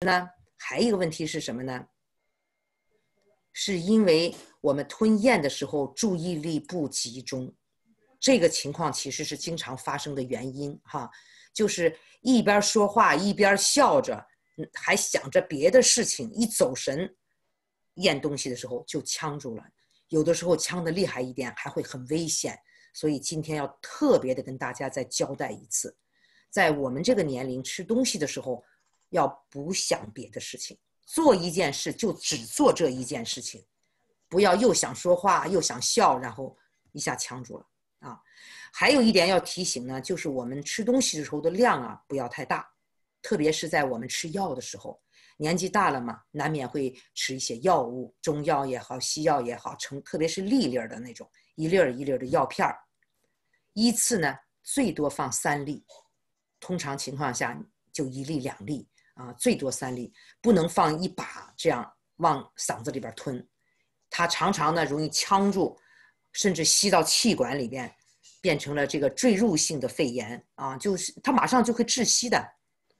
那还有一个问题是什么呢？是因为我们吞咽的时候注意力不集中，这个情况其实是经常发生的原因哈。就是一边说话一边笑着，还想着别的事情，一走神，咽东西的时候就呛住了。有的时候呛的厉害一点，还会很危险。所以今天要特别的跟大家再交代一次，在我们这个年龄吃东西的时候。要不想别的事情，做一件事就只做这一件事情，不要又想说话又想笑，然后一下呛住了啊！还有一点要提醒呢，就是我们吃东西的时候的量啊，不要太大，特别是在我们吃药的时候，年纪大了嘛，难免会吃一些药物，中药也好，西药也好，成特别是粒粒的那种，一粒一粒的药片儿，一次呢最多放三粒，通常情况下就一粒两粒。啊，最多三粒，不能放一把，这样往嗓子里边吞，它常常呢容易呛住，甚至吸到气管里边，变成了这个坠入性的肺炎啊，就是它马上就会窒息的。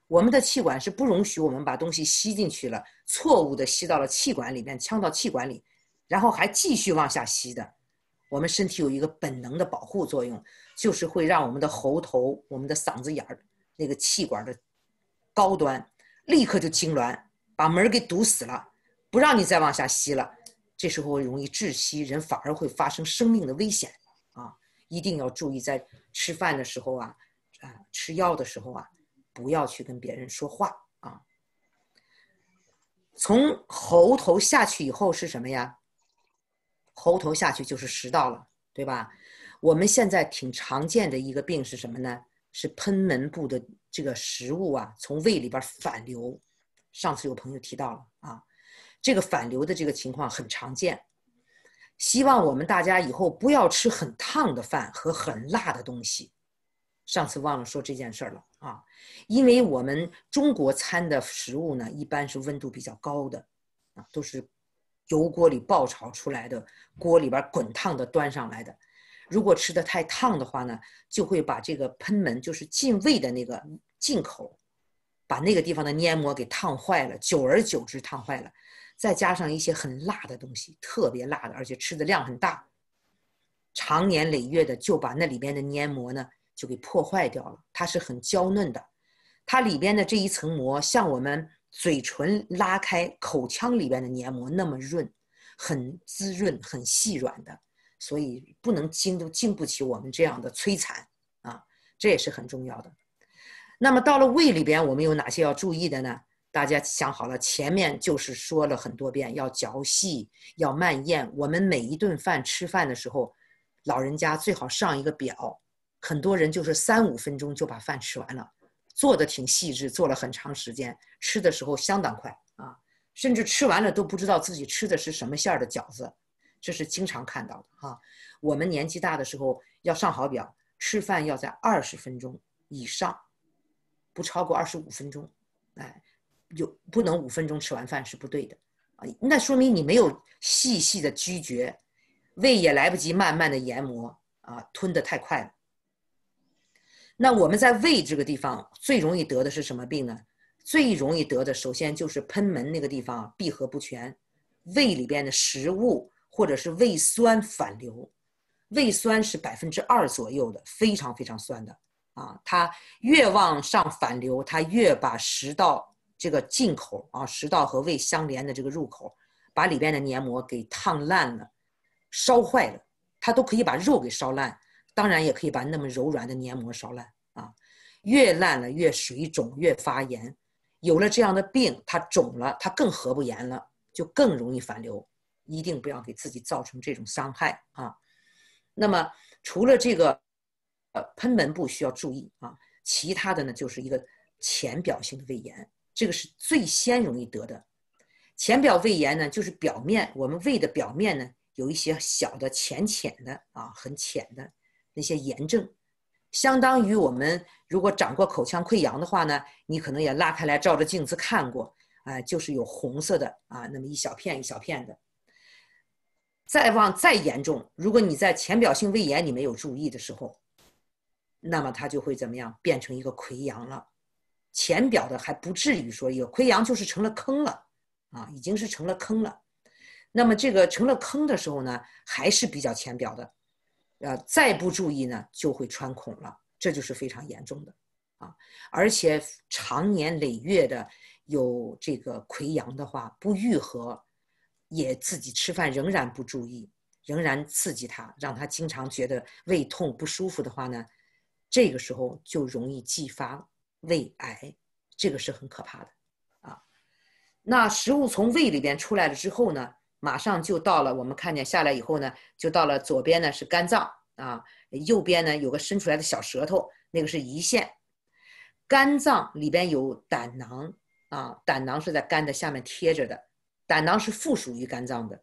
我们的气管是不容许我们把东西吸进去了，错误的吸到了气管里面，呛到气管里，然后还继续往下吸的。我们身体有一个本能的保护作用，就是会让我们的喉头、我们的嗓子眼儿那个气管的高端。立刻就痉挛，把门儿给堵死了，不让你再往下吸了。这时候容易窒息，人反而会发生生命的危险啊！一定要注意，在吃饭的时候啊，啊，吃药的时候啊，不要去跟别人说话啊。从喉头下去以后是什么呀？喉头下去就是食道了，对吧？我们现在挺常见的一个病是什么呢？是喷门部的。这个食物啊，从胃里边反流。上次有朋友提到了啊，这个反流的这个情况很常见。希望我们大家以后不要吃很烫的饭和很辣的东西。上次忘了说这件事了啊，因为我们中国餐的食物呢，一般是温度比较高的啊，都是油锅里爆炒出来的，锅里边滚烫的端上来的。如果吃的太烫的话呢，就会把这个喷门，就是进胃的那个。进口，把那个地方的黏膜给烫坏了，久而久之烫坏了，再加上一些很辣的东西，特别辣的，而且吃的量很大，长年累月的就把那里边的黏膜呢就给破坏掉了。它是很娇嫩的，它里边的这一层膜像我们嘴唇拉开口腔里边的黏膜那么润，很滋润、很细软的，所以不能经都经不起我们这样的摧残啊，这也是很重要的。那么到了胃里边，我们有哪些要注意的呢？大家想好了，前面就是说了很多遍，要嚼细，要慢咽。我们每一顿饭吃饭的时候，老人家最好上一个表。很多人就是三五分钟就把饭吃完了，做的挺细致，做了很长时间，吃的时候相当快啊，甚至吃完了都不知道自己吃的是什么馅儿的饺子，这是经常看到的哈。我们年纪大的时候要上好表，吃饭要在二十分钟以上。不超过二十五分钟，哎，就不能五分钟吃完饭是不对的啊！那说明你没有细细的咀嚼，胃也来不及慢慢的研磨啊，吞的太快了。那我们在胃这个地方最容易得的是什么病呢？最容易得的，首先就是喷门那个地方闭合不全，胃里边的食物或者是胃酸反流，胃酸是百分之二左右的，非常非常酸的。啊，它越往上反流，它越把食道这个进口啊，食道和胃相连的这个入口，把里边的黏膜给烫烂了、烧坏了，它都可以把肉给烧烂，当然也可以把那么柔软的黏膜烧烂啊。越烂了，越水肿，越发炎。有了这样的病，它肿了，它更合不严了，就更容易反流。一定不要给自己造成这种伤害啊。那么除了这个。喷门部需要注意啊，其他的呢就是一个浅表性的胃炎，这个是最先容易得的。浅表胃炎呢，就是表面我们胃的表面呢有一些小的浅浅的啊，很浅的那些炎症，相当于我们如果长过口腔溃疡的话呢，你可能也拉开来照着镜子看过，哎，就是有红色的啊，那么一小片一小片的。再往再严重，如果你在浅表性胃炎你没有注意的时候，那么它就会怎么样变成一个溃疡了，浅表的还不至于说有溃疡，就是成了坑了，啊，已经是成了坑了。那么这个成了坑的时候呢，还是比较浅表的，呃，再不注意呢就会穿孔了，这就是非常严重的啊。而且常年累月的有这个溃疡的话，不愈合，也自己吃饭仍然不注意，仍然刺激它，让它经常觉得胃痛不舒服的话呢？这个时候就容易继发胃癌，这个是很可怕的，啊。那食物从胃里边出来了之后呢，马上就到了。我们看见下来以后呢，就到了左边呢是肝脏啊，右边呢有个伸出来的小舌头，那个是胰腺。肝脏里边有胆囊啊，胆囊是在肝的下面贴着的，胆囊是附属于肝脏的，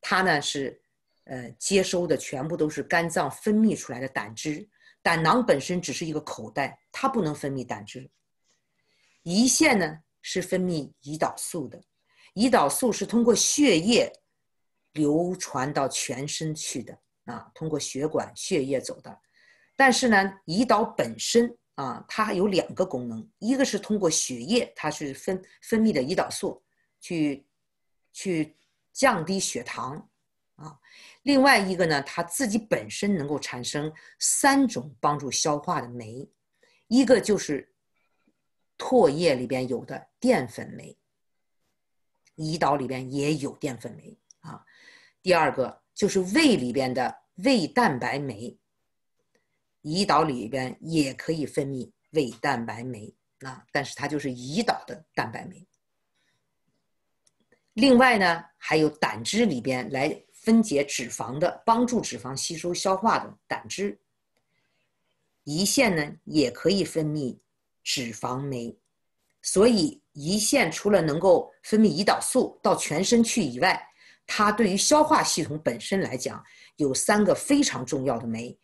它呢是呃接收的全部都是肝脏分泌出来的胆汁。胆囊本身只是一个口袋，它不能分泌胆汁。胰腺呢是分泌胰岛素的，胰岛素是通过血液流传到全身去的啊，通过血管、血液走的。但是呢，胰岛本身啊，它有两个功能，一个是通过血液，它是分分泌的胰岛素，去去降低血糖。啊，另外一个呢，它自己本身能够产生三种帮助消化的酶，一个就是唾液里边有的淀粉酶，胰岛里边也有淀粉酶啊。第二个就是胃里边的胃蛋白酶，胰岛里边也可以分泌胃蛋白酶啊，但是它就是胰岛的蛋白酶。另外呢，还有胆汁里边来。分解脂肪的，帮助脂肪吸收消化的胆汁。胰腺呢，也可以分泌脂肪酶，所以胰腺除了能够分泌胰岛素到全身去以外，它对于消化系统本身来讲，有三个非常重要的酶，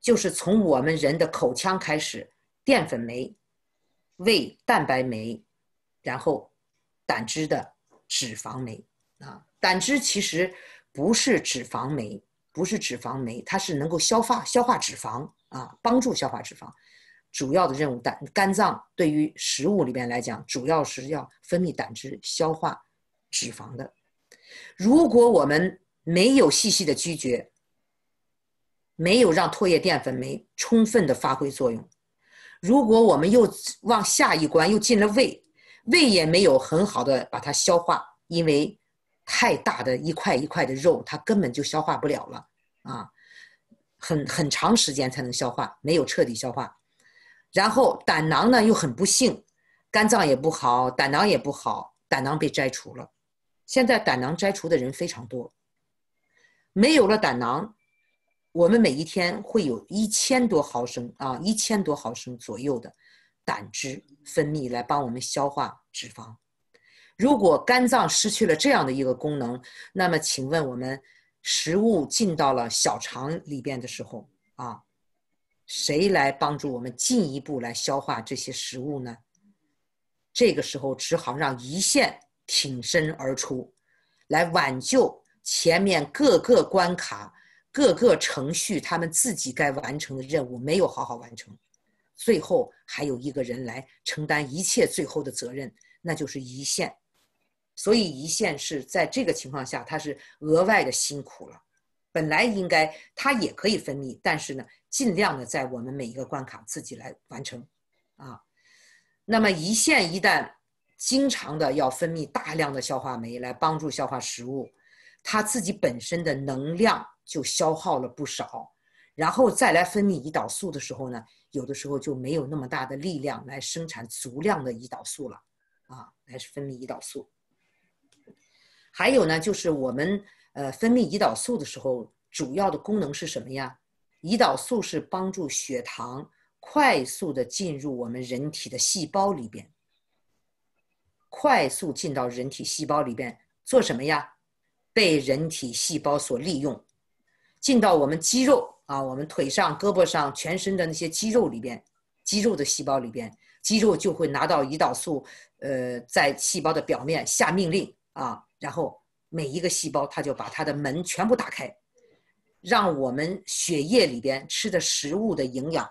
就是从我们人的口腔开始，淀粉酶、胃蛋白酶，然后胆汁的脂肪酶啊，胆汁其实。不是脂肪酶，不是脂肪酶，它是能够消化消化脂肪啊，帮助消化脂肪。主要的任务，胆肝脏对于食物里边来讲，主要是要分泌胆汁消化脂肪的。如果我们没有细细的咀嚼，没有让唾液淀粉酶充分的发挥作用，如果我们又往下一关又进了胃，胃也没有很好的把它消化，因为。太大的一块一块的肉，它根本就消化不了了啊！很很长时间才能消化，没有彻底消化。然后胆囊呢又很不幸，肝脏也不好，胆囊也不好，胆囊被摘除了。现在胆囊摘除的人非常多，没有了胆囊，我们每一天会有一千多毫升啊，一千多毫升左右的胆汁分泌来帮我们消化脂肪。如果肝脏失去了这样的一个功能，那么请问我们食物进到了小肠里边的时候啊，谁来帮助我们进一步来消化这些食物呢？这个时候只好让胰腺挺身而出，来挽救前面各个关卡、各个程序他们自己该完成的任务没有好好完成，最后还有一个人来承担一切最后的责任，那就是胰腺。所以胰腺是在这个情况下，它是额外的辛苦了。本来应该它也可以分泌，但是呢，尽量的在我们每一个关卡自己来完成，啊。那么胰腺一旦经常的要分泌大量的消化酶来帮助消化食物，它自己本身的能量就消耗了不少，然后再来分泌胰岛素的时候呢，有的时候就没有那么大的力量来生产足量的胰岛素了，啊，来分泌胰岛素。还有呢，就是我们呃分泌胰岛素的时候，主要的功能是什么呀？胰岛素是帮助血糖快速的进入我们人体的细胞里边，快速进到人体细胞里边做什么呀？被人体细胞所利用，进到我们肌肉啊，我们腿上、胳膊上、全身的那些肌肉里边，肌肉的细胞里边，肌肉就会拿到胰岛素，呃，在细胞的表面下命令啊。然后每一个细胞，它就把它的门全部打开，让我们血液里边吃的食物的营养，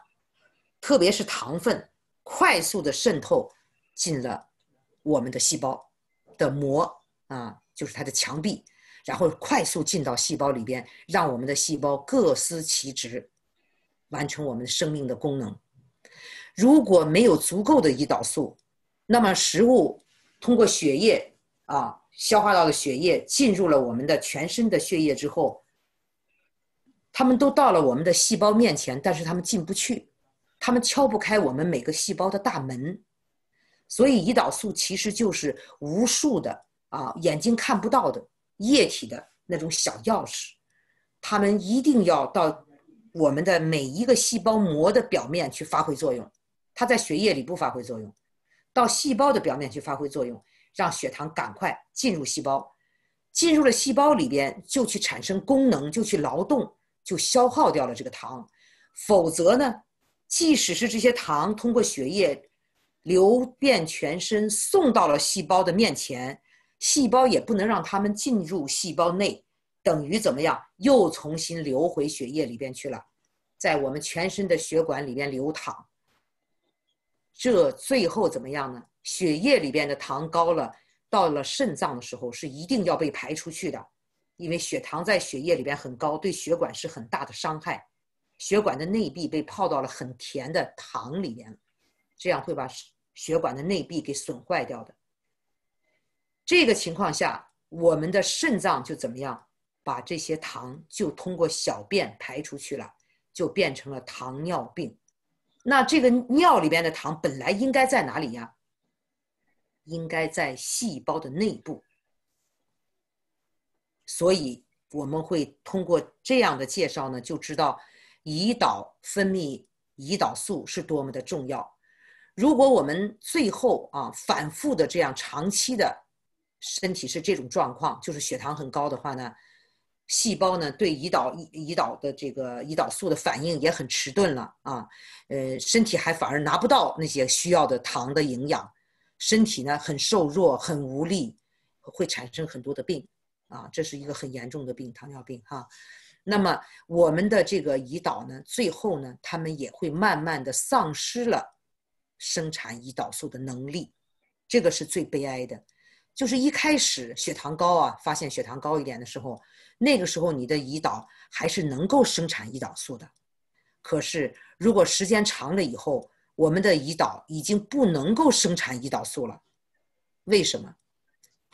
特别是糖分，快速的渗透进了我们的细胞的膜啊，就是它的墙壁，然后快速进到细胞里边，让我们的细胞各司其职，完成我们生命的功能。如果没有足够的胰岛素，那么食物通过血液啊。消化道的血液进入了我们的全身的血液之后，他们都到了我们的细胞面前，但是他们进不去，他们敲不开我们每个细胞的大门。所以，胰岛素其实就是无数的啊眼睛看不到的液体的那种小钥匙，它们一定要到我们的每一个细胞膜的表面去发挥作用。它在血液里不发挥作用，到细胞的表面去发挥作用。让血糖赶快进入细胞，进入了细胞里边就去产生功能，就去劳动，就消耗掉了这个糖。否则呢，即使是这些糖通过血液流遍全身，送到了细胞的面前，细胞也不能让它们进入细胞内，等于怎么样，又重新流回血液里边去了，在我们全身的血管里边流淌。这最后怎么样呢？血液里边的糖高了，到了肾脏的时候是一定要被排出去的，因为血糖在血液里边很高，对血管是很大的伤害，血管的内壁被泡到了很甜的糖里边，这样会把血管的内壁给损坏掉的。这个情况下，我们的肾脏就怎么样？把这些糖就通过小便排出去了，就变成了糖尿病。那这个尿里边的糖本来应该在哪里呀？应该在细胞的内部，所以我们会通过这样的介绍呢，就知道胰岛分泌胰岛素是多么的重要。如果我们最后啊反复的这样长期的，身体是这种状况，就是血糖很高的话呢，细胞呢对胰岛胰胰岛的这个胰岛素的反应也很迟钝了啊，呃，身体还反而拿不到那些需要的糖的营养。身体呢很瘦弱，很无力，会产生很多的病啊，这是一个很严重的病，糖尿病哈。那么我们的这个胰岛呢，最后呢，他们也会慢慢的丧失了生产胰岛素的能力，这个是最悲哀的。就是一开始血糖高啊，发现血糖高一点的时候，那个时候你的胰岛还是能够生产胰岛素的。可是如果时间长了以后，我们的胰岛已经不能够生产胰岛素了，为什么？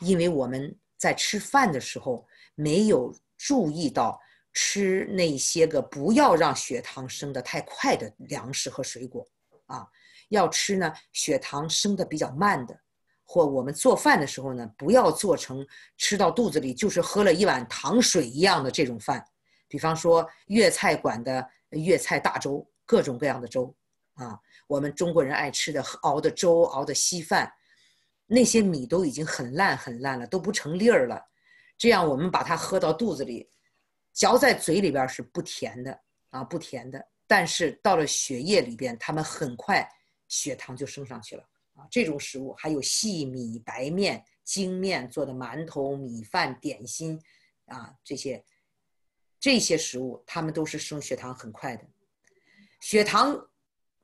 因为我们在吃饭的时候没有注意到吃那些个不要让血糖升得太快的粮食和水果啊，要吃呢血糖升得比较慢的，或我们做饭的时候呢不要做成吃到肚子里就是喝了一碗糖水一样的这种饭，比方说粤菜馆的粤菜大粥，各种各样的粥啊。我们中国人爱吃的熬的粥、熬的稀饭，那些米都已经很烂很烂了，都不成粒儿了。这样我们把它喝到肚子里，嚼在嘴里边是不甜的啊，不甜的。但是到了血液里边，它们很快血糖就升上去了啊。这种食物还有细米、白面、精面做的馒头、米饭、点心啊，这些这些食物，它们都是升血糖很快的，血糖。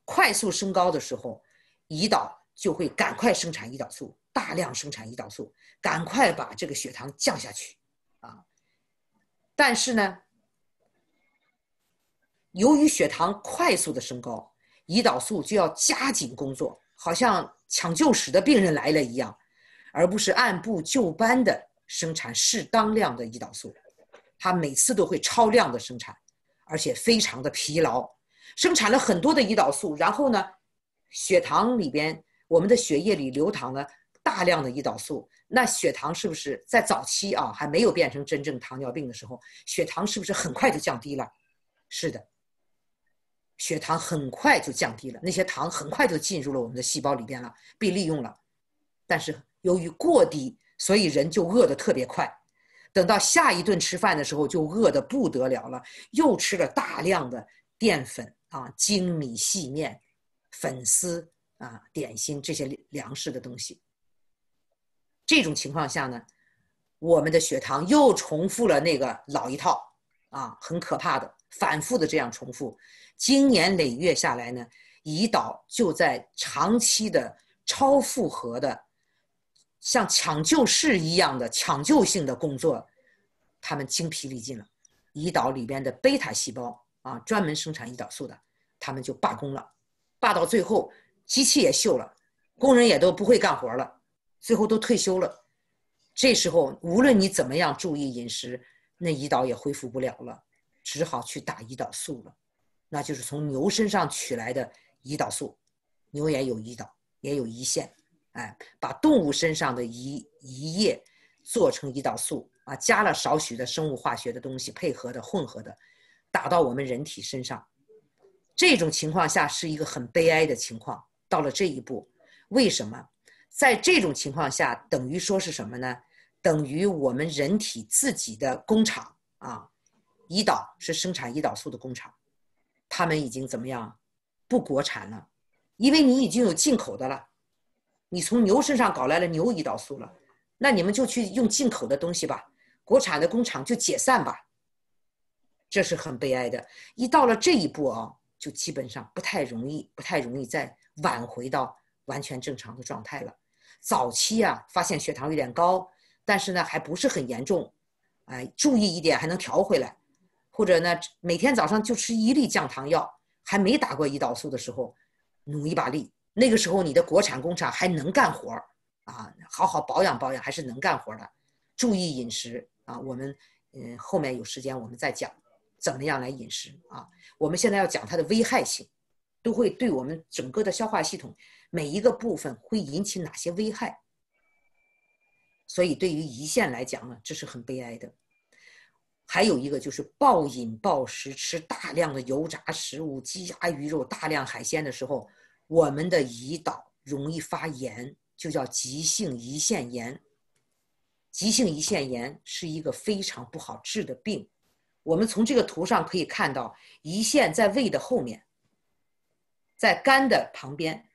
快速升高的时候，胰岛就会赶快生产胰岛素，大量生产胰岛素，赶快把这个血糖降下去，啊！但是呢，由于血糖快速的升高，胰岛素就要加紧工作，好像抢救室的病人来了一样，而不是按部就班的生产适当量的胰岛素，它每次都会超量的生产，而且非常的疲劳。生产了很多的胰岛素，然后呢，血糖里边，我们的血液里流淌了大量的胰岛素，那血糖是不是在早期啊还没有变成真正糖尿病的时候，血糖是不是很快就降低了？是的，血糖很快就降低了，那些糖很快就进入了我们的细胞里边了，被利用了。但是由于过低，所以人就饿得特别快，等到下一顿吃饭的时候就饿得不得了了，又吃了大量的。淀粉啊，精米细面、粉丝啊，点心这些粮食的东西，这种情况下呢，我们的血糖又重复了那个老一套啊，很可怕的，反复的这样重复，经年累月下来呢，胰岛就在长期的超负荷的，像抢救室一样的抢救性的工作，他们精疲力尽了，胰岛里边的贝塔细胞。啊，专门生产胰岛素的，他们就罢工了，罢到最后，机器也锈了，工人也都不会干活了，最后都退休了。这时候，无论你怎么样注意饮食，那胰岛也恢复不了了，只好去打胰岛素了。那就是从牛身上取来的胰岛素，牛也有胰岛，也有胰腺，哎，把动物身上的胰胰液做成胰岛素啊，加了少许的生物化学的东西配合的混合的。打到我们人体身上，这种情况下是一个很悲哀的情况。到了这一步，为什么在这种情况下等于说是什么呢？等于我们人体自己的工厂啊，胰岛是生产胰岛素的工厂，他们已经怎么样？不国产了，因为你已经有进口的了，你从牛身上搞来了牛胰岛素了，那你们就去用进口的东西吧，国产的工厂就解散吧。这是很悲哀的，一到了这一步啊，就基本上不太容易，不太容易再挽回到完全正常的状态了。早期啊，发现血糖有点高，但是呢还不是很严重，哎，注意一点还能调回来，或者呢每天早上就吃一粒降糖药，还没打过胰岛素的时候，努一把力，那个时候你的国产工厂还能干活儿啊，好好保养保养还是能干活的，注意饮食啊，我们嗯后面有时间我们再讲。怎么样来饮食啊？我们现在要讲它的危害性，都会对我们整个的消化系统每一个部分会引起哪些危害。所以对于胰腺来讲呢，这是很悲哀的。还有一个就是暴饮暴食，吃大量的油炸食物、鸡鸭鱼肉、大量海鲜的时候，我们的胰岛容易发炎，就叫急性胰腺炎。急性胰腺炎是一个非常不好治的病。我们从这个图上可以看到，胰腺在胃的后面，在肝的旁边。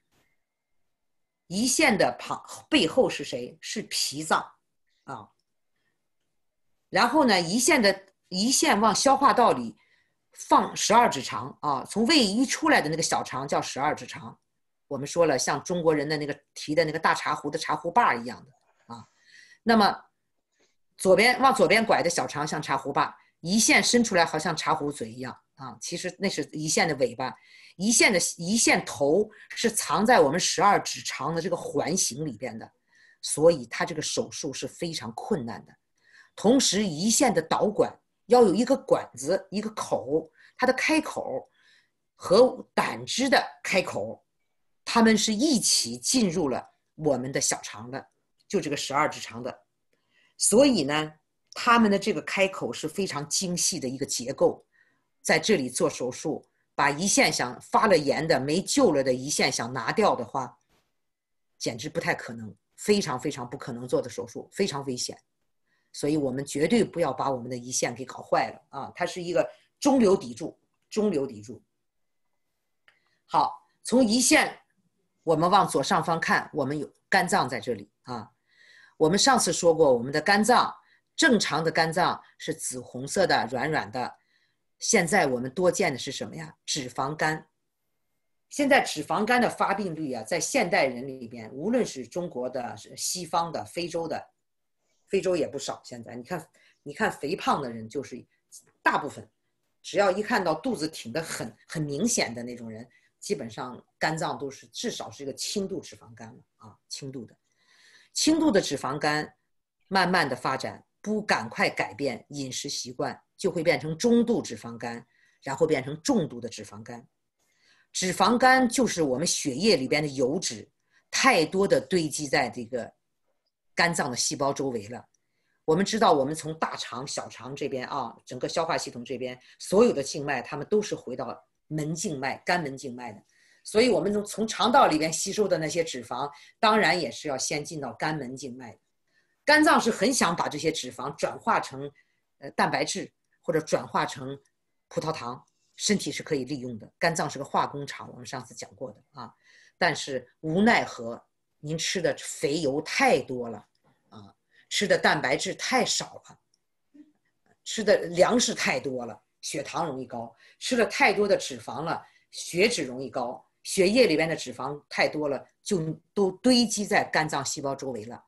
胰腺的旁背后是谁？是脾脏，啊。然后呢，胰腺的胰腺往消化道里放十二指肠啊，从胃一出来的那个小肠叫十二指肠。我们说了，像中国人的那个提的那个大茶壶的茶壶把一样的啊。那么，左边往左边拐的小肠像茶壶把胰腺伸出来好像茶壶嘴一样啊，其实那是胰腺的尾巴，胰腺的胰腺头是藏在我们十二指肠的这个环形里边的，所以它这个手术是非常困难的。同时，胰腺的导管要有一个管子，一个口，它的开口和胆汁的开口，它们是一起进入了我们的小肠的，就这个十二指肠的，所以呢。他们的这个开口是非常精细的一个结构，在这里做手术，把胰腺想发了炎的、没救了的胰腺想拿掉的话，简直不太可能，非常非常不可能做的手术，非常危险。所以我们绝对不要把我们的胰腺给搞坏了啊！它是一个中流砥柱，中流砥柱。好，从胰腺，我们往左上方看，我们有肝脏在这里啊。我们上次说过，我们的肝脏。正常的肝脏是紫红色的、软软的，现在我们多见的是什么呀？脂肪肝。现在脂肪肝的发病率啊，在现代人里边，无论是中国的、西方的、非洲的，非洲也不少。现在你看，你看肥胖的人就是大部分，只要一看到肚子挺得很很明显的那种人，基本上肝脏都是至少是个轻度脂肪肝了啊，轻度的。轻度的脂肪肝慢慢的发展。不赶快改变饮食习惯，就会变成中度脂肪肝，然后变成重度的脂肪肝。脂肪肝就是我们血液里边的油脂太多的堆积在这个肝脏的细胞周围了。我们知道，我们从大肠、小肠这边啊，整个消化系统这边所有的静脉，它们都是回到门静脉、肝门静脉的。所以，我们从从肠道里边吸收的那些脂肪，当然也是要先进到肝门静脉的。肝脏是很想把这些脂肪转化成，呃，蛋白质或者转化成葡萄糖，身体是可以利用的。肝脏是个化工厂，我们上次讲过的啊。但是无奈何，您吃的肥油太多了啊，吃的蛋白质太少了，吃的粮食太多了，血糖容易高，吃了太多的脂肪了，血脂容易高，血液里边的脂肪太多了，就都堆积在肝脏细胞周围了。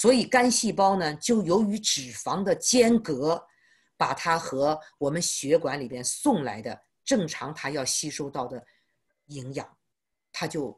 所以肝细胞呢，就由于脂肪的间隔，把它和我们血管里边送来的正常它要吸收到的营养，它就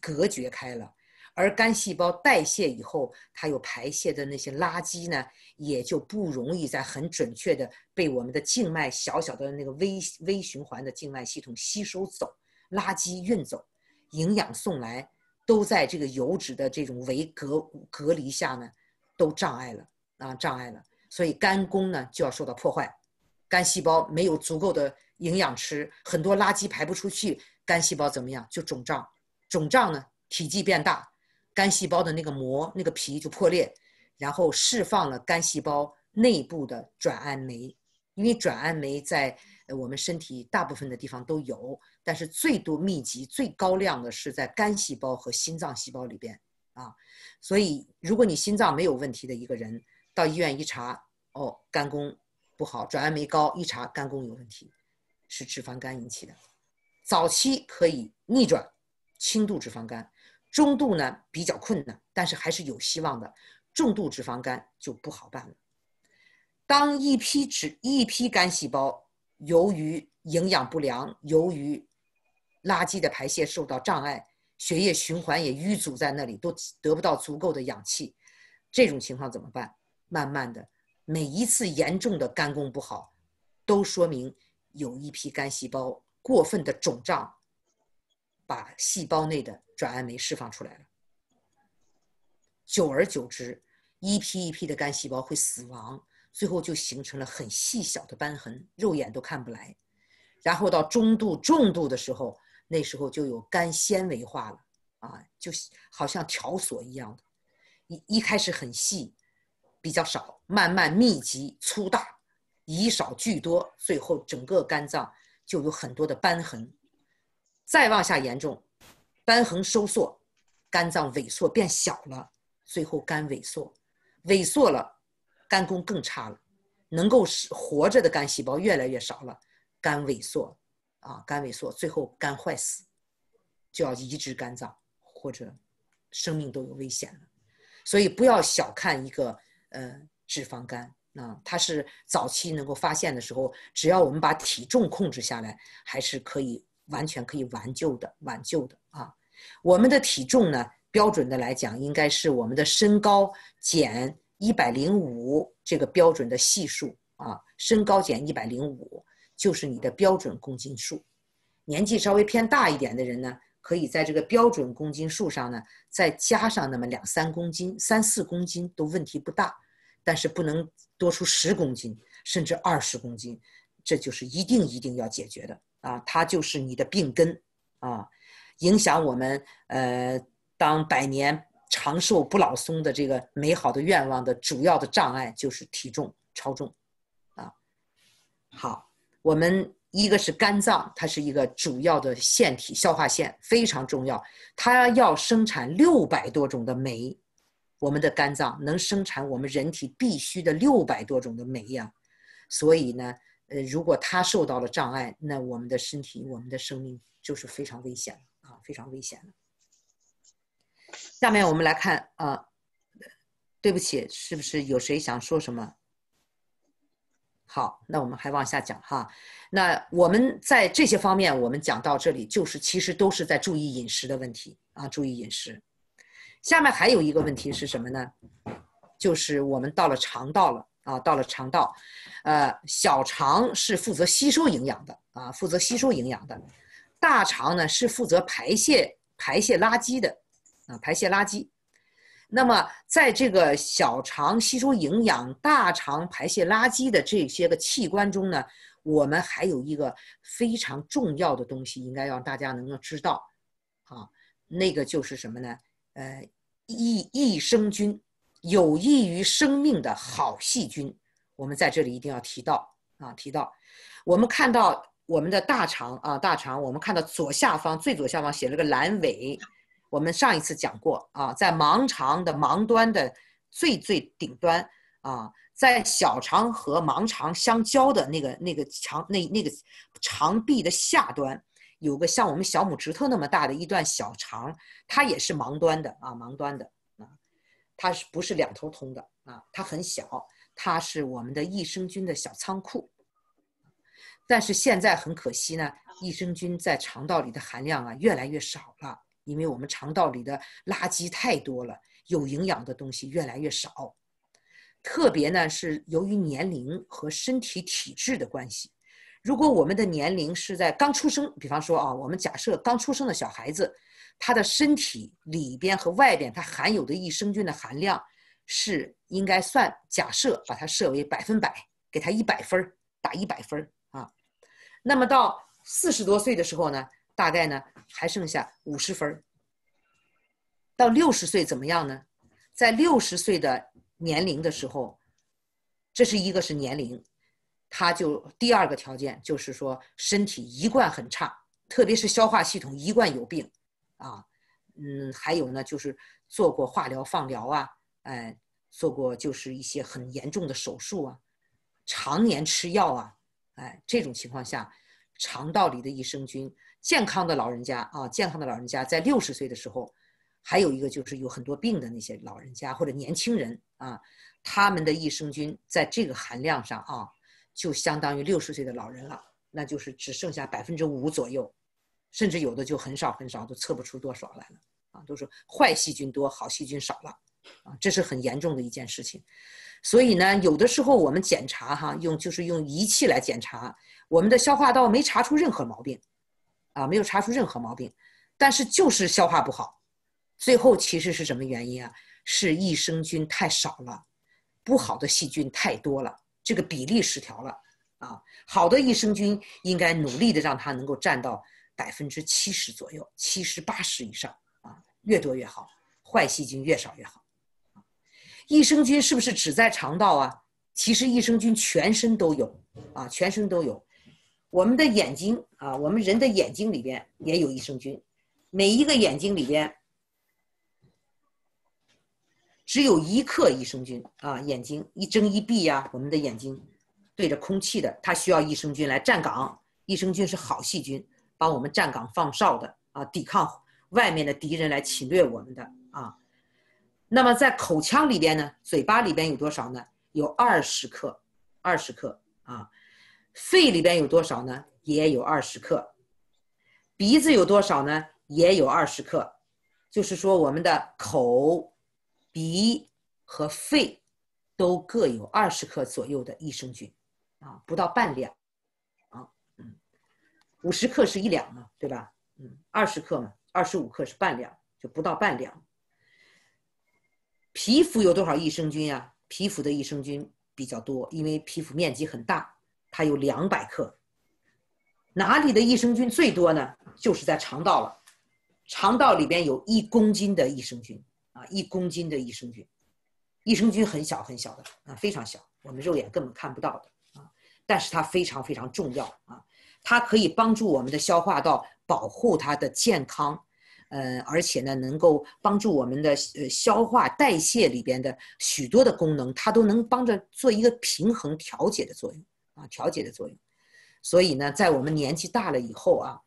隔隔绝开了。而肝细胞代谢以后，它有排泄的那些垃圾呢，也就不容易在很准确的被我们的静脉小小的那个微微循环的静脉系统吸收走，垃圾运走，营养送来。都在这个油脂的这种围隔隔离下呢，都障碍了啊，障碍了，所以肝功呢就要受到破坏，肝细胞没有足够的营养吃，很多垃圾排不出去，肝细胞怎么样就肿胀，肿胀呢体积变大，肝细胞的那个膜那个皮就破裂，然后释放了肝细胞内部的转氨酶，因为转氨酶在。我们身体大部分的地方都有，但是最多密集、最高量的是在肝细胞和心脏细胞里边啊。所以，如果你心脏没有问题的一个人，到医院一查，哦，肝功不好，转氨酶高，一查肝功有问题，是脂肪肝引起的。早期可以逆转，轻度脂肪肝，中度呢比较困难，但是还是有希望的。重度脂肪肝就不好办了。当一批脂、一批肝细胞。由于营养不良，由于垃圾的排泄受到障碍，血液循环也淤阻在那里，都得不到足够的氧气。这种情况怎么办？慢慢的，每一次严重的肝功不好，都说明有一批肝细胞过分的肿胀，把细胞内的转氨酶释放出来了。久而久之，一批一批的肝细胞会死亡。最后就形成了很细小的斑痕，肉眼都看不来。然后到中度、重度的时候，那时候就有肝纤维化了，啊，就好像条索一样的，一一开始很细，比较少，慢慢密集、粗大，以少聚多，最后整个肝脏就有很多的斑痕。再往下严重，斑痕收缩，肝脏萎缩变小了，最后肝萎缩，萎缩了。肝功更差了，能够使活着的肝细胞越来越少了，肝萎缩，啊，肝萎缩，最后肝坏死，就要移植肝脏或者生命都有危险了。所以不要小看一个呃脂肪肝，啊，它是早期能够发现的时候，只要我们把体重控制下来，还是可以完全可以挽救的，挽救的啊。我们的体重呢，标准的来讲，应该是我们的身高减。一百零五这个标准的系数啊，身高减一百零五就是你的标准公斤数。年纪稍微偏大一点的人呢，可以在这个标准公斤数上呢再加上那么两三公斤、三四公斤都问题不大，但是不能多出十公斤甚至二十公斤，这就是一定一定要解决的啊！它就是你的病根啊，影响我们呃，当百年。长寿不老松的这个美好的愿望的主要的障碍就是体重超重，啊，好，我们一个是肝脏，它是一个主要的腺体，消化腺非常重要，它要生产六百多种的酶，我们的肝脏能生产我们人体必需的六百多种的酶呀，所以呢，呃，如果它受到了障碍，那我们的身体，我们的生命就是非常危险了啊，非常危险了。下面我们来看，啊，对不起，是不是有谁想说什么？好，那我们还往下讲哈。那我们在这些方面，我们讲到这里，就是其实都是在注意饮食的问题啊，注意饮食。下面还有一个问题是什么呢？就是我们到了肠道了啊，到了肠道，呃，小肠是负责吸收营养的啊，负责吸收营养的；大肠呢是负责排泄排泄垃圾的。啊，排泄垃圾。那么，在这个小肠吸收营养、大肠排泄垃圾的这些个器官中呢，我们还有一个非常重要的东西，应该让大家能够知道。啊，那个就是什么呢？呃，益益生菌，有益于生命的好细菌。我们在这里一定要提到啊，提到。我们看到我们的大肠啊，大肠，我们看到左下方最左下方写了个阑尾。我们上一次讲过啊，在盲肠的盲端的最最顶端啊，在小肠和盲肠相交的那个那个肠那那个肠壁的下端，有个像我们小拇指头那么大的一段小肠，它也是盲端的啊，盲端的啊，它是不是两头通的啊？它很小，它是我们的益生菌的小仓库。但是现在很可惜呢，益生菌在肠道里的含量啊越来越少了。因为我们肠道里的垃圾太多了，有营养的东西越来越少。特别呢，是由于年龄和身体体质的关系。如果我们的年龄是在刚出生，比方说啊，我们假设刚出生的小孩子，他的身体里边和外边它含有的益生菌的含量是应该算，假设把它设为百分百，给他一百分打一百分啊。那么到四十多岁的时候呢？大概呢还剩下五十分到六十岁怎么样呢？在六十岁的年龄的时候，这是一个是年龄，他就第二个条件就是说身体一贯很差，特别是消化系统一贯有病，啊，嗯，还有呢就是做过化疗、放疗啊，哎，做过就是一些很严重的手术啊，常年吃药啊，哎，这种情况下，肠道里的益生菌。健康的老人家啊，健康的老人家在六十岁的时候，还有一个就是有很多病的那些老人家或者年轻人啊，他们的益生菌在这个含量上啊，就相当于六十岁的老人了，那就是只剩下百分之五左右，甚至有的就很少很少，都测不出多少来了啊，都是坏细菌多，好细菌少了啊，这是很严重的一件事情。所以呢，有的时候我们检查哈，用就是用仪器来检查我们的消化道，没查出任何毛病。啊，没有查出任何毛病，但是就是消化不好，最后其实是什么原因啊？是益生菌太少了，不好的细菌太多了，这个比例失调了。啊，好的益生菌应该努力的让它能够占到百分之七十左右，七十八十以上，啊，越多越好，坏细菌越少越好。益生菌是不是只在肠道啊？其实益生菌全身都有，啊，全身都有。我们的眼睛啊，我们人的眼睛里边也有益生菌，每一个眼睛里边，只有一克益生菌啊。眼睛一睁一闭呀，我们的眼睛对着空气的，它需要益生菌来站岗。益生菌是好细菌，帮我们站岗放哨的啊，抵抗外面的敌人来侵略我们的啊。那么在口腔里边呢，嘴巴里边有多少呢？有二十克，二十克啊。肺里边有多少呢？也有二十克。鼻子有多少呢？也有二十克。就是说，我们的口、鼻和肺都各有二十克左右的益生菌啊，不到半两啊。嗯，五十克是一两嘛，对吧？嗯，二十克嘛，二十五克是半两，就不到半两。皮肤有多少益生菌啊？皮肤的益生菌比较多，因为皮肤面积很大。它有两百克，哪里的益生菌最多呢？就是在肠道了。肠道里边有一公斤的益生菌啊，一公斤的益生菌。益生菌很小很小的啊，非常小，我们肉眼根本看不到的啊。但是它非常非常重要啊，它可以帮助我们的消化道保护它的健康，呃，而且呢，能够帮助我们的呃消化代谢里边的许多的功能，它都能帮着做一个平衡调节的作用。啊，调节的作用，所以呢，在我们年纪大了以后啊，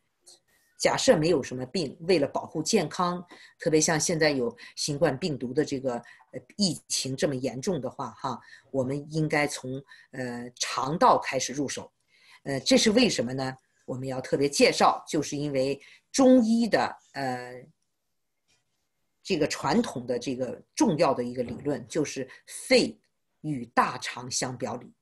假设没有什么病，为了保护健康，特别像现在有新冠病毒的这个疫情这么严重的话，哈，我们应该从呃肠道开始入手，呃，这是为什么呢？我们要特别介绍，就是因为中医的呃这个传统的这个重要的一个理论，就是肺与大肠相表里。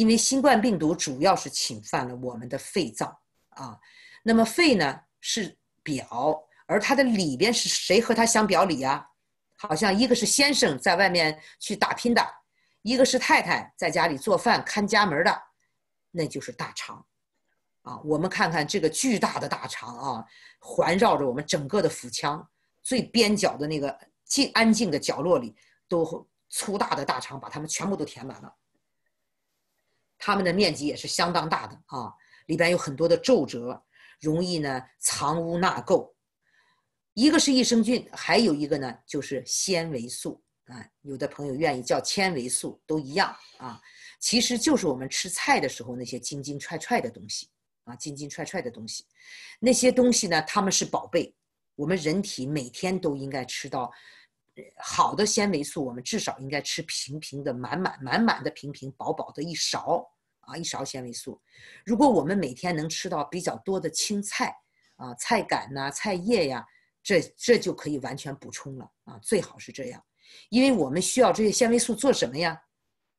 因为新冠病毒主要是侵犯了我们的肺脏啊，那么肺呢是表，而它的里边是谁和它相表里啊？好像一个是先生在外面去打拼的，一个是太太在家里做饭看家门的，那就是大肠啊。我们看看这个巨大的大肠啊，环绕着我们整个的腹腔，最边角的那个静安静的角落里，都粗大的大肠把它们全部都填满了。它们的面积也是相当大的啊，里边有很多的皱褶，容易呢藏污纳垢。一个是益生菌，还有一个呢就是纤维素啊，有的朋友愿意叫纤维素都一样啊，其实就是我们吃菜的时候那些筋筋踹踹的东西啊，筋筋踹踹的东西，那些东西呢，它们是宝贝，我们人体每天都应该吃到。好的纤维素，我们至少应该吃平平的、满满满满的平平饱饱的一勺啊，一勺纤维素。如果我们每天能吃到比较多的青菜啊，菜杆呐、菜叶呀，这这就可以完全补充了啊，最好是这样。因为我们需要这些纤维素做什么呀？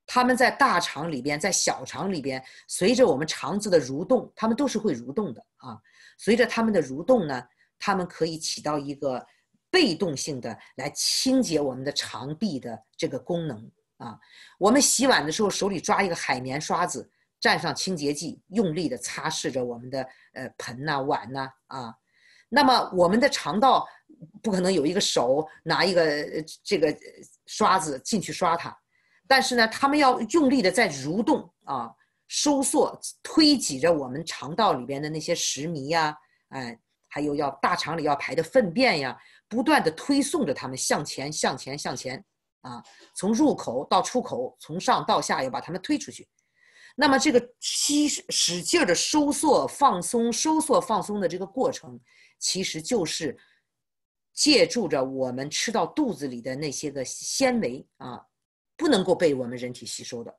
它们在大肠里边，在小肠里边，随着我们肠子的蠕动，它们都是会蠕动的啊。随着它们的蠕动呢，它们可以起到一个。被动性的来清洁我们的肠壁的这个功能啊，我们洗碗的时候手里抓一个海绵刷子，蘸上清洁剂，用力的擦拭着我们的呃盆呐碗呐啊，那么我们的肠道不可能有一个手拿一个这个刷子进去刷它，但是呢，他们要用力的在蠕动啊，收缩推挤着我们肠道里边的那些食糜呀，哎，还有要大肠里要排的粪便呀。不断的推送着他们向前向前向前，啊，从入口到出口，从上到下，要把他们推出去。那么这个吸使劲的收缩、放松、收缩、放松的这个过程，其实就是借助着我们吃到肚子里的那些个纤维啊，不能够被我们人体吸收的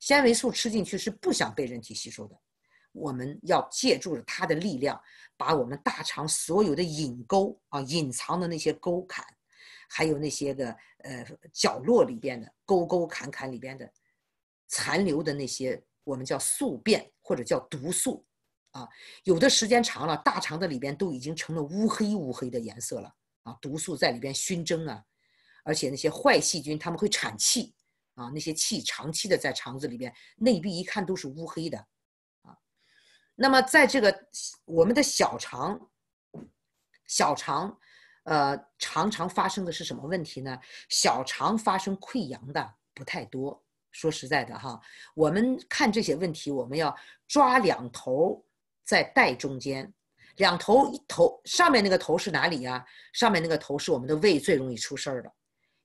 纤维素吃进去是不想被人体吸收的。我们要借助着它的力量，把我们大肠所有的隐沟啊、隐藏的那些沟坎，还有那些个呃角落里边的沟沟坎坎里边的残留的那些我们叫宿便或者叫毒素啊，有的时间长了，大肠的里边都已经成了乌黑乌黑的颜色了啊，毒素在里边熏蒸啊，而且那些坏细菌他们会产气啊，那些气长期的在肠子里边内壁一看都是乌黑的。那么，在这个我们的小肠，小肠，呃，常常发生的是什么问题呢？小肠发生溃疡的不太多。说实在的哈，我们看这些问题，我们要抓两头，在带中间。两头一头上面那个头是哪里呀？上面那个头是我们的胃最容易出事儿的，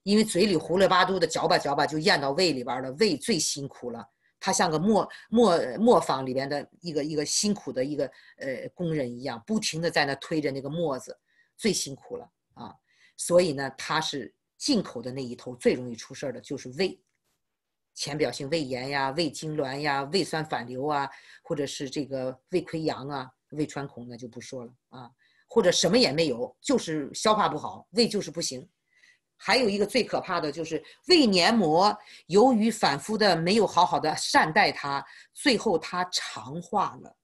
因为嘴里胡了八度的嚼吧嚼吧就咽到胃里边了，胃最辛苦了。他像个磨磨磨坊里边的一个一个辛苦的一个呃工人一样，不停地在那推着那个磨子，最辛苦了啊。所以呢，他是进口的那一头最容易出事儿的，就是胃，浅表性胃炎呀、胃痉挛呀、胃酸反流啊，或者是这个胃溃疡啊、胃穿孔，那就不说了啊。或者什么也没有，就是消化不好，胃就是不行。还有一个最可怕的就是胃黏膜，由于反复的没有好好的善待它，最后它肠化了。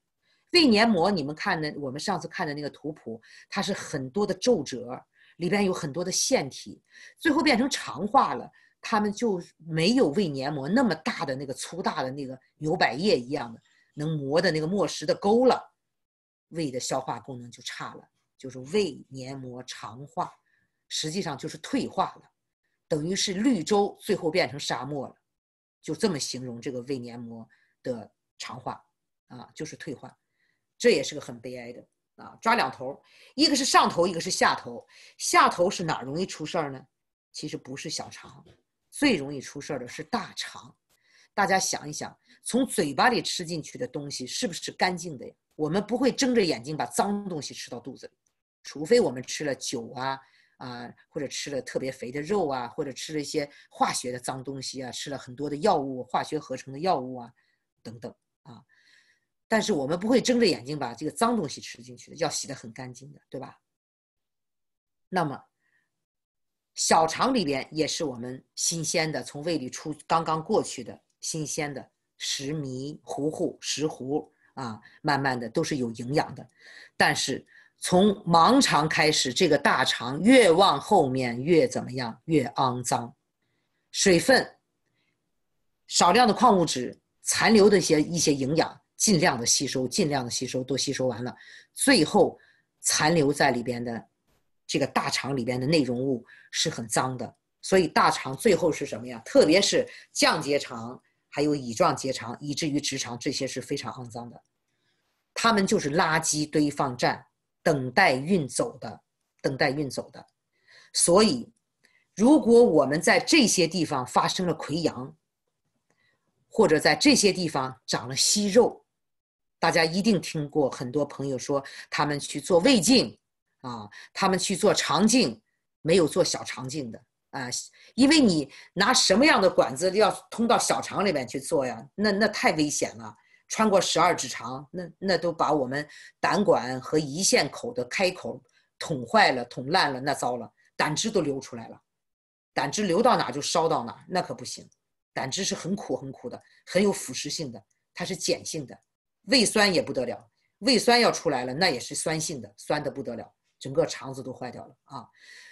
胃黏膜你们看的，我们上次看的那个图谱，它是很多的皱褶，里边有很多的腺体，最后变成肠化了。它们就没有胃黏膜那么大的那个粗大的那个牛百叶一样的能磨的那个磨石的沟了，胃的消化功能就差了，就是胃黏膜肠化。实际上就是退化了，等于是绿洲最后变成沙漠了，就这么形容这个胃黏膜的肠化啊，就是退化，这也是个很悲哀的啊。抓两头，一个是上头，一个是下头。下头是哪容易出事儿呢？其实不是小肠，最容易出事儿的是大肠。大家想一想，从嘴巴里吃进去的东西是不是干净的？呀？我们不会睁着眼睛把脏东西吃到肚子里，除非我们吃了酒啊。啊，或者吃了特别肥的肉啊，或者吃了一些化学的脏东西啊，吃了很多的药物、化学合成的药物啊，等等啊。但是我们不会睁着眼睛把这个脏东西吃进去的，要洗的很干净的，对吧？那么小肠里边也是我们新鲜的，从胃里出刚刚过去的新鲜的食糜糊糊、食糊啊，慢慢的都是有营养的，但是。从盲肠开始，这个大肠越往后面越怎么样？越肮脏，水分、少量的矿物质、残留的一些一些营养，尽量的吸收，尽量的吸收，都吸收完了，最后残留在里边的这个大肠里边的内容物是很脏的。所以大肠最后是什么呀？特别是降结肠、还有乙状结肠，以至于直肠，这些是非常肮脏的，它们就是垃圾堆放站。等待运走的，等待运走的。所以，如果我们在这些地方发生了溃疡，或者在这些地方长了息肉，大家一定听过很多朋友说，他们去做胃镜啊，他们去做肠镜，没有做小肠镜的啊，因为你拿什么样的管子要通到小肠里面去做呀？那那太危险了。穿过十二指肠，那那都把我们胆管和胰腺口的开口捅坏了、捅烂了，那糟了，胆汁都流出来了，胆汁流到哪就烧到哪，那可不行。胆汁是很苦很苦的，很有腐蚀性的，它是碱性的，胃酸也不得了，胃酸要出来了，那也是酸性的，酸的不得了，整个肠子都坏掉了啊。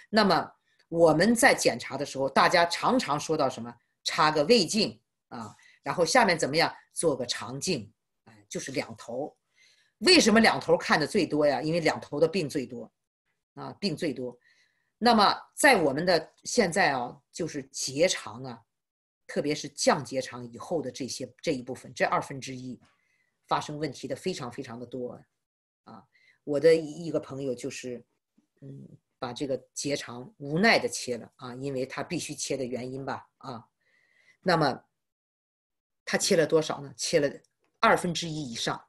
那么我们在检查的时候，大家常常说到什么？插个胃镜啊。然后下面怎么样做个肠镜？哎，就是两头，为什么两头看的最多呀？因为两头的病最多，啊，病最多。那么在我们的现在啊，就是结肠啊，特别是降结肠以后的这些这一部分，这二分之一，发生问题的非常非常的多，啊。我的一个朋友就是，嗯，把这个结肠无奈的切了啊，因为他必须切的原因吧，啊。那么。他切了多少呢？切了二分之一以上，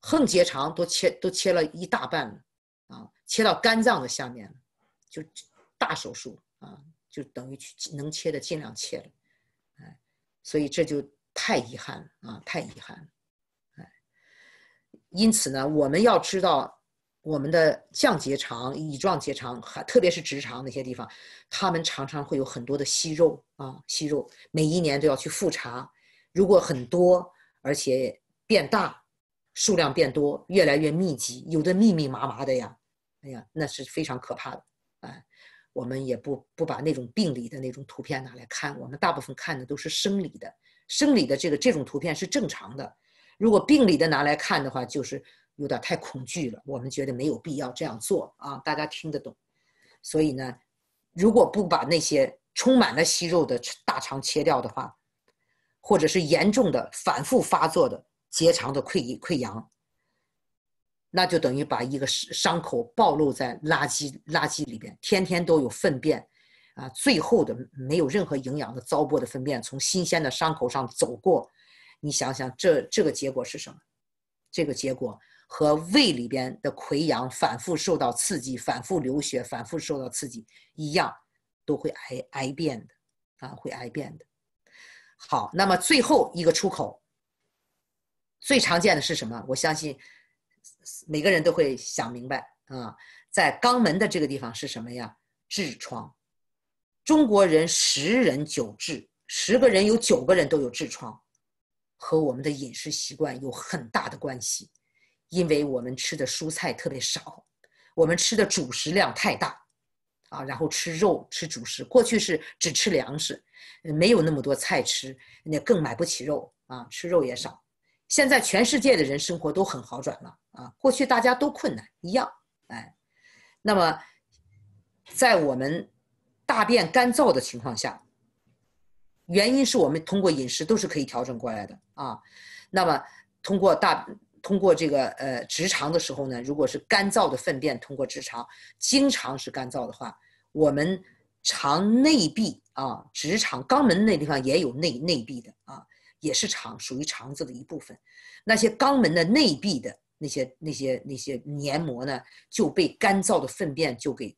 横结肠都切，都切了一大半了，啊，切到肝脏的下面了，就大手术啊，就等于去能切的尽量切了，哎，所以这就太遗憾了啊，太遗憾了，哎，因此呢，我们要知道我们的降结肠、乙状结肠，还特别是直肠那些地方，他们常常会有很多的息肉啊，息肉，每一年都要去复查。如果很多，而且变大，数量变多，越来越密集，有的密密麻麻的呀，哎呀，那是非常可怕的啊！我们也不不把那种病理的那种图片拿来看，我们大部分看的都是生理的，生理的这个这种图片是正常的。如果病理的拿来看的话，就是有点太恐惧了。我们觉得没有必要这样做啊，大家听得懂。所以呢，如果不把那些充满了息肉的大肠切掉的话。或者是严重的反复发作的结肠的溃溃疡，那就等于把一个伤口暴露在垃圾垃圾里边，天天都有粪便，啊，最后的没有任何营养的糟粕的粪便从新鲜的伤口上走过，你想想这这个结果是什么？这个结果和胃里边的溃疡反复受到刺激、反复流血、反复受到刺激一样，都会癌癌变的啊，会癌变的。好，那么最后一个出口，最常见的是什么？我相信每个人都会想明白啊，在肛门的这个地方是什么呀？痔疮。中国人十人九痔，十个人有九个人都有痔疮，和我们的饮食习惯有很大的关系，因为我们吃的蔬菜特别少，我们吃的主食量太大。啊，然后吃肉吃主食，过去是只吃粮食，没有那么多菜吃，那更买不起肉啊，吃肉也少。现在全世界的人生活都很好转了啊，过去大家都困难一样哎。那么，在我们大便干燥的情况下，原因是我们通过饮食都是可以调整过来的啊。那么通过大。通过这个呃直肠的时候呢，如果是干燥的粪便通过直肠，经常是干燥的话，我们肠内壁啊，直肠肛门那地方也有内内壁的啊，也是肠，属于肠子的一部分。那些肛门的内壁的那些那些那些黏膜呢，就被干燥的粪便就给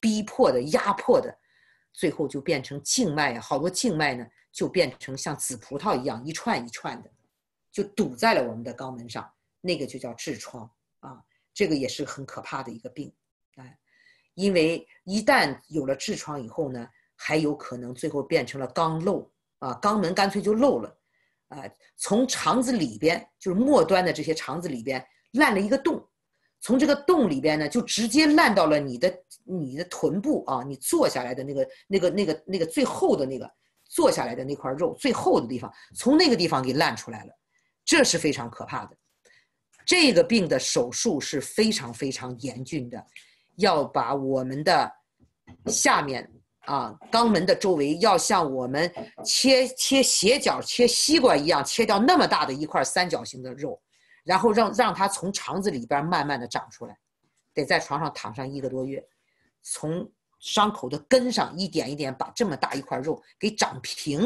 逼迫的、压迫的，最后就变成静脉啊，好多静脉呢就变成像紫葡萄一样一串一串的。就堵在了我们的肛门上，那个就叫痔疮啊，这个也是很可怕的一个病，哎，因为一旦有了痔疮以后呢，还有可能最后变成了肛瘘啊，肛门干脆就漏了，啊，从肠子里边就是末端的这些肠子里边烂了一个洞，从这个洞里边呢，就直接烂到了你的你的臀部啊，你坐下来的那个那个那个那个最厚的那个坐下来的那块肉最厚的地方，从那个地方给烂出来了。这是非常可怕的，这个病的手术是非常非常严峻的，要把我们的下面啊肛门的周围，要像我们切切斜角切西瓜一样，切掉那么大的一块三角形的肉，然后让让它从肠子里边慢慢的长出来，得在床上躺上一个多月，从伤口的根上一点一点把这么大一块肉给长平。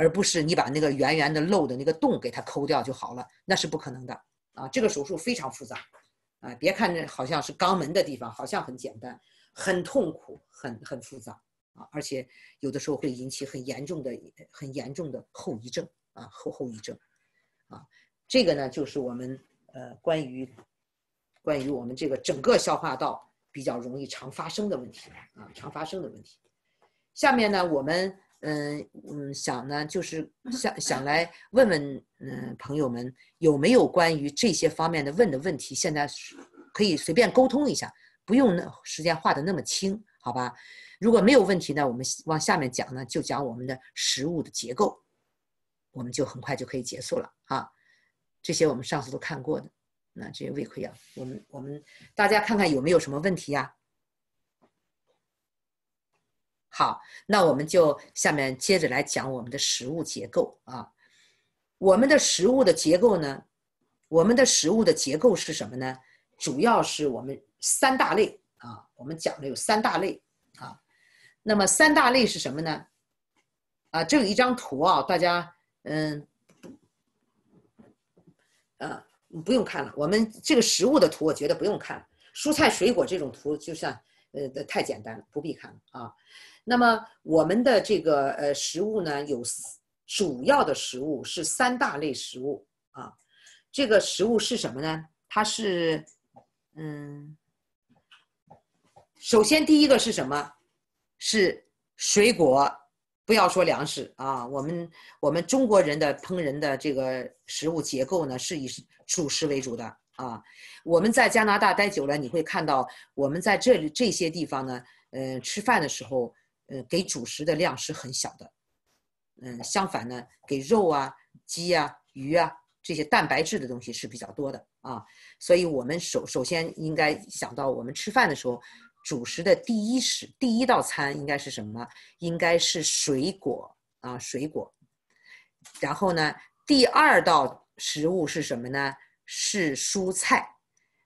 而不是你把那个圆圆的漏的那个洞给它抠掉就好了，那是不可能的啊！这个手术非常复杂啊！别看好像是肛门的地方，好像很简单，很痛苦，很很复杂啊！而且有的时候会引起很严重的、很严重的后遗症啊，后后遗症啊！这个呢，就是我们呃关于关于我们这个整个消化道比较容易常发生的问题啊，常发生的问题。下面呢，我们。嗯嗯，想呢，就是想想来问问，嗯，朋友们有没有关于这些方面的问的问题？现在可以随便沟通一下，不用那时间画的那么清，好吧？如果没有问题呢，我们往下面讲呢，就讲我们的食物的结构，我们就很快就可以结束了啊。这些我们上次都看过的，那这些胃溃疡，我们我们大家看看有没有什么问题呀？好，那我们就下面接着来讲我们的食物结构啊。我们的食物的结构呢，我们的食物的结构是什么呢？主要是我们三大类啊。我们讲的有三大类啊。那么三大类是什么呢？啊，这有一张图啊，大家嗯，啊，不用看了。我们这个食物的图，我觉得不用看了。蔬菜水果这种图，就像呃，太简单了，不必看了啊。那么我们的这个呃食物呢，有主要的食物是三大类食物啊。这个食物是什么呢？它是，嗯，首先第一个是什么？是水果。不要说粮食啊，我们我们中国人的烹饪的这个食物结构呢，是以主食为主的啊。我们在加拿大待久了，你会看到我们在这里这些地方呢，嗯，吃饭的时候。呃，给主食的量是很小的，嗯，相反呢，给肉啊、鸡啊、鱼啊这些蛋白质的东西是比较多的啊，所以我们首首先应该想到，我们吃饭的时候，主食的第一食第一道餐应该是什么？应该是水果啊，水果。然后呢，第二道食物是什么呢？是蔬菜。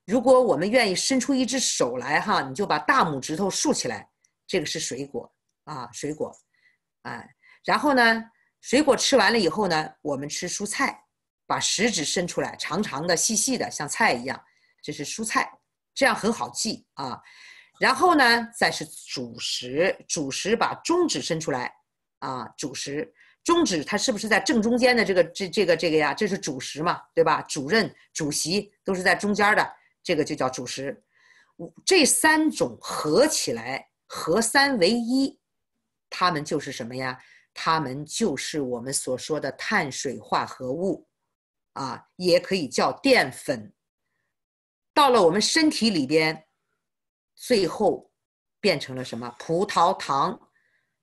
如果我们愿意伸出一只手来哈，你就把大拇指头竖起来，这个是水果。啊，水果，哎，然后呢，水果吃完了以后呢，我们吃蔬菜，把食指伸出来，长长的、细细的，像菜一样，这是蔬菜，这样很好记啊。然后呢，再是主食，主食把中指伸出来，啊，主食，中指它是不是在正中间的这个这这个这个呀？这是主食嘛，对吧？主任、主席都是在中间的，这个就叫主食。这三种合起来，合三为一。它们就是什么呀？它们就是我们所说的碳水化合物，啊，也可以叫淀粉。到了我们身体里边，最后变成了什么？葡萄糖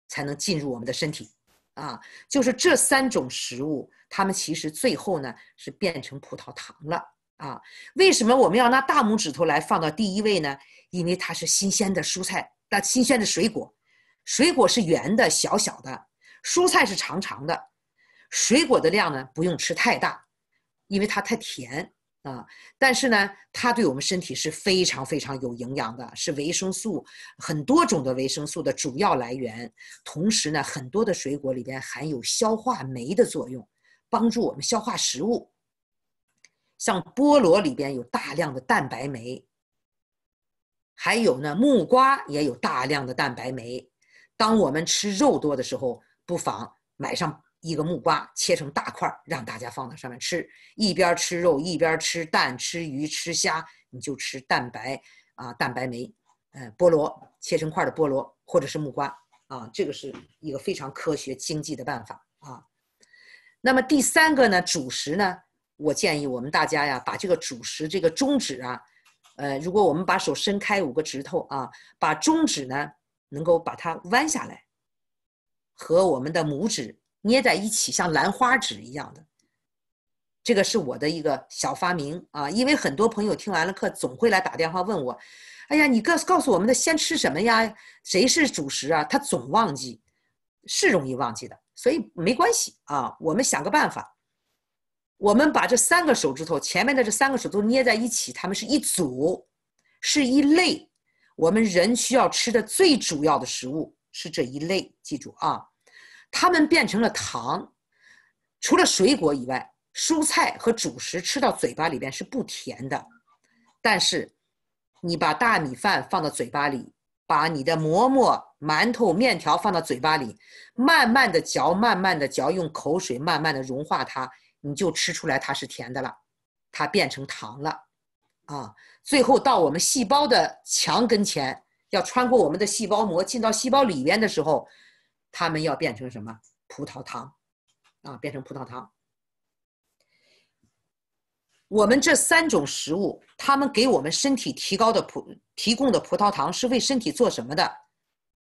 才能进入我们的身体啊！就是这三种食物，它们其实最后呢是变成葡萄糖了啊。为什么我们要拿大拇指头来放到第一位呢？因为它是新鲜的蔬菜，那新鲜的水果。水果是圆的、小小的，蔬菜是长长的。水果的量呢，不用吃太大，因为它太甜啊。但是呢，它对我们身体是非常非常有营养的，是维生素很多种的维生素的主要来源。同时呢，很多的水果里边含有消化酶的作用，帮助我们消化食物。像菠萝里边有大量的蛋白酶，还有呢，木瓜也有大量的蛋白酶。当我们吃肉多的时候，不妨买上一个木瓜，切成大块，让大家放到上面吃。一边吃肉，一边吃蛋、吃鱼、吃虾，你就吃蛋白啊，蛋白酶。呃，菠萝切成块的菠萝，或者是木瓜啊，这个是一个非常科学、经济的办法啊。那么第三个呢，主食呢，我建议我们大家呀，把这个主食这个中指啊，呃，如果我们把手伸开五个指头啊，把中指呢。能够把它弯下来，和我们的拇指捏在一起，像兰花指一样的，这个是我的一个小发明啊。因为很多朋友听完了课，总会来打电话问我：“哎呀，你告告诉我们的先吃什么呀？谁是主食啊？”他总忘记，是容易忘记的，所以没关系啊。我们想个办法，我们把这三个手指头前面的这三个手指捏在一起，他们是一组，是一类。我们人需要吃的最主要的食物是这一类，记住啊，它们变成了糖。除了水果以外，蔬菜和主食吃到嘴巴里边是不甜的。但是，你把大米饭放到嘴巴里，把你的馍馍、馒头、面条放到嘴巴里，慢慢的嚼，慢慢的嚼，用口水慢慢的融化它，你就吃出来它是甜的了，它变成糖了，啊。最后到我们细胞的墙跟前，要穿过我们的细胞膜进到细胞里边的时候，它们要变成什么？葡萄糖，啊，变成葡萄糖。我们这三种食物，它们给我们身体提高的葡提供的葡萄糖是为身体做什么的？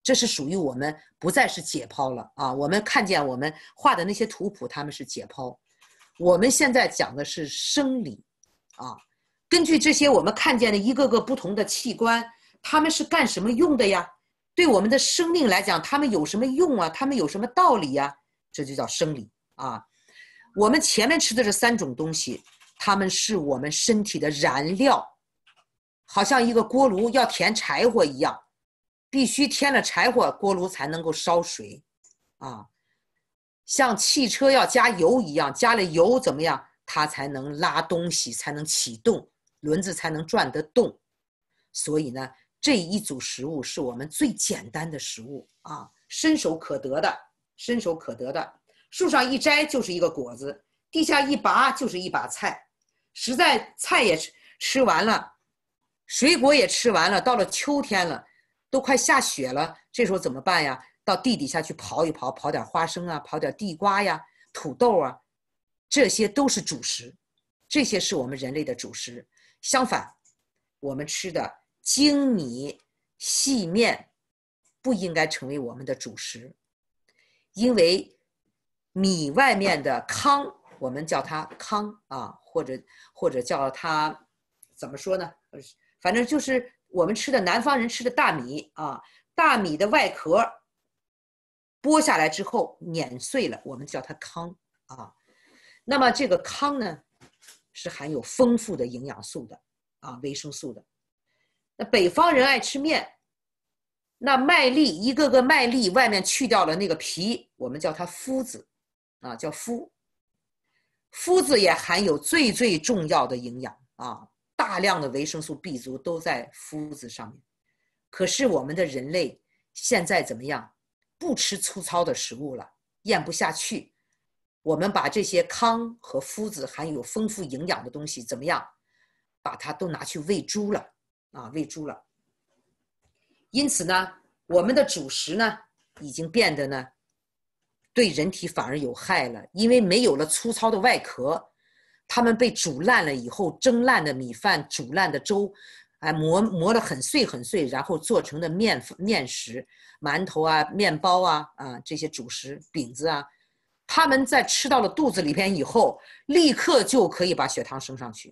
这是属于我们不再是解剖了啊！我们看见我们画的那些图谱，他们是解剖，我们现在讲的是生理，啊。根据这些，我们看见的一个个不同的器官，他们是干什么用的呀？对我们的生命来讲，他们有什么用啊？他们有什么道理呀？这就叫生理啊。我们前面吃的这三种东西，它们是我们身体的燃料，好像一个锅炉要填柴火一样，必须添了柴火，锅炉才能够烧水啊。像汽车要加油一样，加了油怎么样？它才能拉东西，才能启动。轮子才能转得动，所以呢，这一组食物是我们最简单的食物啊，伸手可得的，伸手可得的。树上一摘就是一个果子，地下一拔就是一把菜。实在菜也吃吃完了，水果也吃完了，到了秋天了，都快下雪了，这时候怎么办呀？到地底下去刨一刨，刨点花生啊，刨点地瓜呀，土豆啊，这些都是主食，这些是我们人类的主食。相反，我们吃的精米细面不应该成为我们的主食，因为米外面的糠，我们叫它糠啊，或者或者叫它怎么说呢？反正就是我们吃的南方人吃的大米啊，大米的外壳剥下来之后碾碎了，我们叫它糠啊。那么这个糠呢？是含有丰富的营养素的，啊，维生素的。那北方人爱吃面，那麦粒一个个麦粒外面去掉了那个皮，我们叫它麸子，啊，叫麸。麸子也含有最最重要的营养啊，大量的维生素 B 族都在麸子上面。可是我们的人类现在怎么样？不吃粗糙的食物了，咽不下去。我们把这些糠和麸子含有丰富营养的东西怎么样？把它都拿去喂猪了，啊，喂猪了。因此呢，我们的主食呢，已经变得呢，对人体反而有害了，因为没有了粗糙的外壳，它们被煮烂了以后，蒸烂的米饭、煮烂的粥，哎，磨磨得很碎很碎，然后做成的面面食、馒头啊、面包啊啊这些主食、饼子啊。他们在吃到了肚子里边以后，立刻就可以把血糖升上去。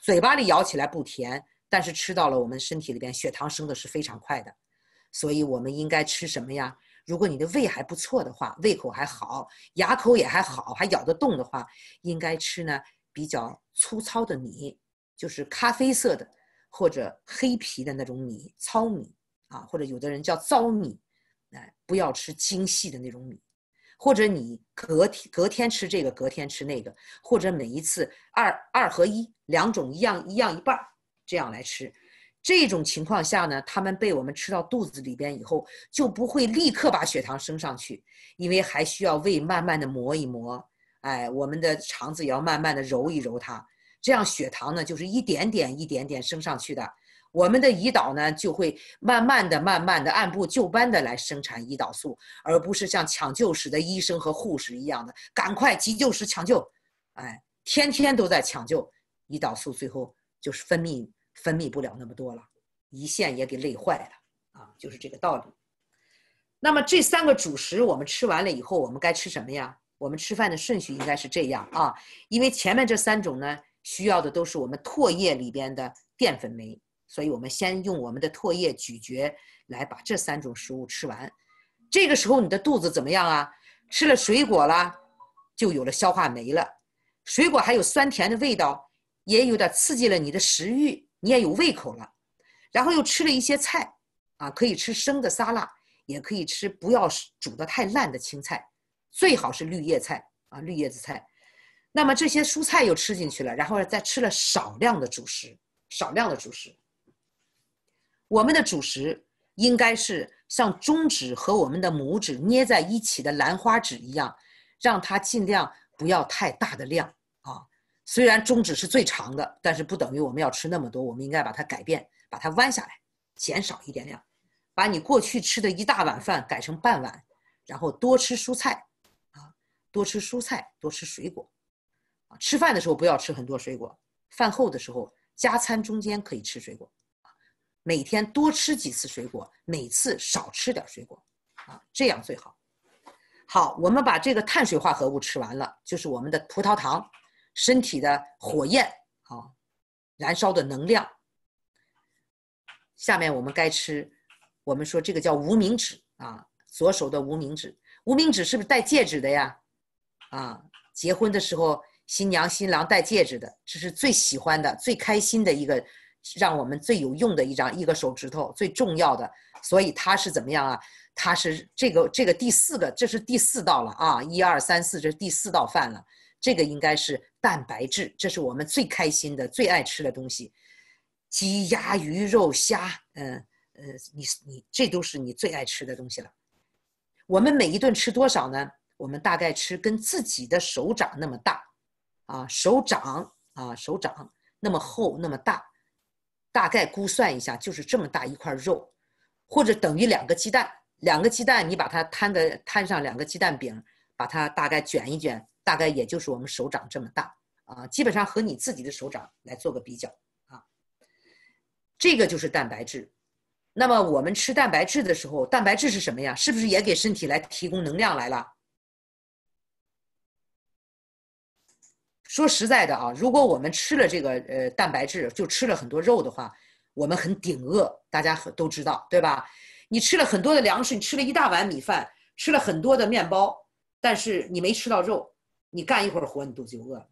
嘴巴里咬起来不甜，但是吃到了我们身体里边，血糖升的是非常快的。所以，我们应该吃什么呀？如果你的胃还不错的话，胃口还好，牙口也还好，还咬得动的话，应该吃呢比较粗糙的米，就是咖啡色的或者黑皮的那种米糙米啊，或者有的人叫糟米，哎，不要吃精细的那种米。或者你隔天隔天吃这个，隔天吃那个，或者每一次二二合一，两种一样一样一半这样来吃，这种情况下呢，它们被我们吃到肚子里边以后，就不会立刻把血糖升上去，因为还需要胃慢慢的磨一磨，哎，我们的肠子也要慢慢的揉一揉它，这样血糖呢就是一点点一点点升上去的。我们的胰岛呢，就会慢慢的、慢慢的按部就班的来生产胰岛素，而不是像抢救室的医生和护士一样的赶快急救室抢救，哎，天天都在抢救，胰岛素最后就是分泌分泌不了那么多了，胰腺也给累坏了啊，就是这个道理。那么这三个主食我们吃完了以后，我们该吃什么呀？我们吃饭的顺序应该是这样啊，因为前面这三种呢，需要的都是我们唾液里边的淀粉酶。所以我们先用我们的唾液咀嚼来把这三种食物吃完，这个时候你的肚子怎么样啊？吃了水果啦，就有了消化酶了。水果还有酸甜的味道，也有点刺激了你的食欲，你也有胃口了。然后又吃了一些菜，啊，可以吃生的沙拉，也可以吃不要煮得太烂的青菜，最好是绿叶菜啊，绿叶子菜。那么这些蔬菜又吃进去了，然后再吃了少量的主食，少量的主食。我们的主食应该是像中指和我们的拇指捏在一起的兰花指一样，让它尽量不要太大的量啊。虽然中指是最长的，但是不等于我们要吃那么多。我们应该把它改变，把它弯下来，减少一点量。把你过去吃的一大碗饭改成半碗，然后多吃蔬菜啊，多吃蔬菜，多吃水果啊。吃饭的时候不要吃很多水果，饭后的时候加餐中间可以吃水果。每天多吃几次水果，每次少吃点水果，啊，这样最好。好，我们把这个碳水化合物吃完了，就是我们的葡萄糖，身体的火焰，啊，燃烧的能量。下面我们该吃，我们说这个叫无名指啊，左手的无名指，无名指是不是戴戒指的呀？啊，结婚的时候，新娘新郎戴戒指的，这是最喜欢的、最开心的一个。让我们最有用的一张一个手指头最重要的，所以它是怎么样啊？它是这个这个第四个，这是第四道了啊！一二三四，这是第四道饭了。这个应该是蛋白质，这是我们最开心的最爱吃的东西，鸡鸭鱼肉虾，嗯呃，你你这都是你最爱吃的东西了。我们每一顿吃多少呢？我们大概吃跟自己的手掌那么大，啊，手掌啊，手掌那么厚那么大。大概估算一下，就是这么大一块肉，或者等于两个鸡蛋。两个鸡蛋，你把它摊的摊上两个鸡蛋饼，把它大概卷一卷，大概也就是我们手掌这么大啊。基本上和你自己的手掌来做个比较啊。这个就是蛋白质。那么我们吃蛋白质的时候，蛋白质是什么呀？是不是也给身体来提供能量来了？说实在的啊，如果我们吃了这个呃蛋白质，就吃了很多肉的话，我们很顶饿，大家很都知道，对吧？你吃了很多的粮食，你吃了一大碗米饭，吃了很多的面包，但是你没吃到肉，你干一会儿活，你肚子就饿。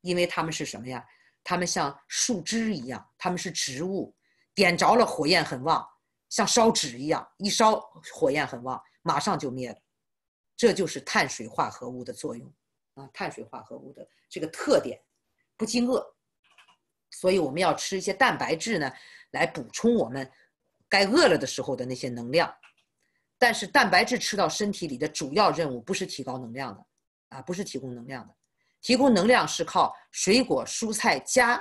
因为它们是什么呀？它们像树枝一样，它们是植物，点着了火焰很旺，像烧纸一样，一烧火焰很旺，马上就灭了。这就是碳水化合物的作用啊，碳水化合物的。这个特点不饥饿，所以我们要吃一些蛋白质呢，来补充我们该饿了的时候的那些能量。但是蛋白质吃到身体里的主要任务不是提高能量的啊，不是提供能量的，提供能量是靠水果、蔬菜加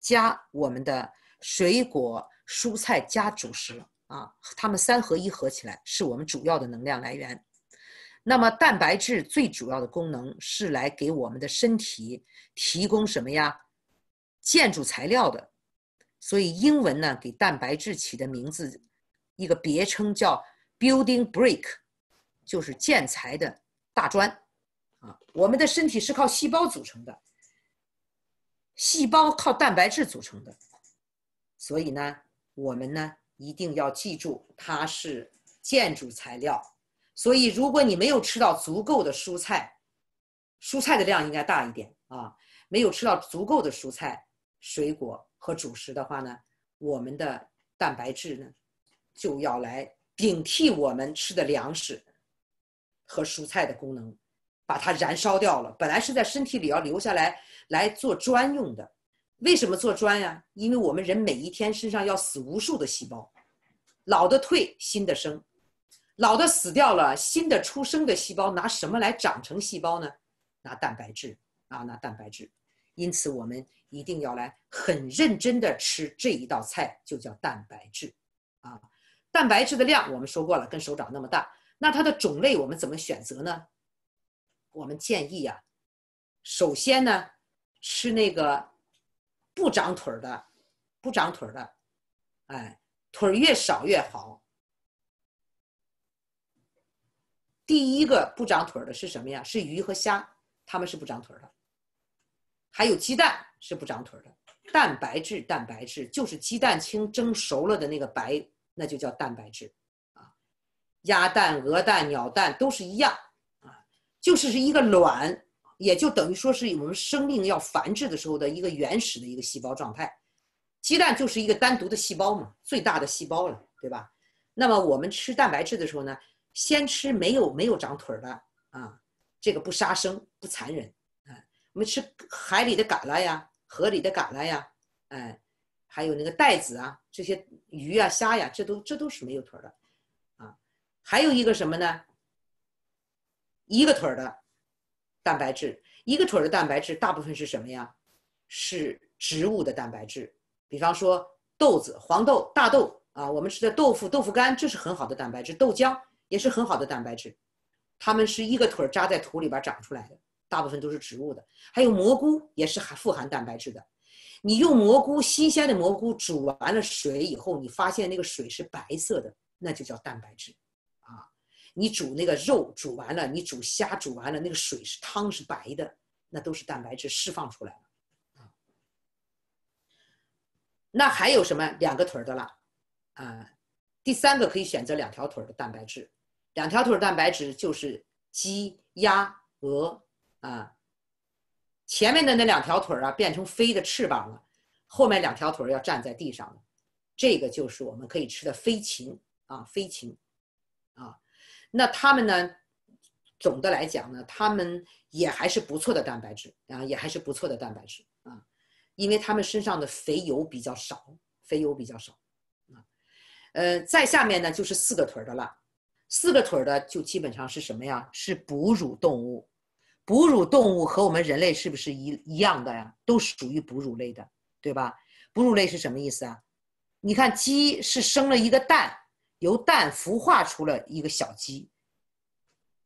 加我们的水果、蔬菜加主食啊，它们三合一合起来是我们主要的能量来源。那么，蛋白质最主要的功能是来给我们的身体提供什么呀？建筑材料的。所以，英文呢给蛋白质起的名字一个别称叫 “building brick”，就是建材的大砖。啊，我们的身体是靠细胞组成的，细胞靠蛋白质组成的。所以呢，我们呢一定要记住，它是建筑材料。所以，如果你没有吃到足够的蔬菜，蔬菜的量应该大一点啊。没有吃到足够的蔬菜、水果和主食的话呢，我们的蛋白质呢，就要来顶替我们吃的粮食和蔬菜的功能，把它燃烧掉了。本来是在身体里要留下来来做专用的，为什么做专呀？因为我们人每一天身上要死无数的细胞，老的退，新的生。老的死掉了，新的出生的细胞拿什么来长成细胞呢？拿蛋白质啊，拿蛋白质。因此，我们一定要来很认真的吃这一道菜，就叫蛋白质。啊，蛋白质的量我们说过了，跟手掌那么大。那它的种类我们怎么选择呢？我们建议呀，首先呢，吃那个不长腿的，不长腿的，哎，腿儿越少越好。第一个不长腿的是什么呀？是鱼和虾，它们是不长腿的。还有鸡蛋是不长腿的。蛋白质，蛋白质就是鸡蛋清蒸熟了的那个白，那就叫蛋白质啊。鸭蛋、鹅蛋、鸟蛋都是一样啊，就是是一个卵，也就等于说是我们生命要繁殖的时候的一个原始的一个细胞状态。鸡蛋就是一个单独的细胞嘛，最大的细胞了，对吧？那么我们吃蛋白质的时候呢？先吃没有没有长腿儿的啊，这个不杀生不残忍啊。我们吃海里的蛤蜊呀，河里的蛤蜊呀，哎，还有那个带子啊，这些鱼啊虾呀，这都这都是没有腿的啊。还有一个什么呢？一个腿儿的蛋白质，一个腿儿的蛋白质大部分是什么呀？是植物的蛋白质，比方说豆子、黄豆、大豆啊，我们吃的豆腐、豆腐干，这是很好的蛋白质，豆浆。也是很好的蛋白质，它们是一个腿儿扎在土里边长出来的，大部分都是植物的，还有蘑菇也是含富含蛋白质的。你用蘑菇，新鲜的蘑菇煮完了水以后，你发现那个水是白色的，那就叫蛋白质啊。你煮那个肉煮完了，你煮虾煮完了，那个水是汤是白的，那都是蛋白质释放出来了啊。那还有什么两个腿儿的了啊？第三个可以选择两条腿儿的蛋白质。两条腿蛋白质就是鸡、鸭、鹅啊，前面的那两条腿啊变成飞的翅膀了，后面两条腿要站在地上了。这个就是我们可以吃的飞禽啊，飞禽，啊，那它们呢，总的来讲呢，它们也还是不错的蛋白质啊，也还是不错的蛋白质啊，因为它们身上的肥油比较少，肥油比较少啊，呃，再下面呢就是四个腿的了。四个腿儿的就基本上是什么呀？是哺乳动物，哺乳动物和我们人类是不是一一样的呀？都是属于哺乳类的，对吧？哺乳类是什么意思啊？你看鸡是生了一个蛋，由蛋孵化出了一个小鸡，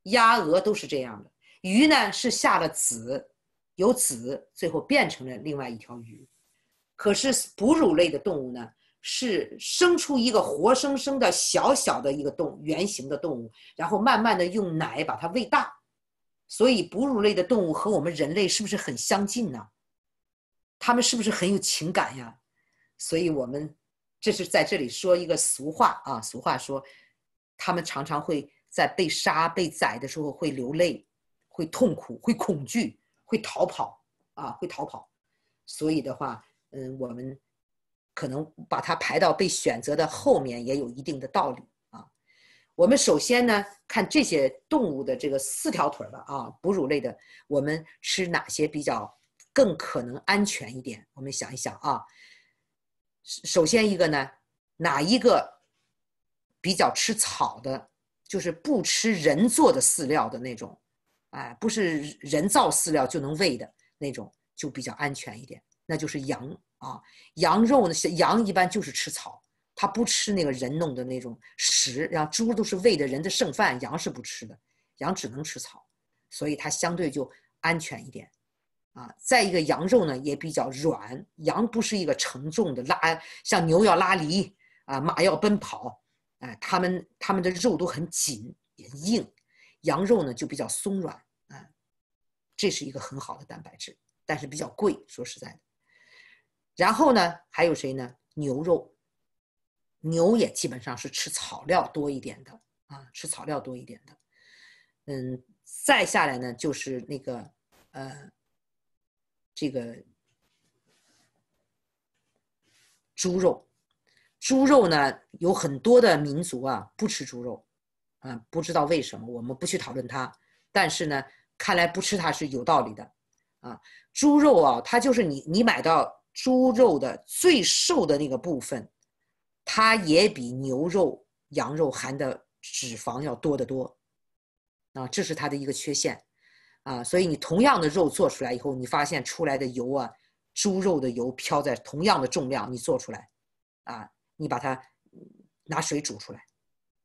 鸭鹅都是这样的。鱼呢是下了子，由子最后变成了另外一条鱼。可是哺乳类的动物呢？是生出一个活生生的小小的一个动圆形的动物，然后慢慢的用奶把它喂大，所以哺乳类的动物和我们人类是不是很相近呢？它们是不是很有情感呀？所以我们这是在这里说一个俗话啊，俗话说，它们常常会在被杀被宰的时候会流泪，会痛苦，会恐惧，会逃跑啊，会逃跑。所以的话，嗯，我们。可能把它排到被选择的后面也有一定的道理啊。我们首先呢，看这些动物的这个四条腿的啊，哺乳类的，我们吃哪些比较更可能安全一点？我们想一想啊。首先一个呢，哪一个比较吃草的，就是不吃人做的饲料的那种，哎，不是人造饲料就能喂的那种，就比较安全一点，那就是羊。啊，羊肉呢？羊一般就是吃草，它不吃那个人弄的那种食。然后猪都是喂的人的剩饭，羊是不吃的，羊只能吃草，所以它相对就安全一点。啊，再一个，羊肉呢也比较软，羊不是一个承重的拉，像牛要拉犁啊，马要奔跑，哎，它们它们的肉都很紧也很硬，羊肉呢就比较松软啊，这是一个很好的蛋白质，但是比较贵。说实在的。然后呢，还有谁呢？牛肉，牛也基本上是吃草料多一点的啊，吃草料多一点的。嗯，再下来呢，就是那个呃，这个猪肉，猪肉呢，有很多的民族啊不吃猪肉啊，不知道为什么，我们不去讨论它。但是呢，看来不吃它是有道理的啊。猪肉啊，它就是你你买到。猪肉的最瘦的那个部分，它也比牛肉、羊肉含的脂肪要多得多，啊，这是它的一个缺陷，啊，所以你同样的肉做出来以后，你发现出来的油啊，猪肉的油飘在同样的重量，你做出来，啊，你把它拿水煮出来，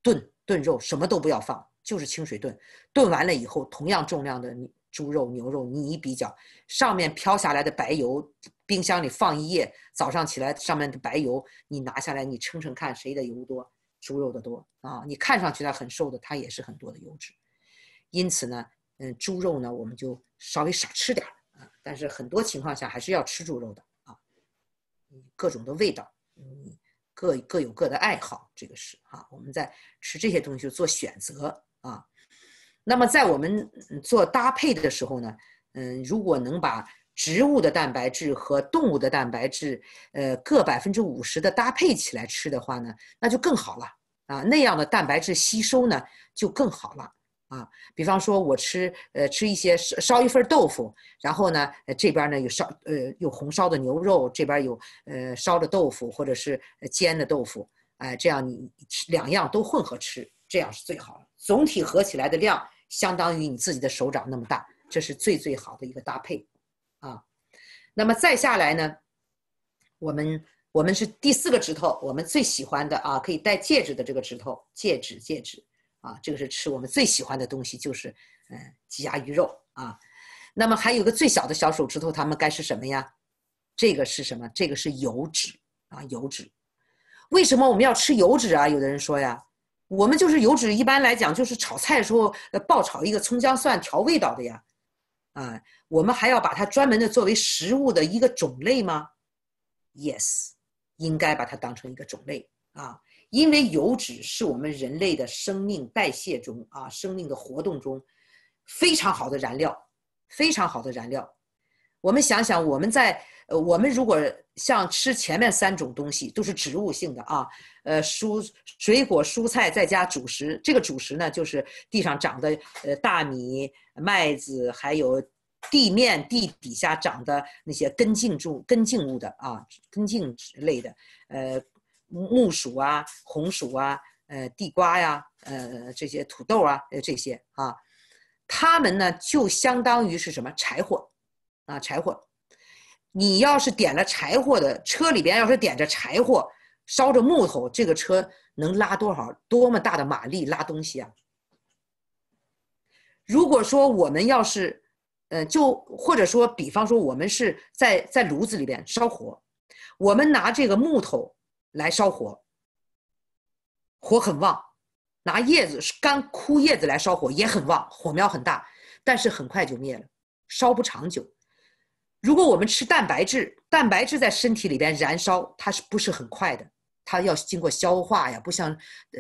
炖炖肉什么都不要放，就是清水炖，炖完了以后，同样重量的你。猪肉、牛肉，你一比较，上面飘下来的白油，冰箱里放一夜，早上起来上面的白油，你拿下来，你称称看谁的油多，猪肉的多啊。你看上去它很瘦的，它也是很多的油脂。因此呢，嗯，猪肉呢，我们就稍微少吃点儿啊。但是很多情况下还是要吃猪肉的啊。各种的味道，嗯，各各有各的爱好，这个是哈。我们在吃这些东西做选择啊。那么在我们做搭配的时候呢，嗯，如果能把植物的蛋白质和动物的蛋白质，呃，各百分之五十的搭配起来吃的话呢，那就更好了啊。那样的蛋白质吸收呢就更好了啊。比方说，我吃呃吃一些烧烧一份豆腐，然后呢，这边呢有烧呃有红烧的牛肉，这边有呃烧的豆腐或者是煎的豆腐，哎，这样你两样都混合吃，这样是最好了。总体合起来的量相当于你自己的手掌那么大，这是最最好的一个搭配，啊，那么再下来呢，我们我们是第四个指头，我们最喜欢的啊，可以戴戒指的这个指头，戒指戒指，啊，这个是吃我们最喜欢的东西，就是嗯，鸡鸭鱼肉啊，那么还有个最小的小手指头，他们该是什么呀？这个是什么？这个是油脂啊，油脂。为什么我们要吃油脂啊？有的人说呀。我们就是油脂，一般来讲就是炒菜时候呃爆炒一个葱姜蒜调味道的呀，啊，我们还要把它专门的作为食物的一个种类吗？Yes，应该把它当成一个种类啊，因为油脂是我们人类的生命代谢中啊生命的活动中非常好的燃料，非常好的燃料。我们想想，我们在呃，我们如果像吃前面三种东西，都是植物性的啊，呃，蔬水果、蔬菜，再加主食。这个主食呢，就是地上长的呃大米、麦子，还有地面、地底下长的那些根茎柱、根茎物的啊，根茎之类的，呃，木薯啊、红薯啊、呃地瓜呀、呃这些土豆啊，呃这些啊，它们呢就相当于是什么柴火。啊，柴火！你要是点了柴火的车里边，要是点着柴火，烧着木头，这个车能拉多少？多么大的马力拉东西啊！如果说我们要是，呃，就或者说，比方说我们是在在炉子里边烧火，我们拿这个木头来烧火，火很旺；拿叶子是干枯叶子来烧火也很旺，火苗很大，但是很快就灭了，烧不长久。如果我们吃蛋白质，蛋白质在身体里边燃烧，它是不是很快的？它要经过消化呀，不像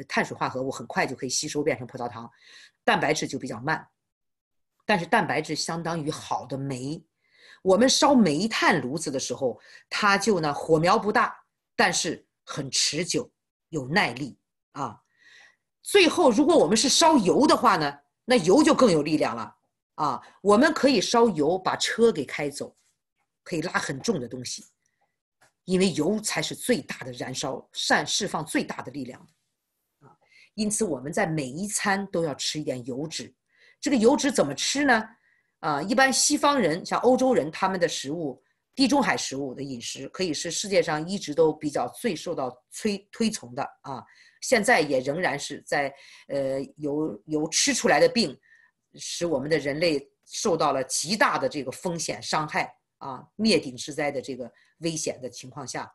碳水化合物很快就可以吸收变成葡萄糖，蛋白质就比较慢。但是蛋白质相当于好的煤，我们烧煤炭炉子的时候，它就呢火苗不大，但是很持久，有耐力啊。最后，如果我们是烧油的话呢，那油就更有力量了啊。我们可以烧油把车给开走。可以拉很重的东西，因为油才是最大的燃烧、善释放最大的力量啊！因此，我们在每一餐都要吃一点油脂。这个油脂怎么吃呢？啊，一般西方人，像欧洲人，他们的食物——地中海食物的饮食，可以是世界上一直都比较最受到推推崇的啊。现在也仍然是在呃，由由吃出来的病，使我们的人类受到了极大的这个风险伤害。啊，灭顶之灾的这个危险的情况下，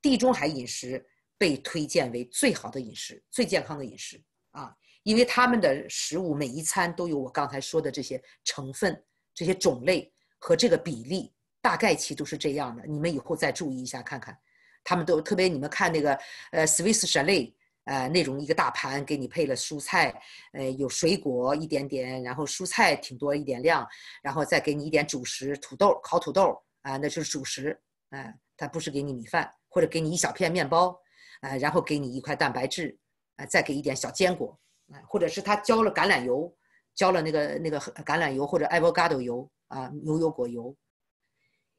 地中海饮食被推荐为最好的饮食、最健康的饮食啊，因为他们的食物每一餐都有我刚才说的这些成分、这些种类和这个比例，大概其都是这样的。你们以后再注意一下看看，他们都特别，你们看那个呃，Swiss c h l e 呃，那种一个大盘，给你配了蔬菜，呃，有水果一点点，然后蔬菜挺多一点量，然后再给你一点主食，土豆烤土豆啊，那就是主食，啊，它不是给你米饭，或者给你一小片面包，啊，然后给你一块蛋白质，啊，再给一点小坚果，啊，或者是它浇了橄榄油，浇了那个那个橄榄油或者 avocado 油啊，牛油果油，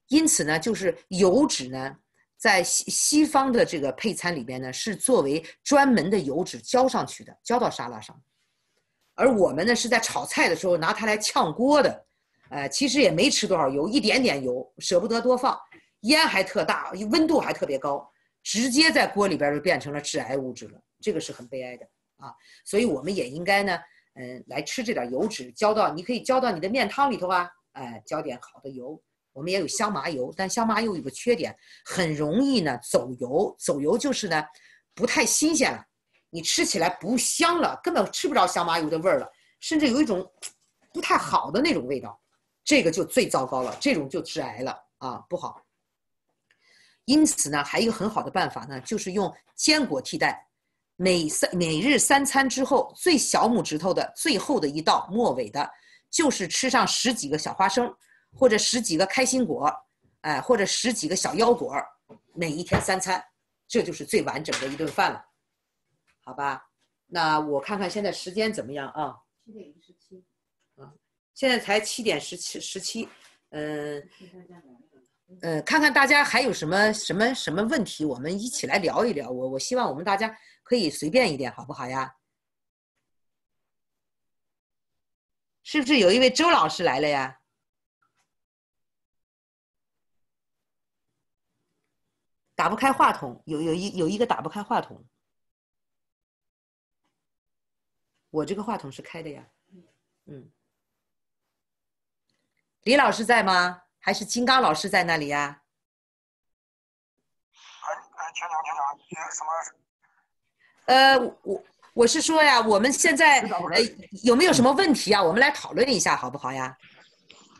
因此呢，就是油脂呢。在西西方的这个配餐里边呢，是作为专门的油脂浇上去的，浇到沙拉上。而我们呢，是在炒菜的时候拿它来炝锅的，呃，其实也没吃多少油，一点点油，舍不得多放，烟还特大，温度还特别高，直接在锅里边就变成了致癌物质了，这个是很悲哀的啊。所以我们也应该呢，嗯，来吃这点油脂，浇到你可以浇到你的面汤里头啊，哎，浇点好的油。我们也有香麻油，但香麻油有个缺点，很容易呢走油。走油就是呢，不太新鲜了，你吃起来不香了，根本吃不着香麻油的味儿了，甚至有一种不太好的那种味道。这个就最糟糕了，这种就致癌了啊，不好。因此呢，还有一个很好的办法呢，就是用坚果替代，每三每日三餐之后，最小拇指头的最后的一道末尾的，就是吃上十几个小花生。或者十几个开心果，哎，或者十几个小腰果，每一天三餐，这就是最完整的一顿饭了，好吧？那我看看现在时间怎么样啊？七点一十七，啊，现在才七点十七十七，嗯，嗯，看看大家还有什么什么什么问题，我们一起来聊一聊。我我希望我们大家可以随便一点，好不好呀？是不是有一位周老师来了呀？打不开话筒，有有一有一个打不开话筒。我这个话筒是开的呀，嗯。李老师在吗？还是金刚老师在那里呀？还还全场，什么？呃，我我是说呀，我们现在呃有没有什么问题啊？我们来讨论一下好不好呀？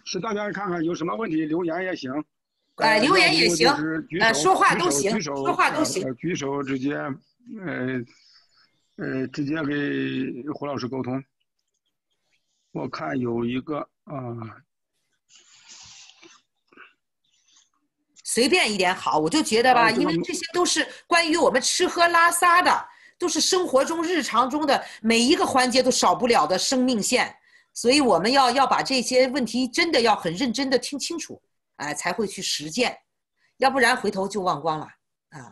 是大家看看有什么问题留言也行。呃，留言也行，呃，说话都行，说话都行，举手直接，呃，呃，直接给胡老师沟通。我看有一个啊，随便一点好，我就觉得吧，因为这些都是关于我们吃喝拉撒的，都是生活中日常中的每一个环节都少不了的生命线，所以我们要要把这些问题真的要很认真的听清楚。哎，才会去实践，要不然回头就忘光了啊。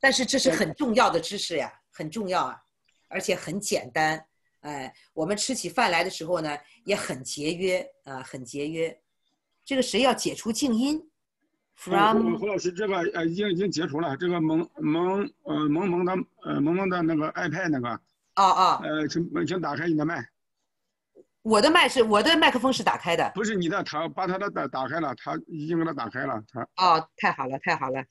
但是这是很重要的知识呀，很重要啊，而且很简单。哎，我们吃起饭来的时候呢，也很节约啊，很节约。这个谁要解除静音？胡老师，这个呃，已经已经解除了。这个萌萌呃，萌萌的呃，萌萌的那个 iPad 那个啊啊，呃，请请打开你的麦。我的麦是，我的麦克风是打开的。不是你的，他把他的打打开了，他已经给他打开了，他。哦，太好了，太好了。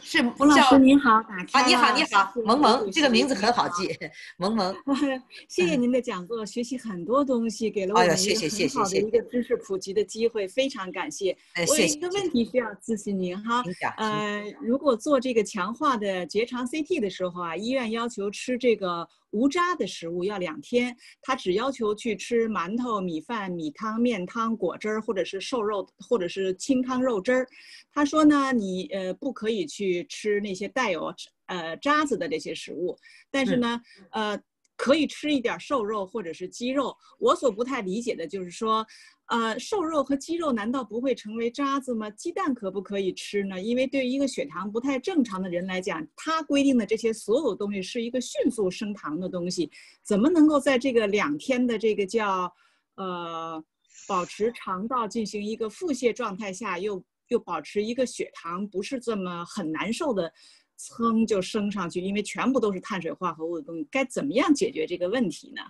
是冯老师您好，打开啊，你好你好，萌萌，这个名字很好记，萌萌。谢谢您的讲座，学习很多东西，给了我们一个很好的一个知识普及的机会，非常感谢。哎，谢。我有一个问题需要咨询您哈，呃，如果做这个强化的结肠 CT 的时候啊，医院要求吃这个。无渣的食物要两天，他只要求去吃馒头、米饭、米汤、面汤、果汁儿，或者是瘦肉，或者是清汤肉汁儿。他说呢，你呃不可以去吃那些带有呃渣子的这些食物，但是呢，呃。可以吃一点瘦肉或者是鸡肉。我所不太理解的就是说，呃，瘦肉和鸡肉难道不会成为渣子吗？鸡蛋可不可以吃呢？因为对于一个血糖不太正常的人来讲，他规定的这些所有东西是一个迅速升糖的东西，怎么能够在这个两天的这个叫，呃，保持肠道进行一个腹泻状态下，又又保持一个血糖不是这么很难受的？噌就升上去，因为全部都是碳水化合物的东西。该怎么样解决这个问题呢？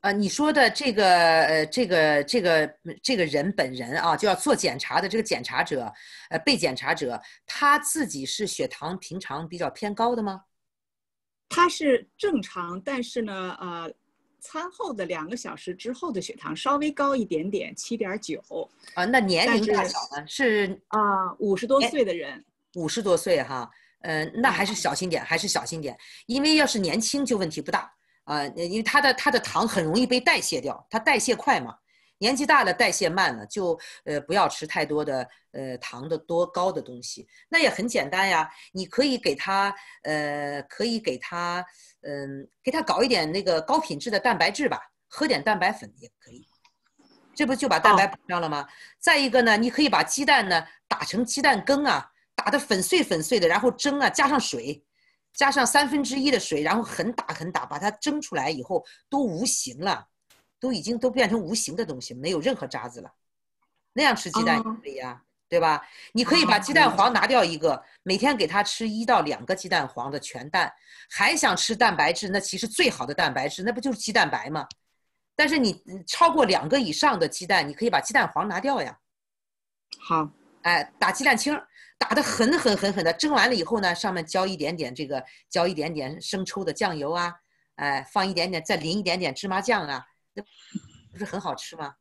呃，你说的这个呃，这个这个这个人本人啊，就要做检查的这个检查者，呃，被检查者他自己是血糖平常比较偏高的吗？他是正常，但是呢，呃，餐后的两个小时之后的血糖稍微高一点点，七点九。啊，那年龄大小呢？是啊，五十多岁的人。五十多岁哈。呃，那还是小心点，还是小心点，因为要是年轻就问题不大啊，因为他的他的糖很容易被代谢掉，他代谢快嘛。年纪大了代谢慢了，就呃不要吃太多的呃糖的多高的东西。那也很简单呀，你可以给他呃，可以给他嗯，给他搞一点那个高品质的蛋白质吧，喝点蛋白粉也可以，这不就把蛋白补上了吗？再一个呢，你可以把鸡蛋呢打成鸡蛋羹啊。打得粉碎粉碎的，然后蒸啊，加上水，加上三分之一的水，然后狠打狠打，把它蒸出来以后都无形了，都已经都变成无形的东西，没有任何渣子了。那样吃鸡蛋可以呀，对吧？你可以把鸡蛋黄拿掉一个，每天给他吃一到两个鸡蛋黄的全蛋。还想吃蛋白质，那其实最好的蛋白质那不就是鸡蛋白吗？但是你超过两个以上的鸡蛋，你可以把鸡蛋黄拿掉呀。好，哎，打鸡蛋清。打得很狠很狠的，蒸完了以后呢，上面浇一点点这个，浇一点点生抽的酱油啊，哎，放一点点，再淋一点点芝麻酱啊，那不是很好吃吗？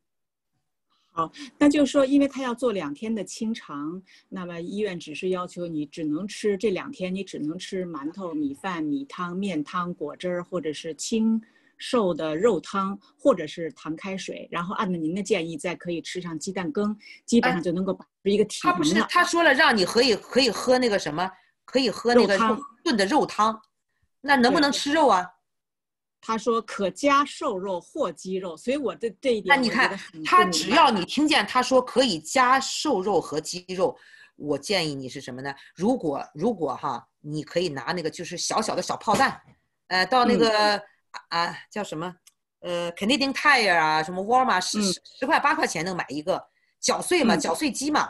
好，那就是说，因为他要做两天的清肠，那么医院只是要求你只能吃这两天，你只能吃馒头、米饭、米汤、面汤、果汁儿或者是清。瘦的肉汤或者是糖开水，然后按照您的建议，再可以吃上鸡蛋羹，基本上就能够一个体温了。他不是，他说了让你可以可以喝那个什么，可以喝那个炖的肉汤。那能不能吃肉啊？他说可加瘦肉或鸡肉，所以我的这一点。那你看，他只要你听见他说可以加瘦肉和鸡肉，我建议你是什么呢？如果如果哈，你可以拿那个就是小小的小炮弹，呃，到那个。啊，叫什么？呃，肯德基泰啊，什么沃尔玛十十十块八块钱能买一个，搅碎嘛，搅碎机嘛。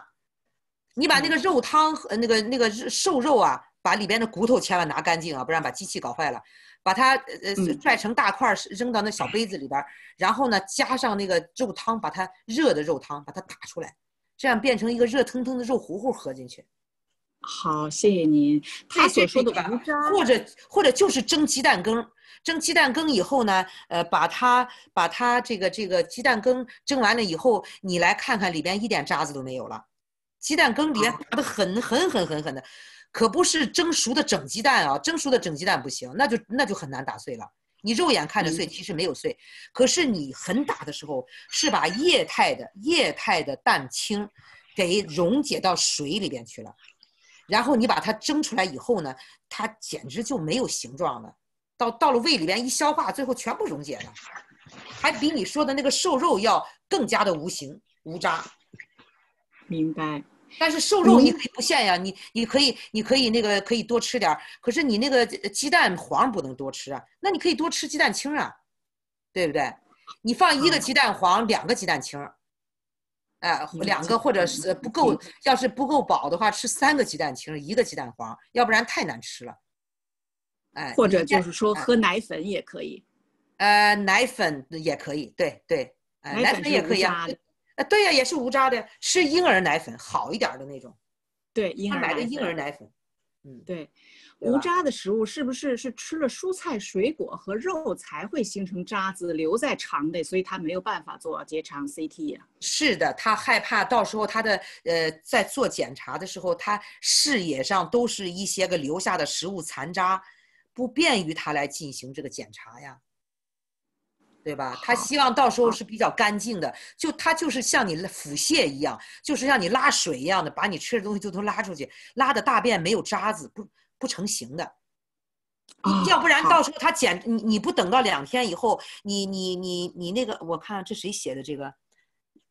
你把那个肉汤和那个那个瘦肉啊，把里边的骨头千万拿干净啊，不然把机器搞坏了。把它呃拽成大块儿，扔到那小杯子里边儿，然后呢加上那个肉汤，把它热的肉汤把它打出来，这样变成一个热腾腾的肉糊糊喝进去。好，谢谢您。他所说的无渣，或者或者就是蒸鸡蛋羹。蒸鸡蛋羹以后呢，呃，把它把它这个这个鸡蛋羹蒸完了以后，你来看看里边一点渣子都没有了。鸡蛋羹里打的很很很很很的，可不是蒸熟的整鸡蛋啊，蒸熟的整鸡蛋不行，那就那就很难打碎了。你肉眼看着碎，其实没有碎。可是你狠打的时候，是把液态的液态的蛋清给溶解到水里边去了。然后你把它蒸出来以后呢，它简直就没有形状了。到到了胃里边一消化，最后全部溶解了，还比你说的那个瘦肉要更加的无形无渣。明白。但是瘦肉你可以不限呀，你你可以你可以那个可以多吃点。可是你那个鸡蛋黄不能多吃啊，那你可以多吃鸡蛋清啊，对不对？你放一个鸡蛋黄，两个鸡蛋清。呃，两个或者是不够，要是不够饱的话，吃三个鸡蛋清，一个鸡蛋黄，要不然太难吃了。哎，或者就是说喝奶粉也可以。呃，奶粉也可以，对对，奶粉也可以啊，对呀，也是无渣的，是婴儿奶粉，好一点的那种。对，婴儿买的婴儿奶粉，嗯，对。无渣的食物是不是是吃了蔬菜、水果和肉才会形成渣子留在肠内？所以他没有办法做结肠 CT 呀。是的，他害怕到时候他的呃在做检查的时候，他视野上都是一些个留下的食物残渣，不便于他来进行这个检查呀，对吧？他希望到时候是比较干净的，就他就是像你腹泻一样，就是像你拉水一样的，把你吃的东西就都拉出去，拉的大便没有渣子不。不成形的，要不然到时候他检你，你不等到两天以后，你你你你那个，我看这谁写的这个，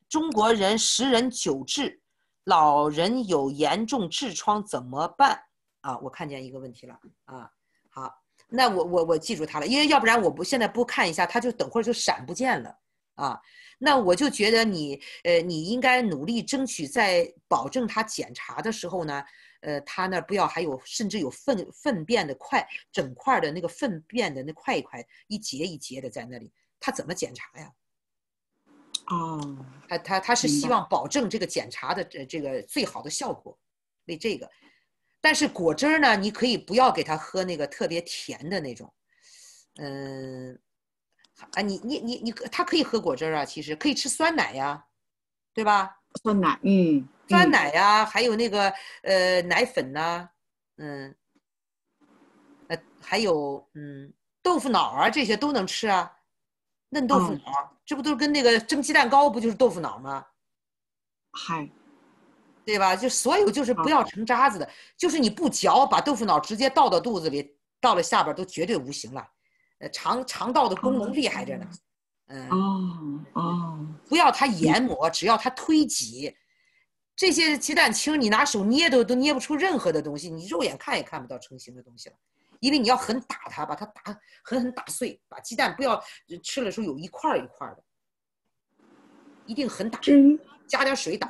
中国人十人九痔，老人有严重痔疮怎么办啊？我看见一个问题了啊，好，那我我我记住他了，因为要不然我不现在不看一下，他就等会儿就闪不见了啊。那我就觉得你呃，你应该努力争取在保证他检查的时候呢。呃，他那不要还有，甚至有粪粪便的块，整块的那个粪便的那块一块一节一节的在那里，他怎么检查呀？哦，他他他是希望保证这个检查的这这个最好的效果，为这个，但是果汁呢，你可以不要给他喝那个特别甜的那种，嗯，啊，你你你你他可以喝果汁啊，其实可以吃酸奶呀，对吧？酸奶，嗯。酸奶呀，还有那个呃奶粉呐，嗯，呃还有嗯豆腐脑啊，这些都能吃啊，嫩豆腐脑，这不都是跟那个蒸鸡蛋糕不就是豆腐脑吗？嗨，对吧？就所有就是不要成渣子的，就是你不嚼，把豆腐脑直接倒到肚子里，到了下边都绝对无形了，呃肠肠道的功能厉害着呢，嗯哦哦，不要它研磨，只要它推挤。这些鸡蛋清，你拿手捏都都捏不出任何的东西，你肉眼看也看不到成型的东西了，因为你要狠打它，把它打狠狠打碎，把鸡蛋不要吃了时候有一块一块的，一定狠打，加点水打，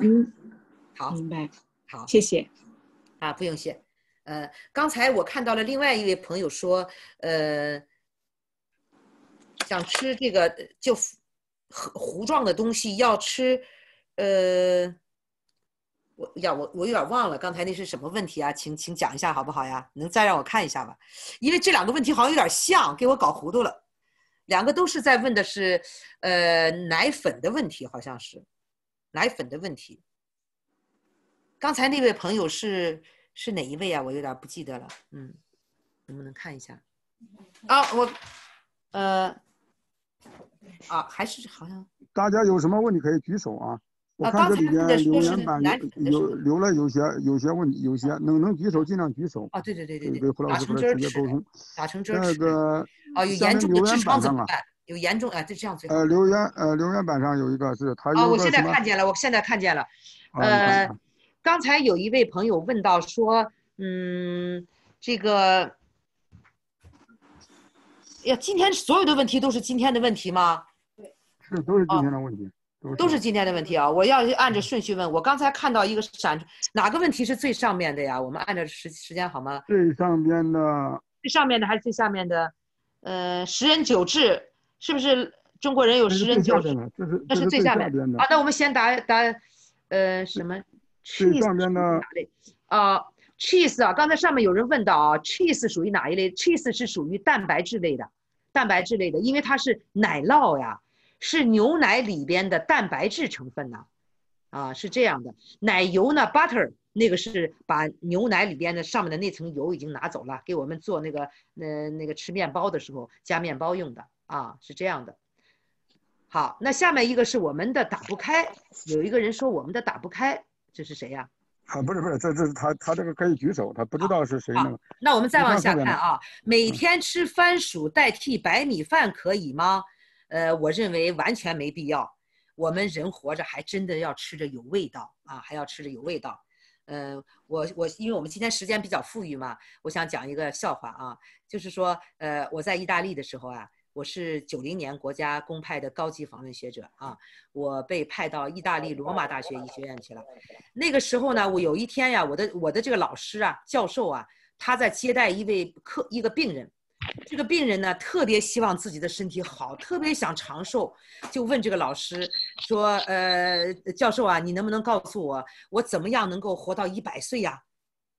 好，明白，好，谢谢，啊，不用谢，呃，刚才我看到了另外一位朋友说，呃，想吃这个就糊糊状的东西，要吃，呃。我呀，我我有点忘了刚才那是什么问题啊，请请讲一下好不好呀？能再让我看一下吧，因为这两个问题好像有点像，给我搞糊涂了。两个都是在问的是，呃，奶粉的问题好像是，奶粉的问题。刚才那位朋友是是哪一位啊？我有点不记得了。嗯，能不能看一下？啊，我，呃，啊，还是好像。大家有什么问题可以举手啊？我看这里边留言板有留了有些有些问题有些能能举手尽量举手啊对对对对对，给胡老师直接沟通。打成折是那个啊有严重的痔疮怎么办？有严重啊就这样子。呃留言呃留言板上有一个是他有个啊我现在看见了我现在看见了，呃刚才有一位朋友问到说嗯这个呀今天所有的问题都是今天的问题吗？是都是今天的问题。都是今天的问题啊！我要按着顺序问。我刚才看到一个闪，哪个问题是最上面的呀？我们按照时时间好吗？最上边的。最上面的还是最下面的？呃，十人九智，是不是中国人有十人九智？这是是最下面的。好，那我们先答答，呃，什么？e 上边的哪类？啊，cheese 啊，刚才上面有人问到啊，cheese 属于哪一类？cheese 是属于蛋白质类的，蛋白质类的，因为它是奶酪呀。是牛奶里边的蛋白质成分呢，啊，是这样的，奶油呢，butter 那个是把牛奶里边的上面的那层油已经拿走了，给我们做那个，呃，那个吃面包的时候加面包用的，啊，是这样的。好，那下面一个是我们的打不开，有一个人说我们的打不开，这是谁呀？啊，不是不是，这这他他这个可以举手，他不知道是谁呢？那我们再往下看啊，每天吃番薯代替白米饭可以吗？呃，我认为完全没必要。我们人活着还真的要吃着有味道啊，还要吃着有味道。呃，我我因为我们今天时间比较富裕嘛，我想讲一个笑话啊，就是说，呃，我在意大利的时候啊，我是九零年国家公派的高级访问学者啊，我被派到意大利罗马大学医学院去了。那个时候呢，我有一天呀，我的我的这个老师啊，教授啊，他在接待一位客一个病人。这个病人呢，特别希望自己的身体好，特别想长寿，就问这个老师说：“呃，教授啊，你能不能告诉我，我怎么样能够活到一百岁呀？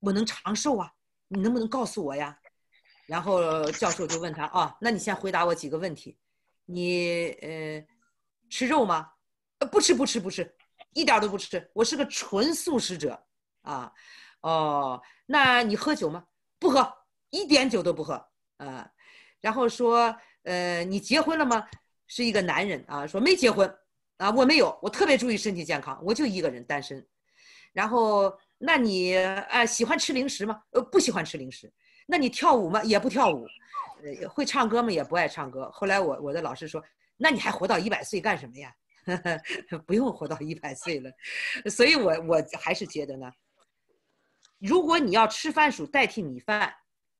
我能长寿啊？你能不能告诉我呀？”然后教授就问他：“哦，那你先回答我几个问题。你呃，吃肉吗？呃，不吃，不吃，不吃，一点都不吃。我是个纯素食者啊。哦，那你喝酒吗？不喝，一点酒都不喝。”啊，然后说，呃，你结婚了吗？是一个男人啊，说没结婚，啊，我没有，我特别注意身体健康，我就一个人单身。然后，那你啊，喜欢吃零食吗？呃，不喜欢吃零食。那你跳舞吗？也不跳舞。呃，会唱歌吗？也不爱唱歌。后来我我的老师说，那你还活到一百岁干什么呀？不用活到一百岁了。所以我我还是觉得呢，如果你要吃番薯代替米饭。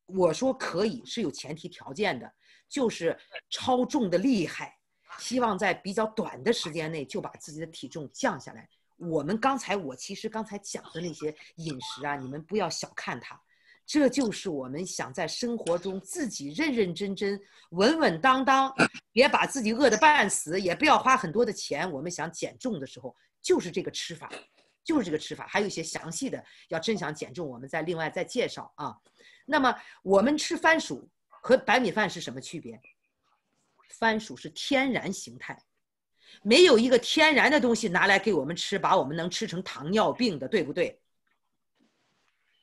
我说可以是有前提条件的，就是超重的厉害，希望在比较短的时间内就把自己的体重降下来。我们刚才我其实刚才讲的那些饮食啊，你们不要小看它，这就是我们想在生活中自己认认真真、稳稳当当，别把自己饿得半死，也不要花很多的钱。我们想减重的时候，就是这个吃法，就是这个吃法。还有一些详细的，要真想减重，我们再另外再介绍啊。那么我们吃番薯和白米饭是什么区别？番薯是天然形态，没有一个天然的东西拿来给我们吃，把我们能吃成糖尿病的，对不对？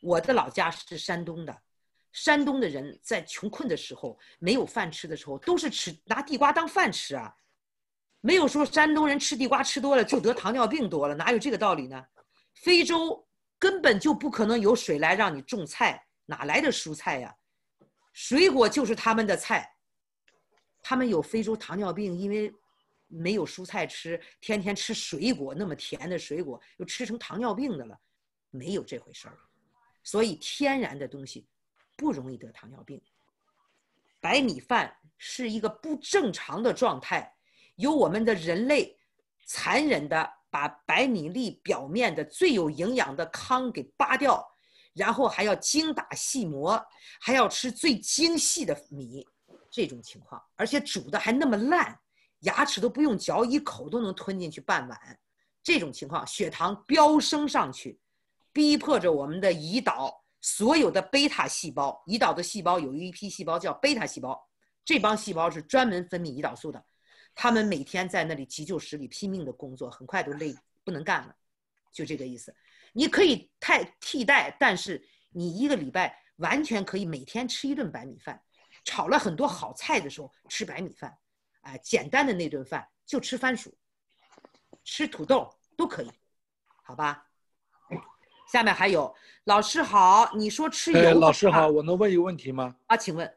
我的老家是山东的，山东的人在穷困的时候，没有饭吃的时候，都是吃拿地瓜当饭吃啊，没有说山东人吃地瓜吃多了就得糖尿病多了，哪有这个道理呢？非洲根本就不可能有水来让你种菜。哪来的蔬菜呀？水果就是他们的菜。他们有非洲糖尿病，因为没有蔬菜吃，天天吃水果，那么甜的水果，又吃成糖尿病的了，没有这回事儿。所以天然的东西不容易得糖尿病。白米饭是一个不正常的状态，由我们的人类残忍的把白米粒表面的最有营养的糠给扒掉。然后还要精打细磨，还要吃最精细的米，这种情况，而且煮的还那么烂，牙齿都不用嚼，一口都能吞进去半碗，这种情况，血糖飙升上去，逼迫着我们的胰岛所有的贝塔细胞，胰岛的细胞有一批细胞叫贝塔细胞，这帮细胞是专门分泌胰岛素的，他们每天在那里急救室里拼命的工作，很快都累不能干了，就这个意思。你可以太替代，但是你一个礼拜完全可以每天吃一顿白米饭，炒了很多好菜的时候吃白米饭，哎，简单的那顿饭就吃番薯，吃土豆都可以，好吧？下面还有老师好，你说吃油。哎，老师好，我能问一个问题吗？啊，请问。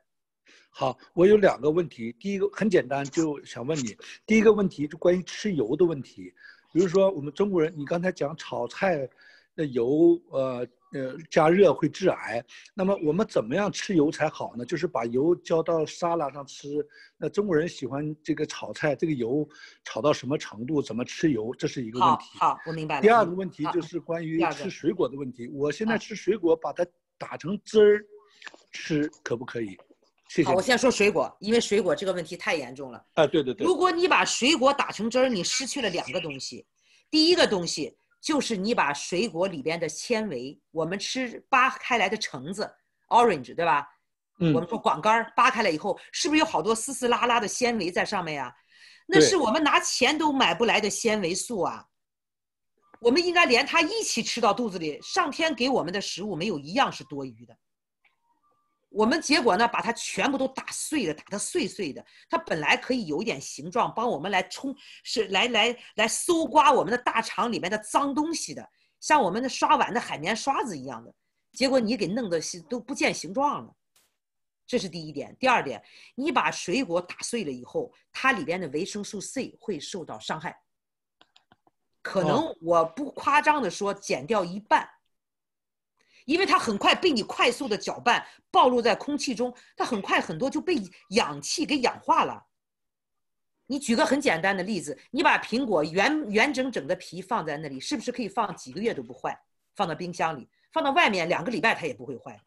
好，我有两个问题，第一个很简单，就想问你，第一个问题就关于吃油的问题，比如说我们中国人，你刚才讲炒菜。那油呃呃加热会致癌，那么我们怎么样吃油才好呢？就是把油浇到沙拉上吃。那中国人喜欢这个炒菜，这个油炒到什么程度？怎么吃油？这是一个问题。好，我明白了。第二个问题就是关于吃水果的问题。我现在吃水果，把它打成汁儿吃，可不可以？谢谢。好，我先说水果，因为水果这个问题太严重了。哎，对对对。如果你把水果打成汁儿，你失去了两个东西，第一个东西。就是你把水果里边的纤维，我们吃扒开来的橙子，orange 对吧？嗯。我们说果杆扒开了以后，是不是有好多丝丝拉拉的纤维在上面啊？那是我们拿钱都买不来的纤维素啊！我们应该连它一起吃到肚子里。上天给我们的食物没有一样是多余的。我们结果呢，把它全部都打碎了，打的碎碎的。它本来可以有一点形状，帮我们来冲，是来来来搜刮我们的大肠里面的脏东西的，像我们的刷碗的海绵刷子一样的。结果你给弄的都不见形状了，这是第一点。第二点，你把水果打碎了以后，它里边的维生素 C 会受到伤害，可能我不夸张的说，减掉一半。因为它很快被你快速的搅拌暴露在空气中，它很快很多就被氧气给氧化了。你举个很简单的例子，你把苹果圆圆整整的皮放在那里，是不是可以放几个月都不坏？放到冰箱里，放到外面两个礼拜它也不会坏。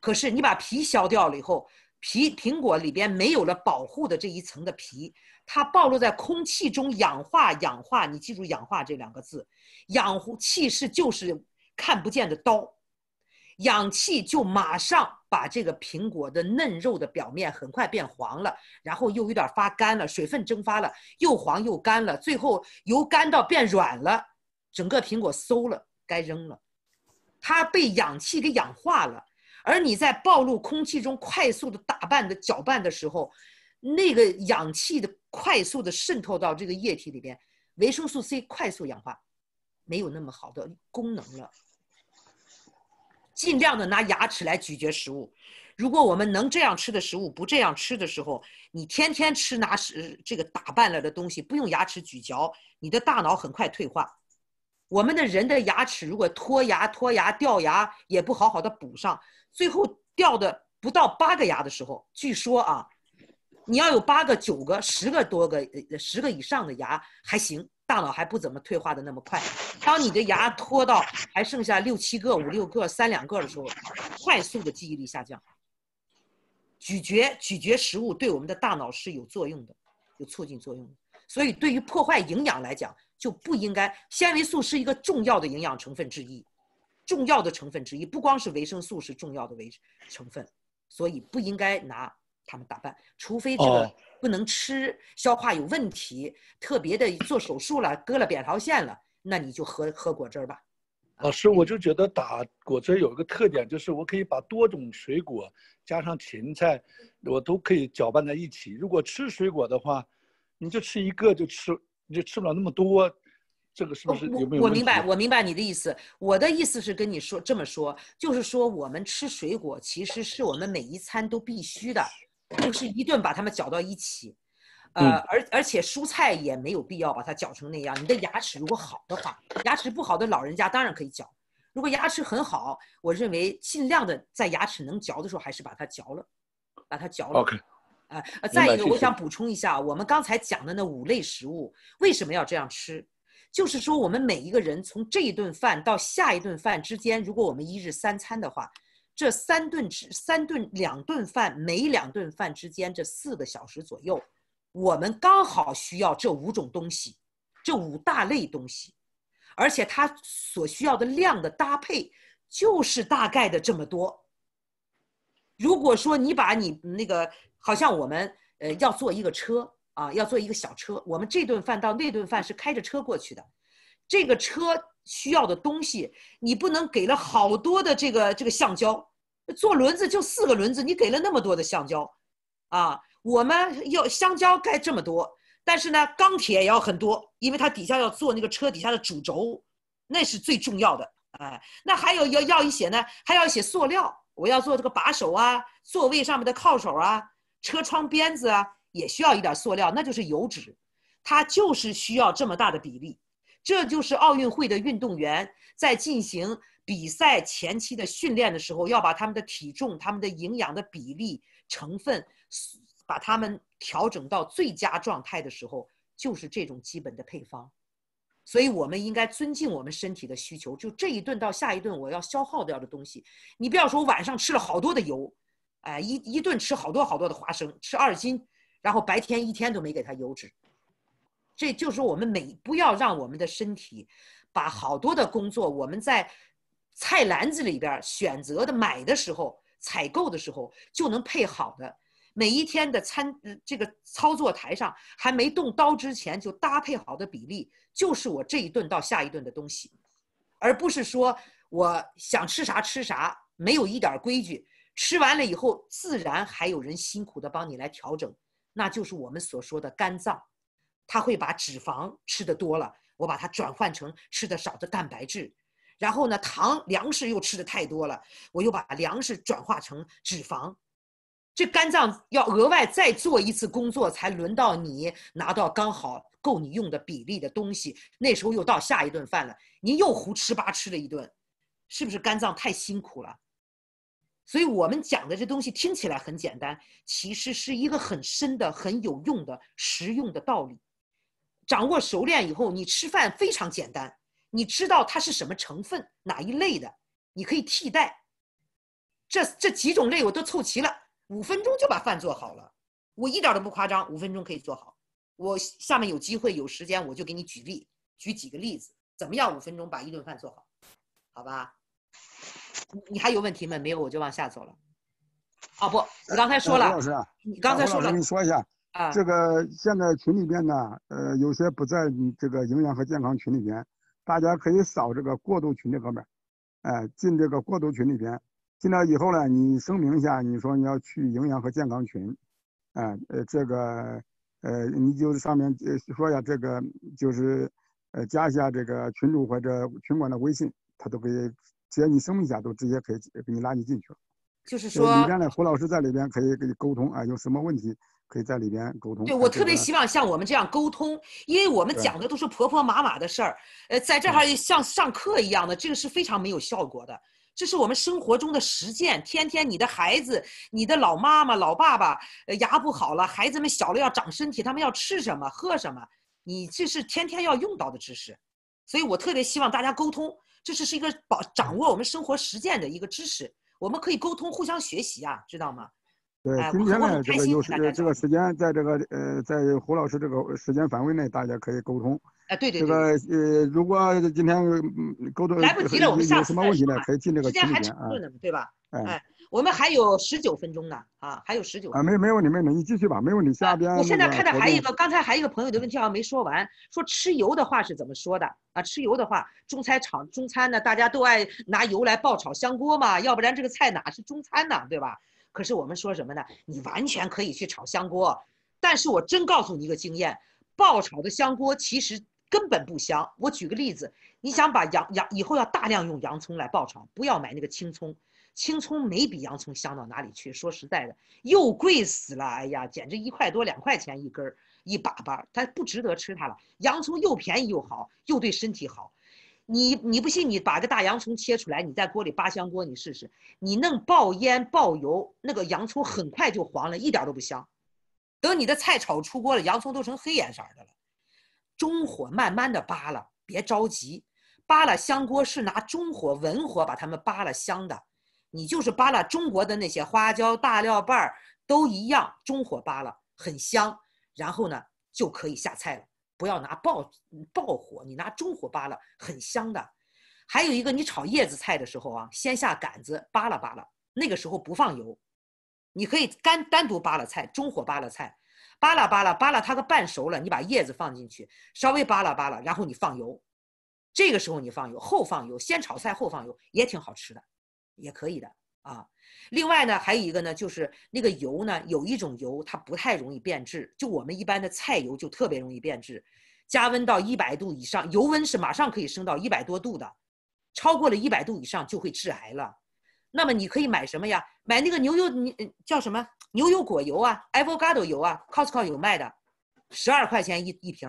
可是你把皮削掉了以后，皮苹果里边没有了保护的这一层的皮，它暴露在空气中氧化氧化。你记住氧化这两个字，氧气势就是看不见的刀。氧气就马上把这个苹果的嫩肉的表面很快变黄了，然后又有点发干了，水分蒸发了，又黄又干了，最后由干到变软了，整个苹果馊了，该扔了。它被氧气给氧化了，而你在暴露空气中快速的打拌的搅拌的时候，那个氧气的快速的渗透到这个液体里边，维生素 C 快速氧化，没有那么好的功能了。尽量的拿牙齿来咀嚼食物，如果我们能这样吃的食物不这样吃的时候，你天天吃拿食这个打扮了的东西，不用牙齿咀嚼，你的大脑很快退化。我们的人的牙齿如果脱牙脱牙掉牙也不好好的补上，最后掉的不到八个牙的时候，据说啊，你要有八个九个十个多个呃十个以上的牙还行。大脑还不怎么退化的那么快，当你的牙脱到还剩下六七个、五六个、三两个的时候，快速的记忆力下降。咀嚼咀嚼食物对我们的大脑是有作用的，有促进作用。所以对于破坏营养来讲，就不应该。纤维素是一个重要的营养成分之一，重要的成分之一，不光是维生素是重要的维成分，所以不应该拿。他们打扮，除非这个不能吃，消化有问题，特别的做手术了，割了扁桃腺了，那你就喝喝果汁吧。老师，我就觉得打果汁有一个特点，就是我可以把多种水果加上芹菜，我都可以搅拌在一起。如果吃水果的话，你就吃一个，就吃你就吃不了那么多，这个是不是有没有？我明白，我明白你的意思。我的意思是跟你说这么说，就是说我们吃水果其实是我们每一餐都必须的。就是一顿把它们搅到一起，呃，而而且蔬菜也没有必要把它搅成那样。你的牙齿如果好的话，牙齿不好的老人家当然可以嚼。如果牙齿很好，我认为尽量的在牙齿能嚼的时候还是把它嚼了，把它嚼了。OK。呃，再一个，我想补充一下，我们刚才讲的那五类食物为什么要这样吃？就是说，我们每一个人从这一顿饭到下一顿饭之间，如果我们一日三餐的话。这三顿吃三顿两顿饭，每两顿饭之间这四个小时左右，我们刚好需要这五种东西，这五大类东西，而且它所需要的量的搭配就是大概的这么多。如果说你把你那个，好像我们呃要坐一个车啊，要坐一个小车，我们这顿饭到那顿饭是开着车过去的，这个车需要的东西，你不能给了好多的这个这个橡胶。做轮子就四个轮子，你给了那么多的橡胶，啊，我们要橡胶盖这么多，但是呢，钢铁也要很多，因为它底下要做那个车底下的主轴，那是最重要的，哎，那还有要要一些呢，还要一些塑料，我要做这个把手啊，座位上面的靠手啊，车窗边子啊，也需要一点塑料，那就是油脂，它就是需要这么大的比例，这就是奥运会的运动员在进行。比赛前期的训练的时候，要把他们的体重、他们的营养的比例成分，把他们调整到最佳状态的时候，就是这种基本的配方。所以我们应该尊敬我们身体的需求，就这一顿到下一顿我要消耗掉的东西。你不要说晚上吃了好多的油，哎，一一顿吃好多好多的花生，吃二斤，然后白天一天都没给他油脂。这就是我们每不要让我们的身体把好多的工作我们在。菜篮子里边选择的买的时候采购的时候就能配好的，每一天的餐这个操作台上还没动刀之前就搭配好的比例，就是我这一顿到下一顿的东西，而不是说我想吃啥吃啥，没有一点规矩。吃完了以后，自然还有人辛苦的帮你来调整，那就是我们所说的肝脏，它会把脂肪吃的多了，我把它转换成吃的少的蛋白质。然后呢，糖、粮食又吃的太多了，我又把粮食转化成脂肪，这肝脏要额外再做一次工作，才轮到你拿到刚好够你用的比例的东西。那时候又到下一顿饭了，您又胡吃八吃了一顿，是不是肝脏太辛苦了？所以我们讲的这东西听起来很简单，其实是一个很深的、很有用的实用的道理。掌握熟练以后，你吃饭非常简单。你知道它是什么成分，哪一类的？你可以替代。这这几种类我都凑齐了，五分钟就把饭做好了。我一点都不夸张，五分钟可以做好。我下面有机会有时间我就给你举例，举几个例子，怎么样？五分钟把一顿饭做好，好吧？你还有问题吗？没有，我就往下走了。啊不，我刚才说了，老师，你刚才说了，我跟你说一下啊。这个现在群里边呢，呃，有些不在这个营养和健康群里边。大家可以扫这个过渡群的后儿，哎，进这个过渡群里边，进来以后呢，你声明一下，你说你要去营养和健康群，啊，呃，这个，呃，你就上面说一下这个，就是，呃，加一下这个群主或者群管的微信，他都可以，只要你声明一下，都直接可以给你拉你进去了。就是说，里边的胡老师在里边可以跟你沟通，啊，有什么问题？可以在里边沟通。对我特别希望像我们这样沟通，因为我们讲的都是婆婆妈妈的事儿。呃，在这儿像上课一样的，这个是非常没有效果的。这是我们生活中的实践，天天你的孩子、你的老妈妈、老爸爸，呃，牙不好了，孩子们小了要长身体，他们要吃什么、喝什么，你这是天天要用到的知识。所以我特别希望大家沟通，这是是一个保掌握我们生活实践的一个知识，我们可以沟通互相学习啊，知道吗？对，今天呢，这个有这个这个时间，在这个呃，在胡老师这个时间范围内，大家可以沟通。啊，对对对。这个呃，如果今天沟通来不及了，我们下有什么问题呢？可以进这个群里面。时间还长着呢，对吧？哎，我们还有十九分钟呢，啊，还有十九。啊，没没问题，没妹，问题，你继续吧，没问题，下边。我现在看到还有一个，刚才还有一个朋友的问题好像没说完，说吃油的话是怎么说的？啊，吃油的话，中餐场中餐呢，大家都爱拿油来爆炒香锅嘛，要不然这个菜哪是中餐呢？对吧？可是我们说什么呢？你完全可以去炒香锅，但是我真告诉你一个经验，爆炒的香锅其实根本不香。我举个例子，你想把洋洋以后要大量用洋葱来爆炒，不要买那个青葱，青葱没比洋葱香到哪里去。说实在的，又贵死了，哎呀，简直一块多两块钱一根儿一把把，它不值得吃它了。洋葱又便宜又好，又对身体好。你你不信？你把个大洋葱切出来，你在锅里扒香锅，你试试。你弄爆烟爆油，那个洋葱很快就黄了，一点都不香。等你的菜炒出锅了，洋葱都成黑颜色的了。中火慢慢的扒了，别着急。扒了香锅是拿中火文火把它们扒了香的。你就是扒了中国的那些花椒大料瓣儿都一样，中火扒了很香，然后呢就可以下菜了。不要拿爆爆火，你拿中火扒拉，很香的。还有一个，你炒叶子菜的时候啊，先下杆子扒拉扒拉，那个时候不放油，你可以干单独扒拉菜，中火扒拉菜，扒拉扒拉扒拉它个半熟了，你把叶子放进去，稍微扒拉扒拉，然后你放油，这个时候你放油，后放油，先炒菜后放油也挺好吃的，也可以的。啊，另外呢，还有一个呢，就是那个油呢，有一种油它不太容易变质，就我们一般的菜油就特别容易变质，加温到一百度以上，油温是马上可以升到一百多度的，超过了一百度以上就会致癌了。那么你可以买什么呀？买那个牛油，你叫什么？牛油果油啊，avocado 油啊，Costco 有卖的，十二块钱一一瓶。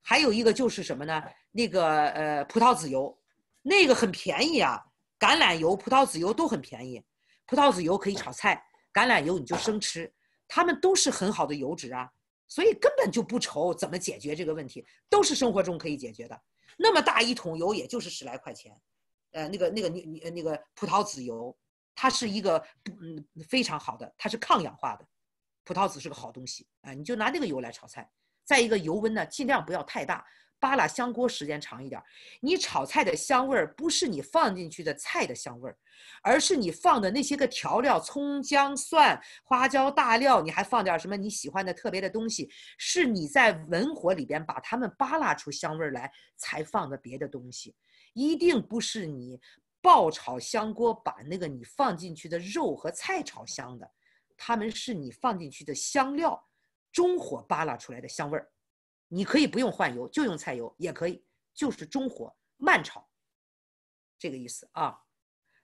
还有一个就是什么呢？那个呃葡萄籽油，那个很便宜啊。橄榄油、葡萄籽油都很便宜，葡萄籽油可以炒菜，橄榄油你就生吃，它们都是很好的油脂啊，所以根本就不愁怎么解决这个问题，都是生活中可以解决的。那么大一桶油也就是十来块钱，呃，那个那个你你那个葡萄籽油，它是一个不嗯非常好的，它是抗氧化的，葡萄籽是个好东西啊，你就拿那个油来炒菜。再一个油温呢，尽量不要太大。扒拉香锅时间长一点，你炒菜的香味儿不是你放进去的菜的香味儿，而是你放的那些个调料，葱姜蒜、花椒、大料，你还放点什么你喜欢的特别的东西，是你在文火里边把它们扒拉出香味儿来才放的别的东西，一定不是你爆炒香锅把那个你放进去的肉和菜炒香的，它们是你放进去的香料，中火扒拉出来的香味儿。你可以不用换油，就用菜油也可以，就是中火慢炒，这个意思啊。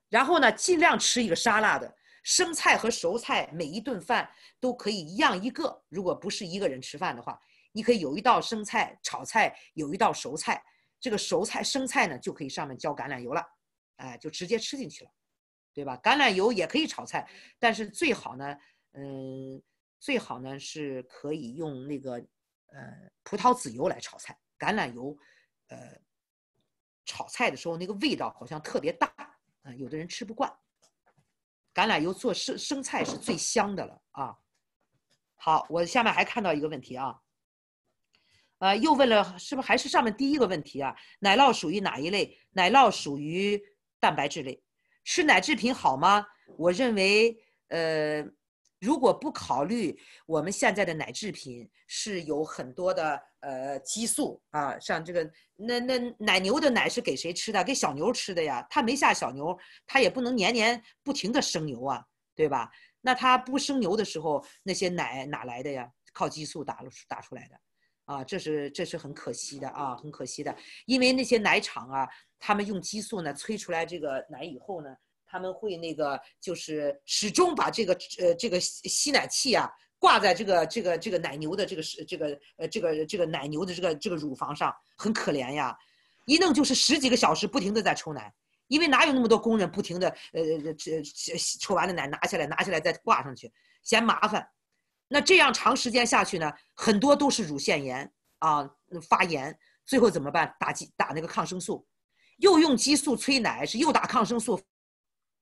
然后呢，尽量吃一个沙拉的生菜和熟菜，每一顿饭都可以一样一个。如果不是一个人吃饭的话，你可以有一道生菜炒菜，有一道熟菜。这个熟菜生菜呢，就可以上面浇橄榄油了，哎，就直接吃进去了，对吧？橄榄油也可以炒菜，但是最好呢，嗯，最好呢是可以用那个。呃，葡萄籽油来炒菜，橄榄油，呃，炒菜的时候那个味道好像特别大，啊，有的人吃不惯。橄榄油做生生菜是最香的了啊。好，我下面还看到一个问题啊，呃，又问了，是不是还是上面第一个问题啊？奶酪属于哪一类？奶酪属于蛋白质类。吃奶制品好吗？我认为，呃。如果不考虑我们现在的奶制品是有很多的呃激素啊，像这个那那奶牛的奶是给谁吃的？给小牛吃的呀？它没下小牛，它也不能年年不停的生牛啊，对吧？那它不生牛的时候，那些奶哪来的呀？靠激素打了打出来的，啊，这是这是很可惜的啊，很可惜的，因为那些奶厂啊，他们用激素呢催出来这个奶以后呢。他们会那个就是始终把这个呃这个吸奶器啊挂在这个这个这个奶牛的这个是这个呃这个这个奶牛的这个这个乳房上，很可怜呀，一弄就是十几个小时不停的在抽奶，因为哪有那么多工人不停的呃这抽完的奶拿下来拿下来再挂上去，嫌麻烦，那这样长时间下去呢，很多都是乳腺炎啊发炎，最后怎么办？打激，打那个抗生素，又用激素催奶是又打抗生素。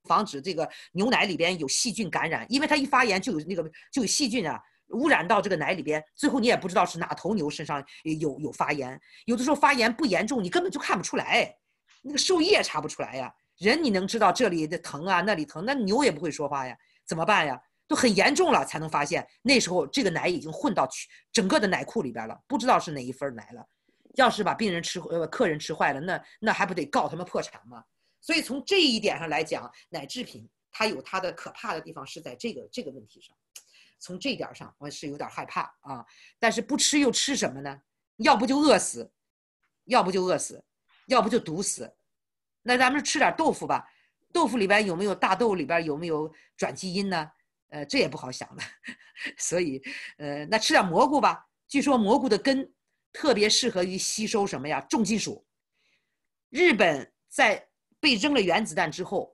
防止这个牛奶里边有细菌感染，因为它一发炎就有那个就有细菌啊，污染到这个奶里边，最后你也不知道是哪头牛身上有有发炎，有的时候发炎不严重，你根本就看不出来，那个兽医也查不出来呀。人你能知道这里的疼啊，那里疼，那牛也不会说话呀，怎么办呀？都很严重了才能发现，那时候这个奶已经混到去整个的奶库里边了，不知道是哪一份奶了。要是把病人吃呃客人吃坏了，那那还不得告他们破产吗？所以从这一点上来讲，奶制品它有它的可怕的地方是在这个这个问题上。从这点上，我是有点害怕啊。但是不吃又吃什么呢？要不就饿死，要不就饿死，要不就毒死。那咱们吃点豆腐吧，豆腐里边有没有大豆里边有没有转基因呢？呃，这也不好想的。所以，呃，那吃点蘑菇吧，据说蘑菇的根特别适合于吸收什么呀？重金属。日本在。被扔了原子弹之后，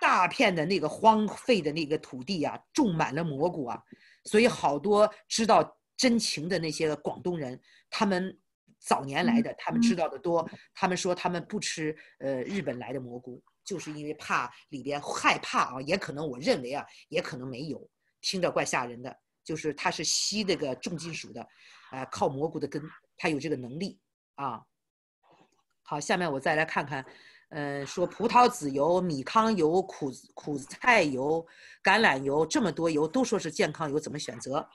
大片的那个荒废的那个土地啊，种满了蘑菇啊，所以好多知道真情的那些广东人，他们早年来的，他们知道的多，他们说他们不吃呃日本来的蘑菇，就是因为怕里边害怕啊，也可能我认为啊，也可能没有，听着怪吓人的，就是它是吸那个重金属的，啊，靠蘑菇的根，它有这个能力啊。好，下面我再来看看。呃，说葡萄籽油、米糠油、苦苦菜油、橄榄油这么多油都说是健康油，怎么选择？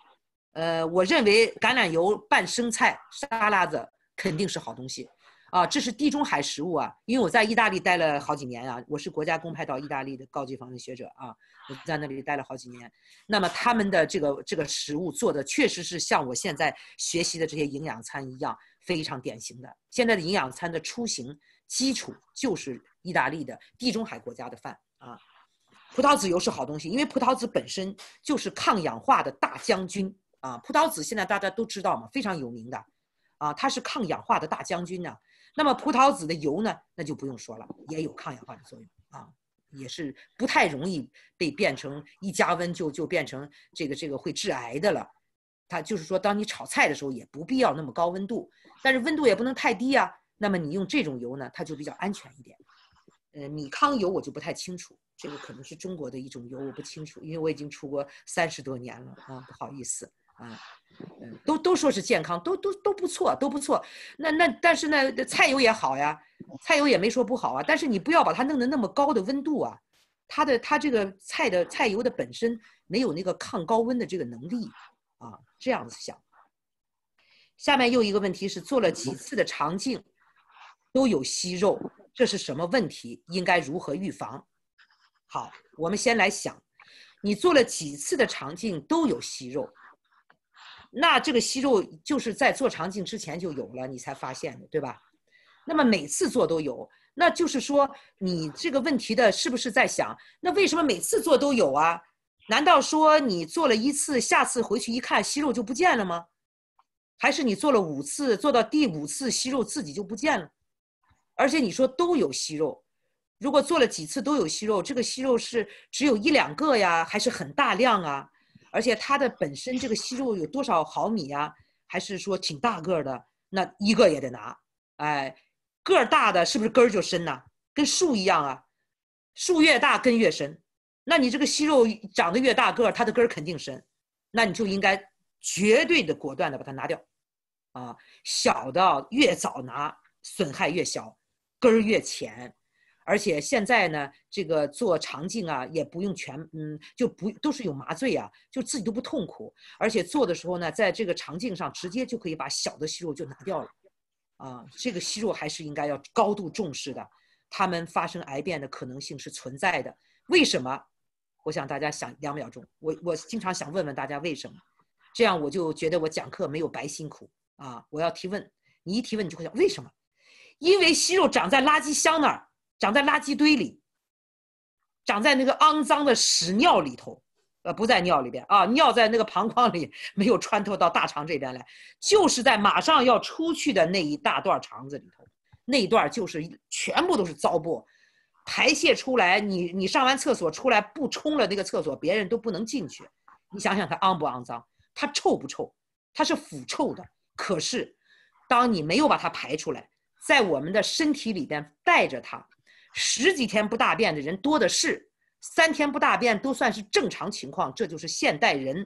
呃，我认为橄榄油拌生菜沙拉子肯定是好东西，啊，这是地中海食物啊，因为我在意大利待了好几年啊，我是国家公派到意大利的高级访问学者啊，我在那里待了好几年。那么他们的这个这个食物做的确实是像我现在学习的这些营养餐一样非常典型的。现在的营养餐的出行基础就是意大利的地中海国家的饭啊，葡萄籽油是好东西，因为葡萄籽本身就是抗氧化的大将军啊。葡萄籽现在大家都知道嘛，非常有名的，啊，它是抗氧化的大将军呢。那么葡萄籽的油呢，那就不用说了，也有抗氧化的作用啊，也是不太容易被变成一加温就就变成这个这个会致癌的了。它就是说，当你炒菜的时候，也不必要那么高温度，但是温度也不能太低呀。那么你用这种油呢，它就比较安全一点。呃，米糠油我就不太清楚，这个可能是中国的一种油，我不清楚，因为我已经出国三十多年了啊，不好意思啊，都都说是健康，都都都不错，都不错。那那但是呢，菜油也好呀，菜油也没说不好啊。但是你不要把它弄得那么高的温度啊，它的它这个菜的菜油的本身没有那个抗高温的这个能力啊，这样子想。下面又一个问题是做了几次的肠镜？都有息肉，这是什么问题？应该如何预防？好，我们先来想，你做了几次的肠镜都有息肉，那这个息肉就是在做肠镜之前就有了，你才发现的，对吧？那么每次做都有，那就是说你这个问题的是不是在想，那为什么每次做都有啊？难道说你做了一次，下次回去一看息肉就不见了吗？还是你做了五次，做到第五次息肉自己就不见了？而且你说都有息肉，如果做了几次都有息肉，这个息肉是只有一两个呀，还是很大量啊？而且它的本身这个息肉有多少毫米呀？还是说挺大个的？那一个也得拿，哎，个儿大的是不是根儿就深呐？跟树一样啊，树越大根越深，那你这个息肉长得越大个儿，它的根儿肯定深，那你就应该绝对的果断的把它拿掉，啊，小的越早拿损害越小。根儿越浅，而且现在呢，这个做肠镜啊也不用全，嗯，就不都是有麻醉啊，就自己都不痛苦。而且做的时候呢，在这个肠镜上直接就可以把小的息肉就拿掉了，啊，这个息肉还是应该要高度重视的。他们发生癌变的可能性是存在的。为什么？我想大家想两秒钟。我我经常想问问大家为什么，这样我就觉得我讲课没有白辛苦啊。我要提问，你一提问你就会想为什么。因为息肉长在垃圾箱那儿，长在垃圾堆里，长在那个肮脏的屎尿里头，呃，不在尿里边啊，尿在那个膀胱里，没有穿透到大肠这边来，就是在马上要出去的那一大段肠子里头，那一段就是全部都是糟粕，排泄出来，你你上完厕所出来不冲了那个厕所，别人都不能进去，你想想它肮不肮脏，它臭不臭，它是腐臭的。可是，当你没有把它排出来。在我们的身体里边带着它，十几天不大便的人多的是，三天不大便都算是正常情况。这就是现代人，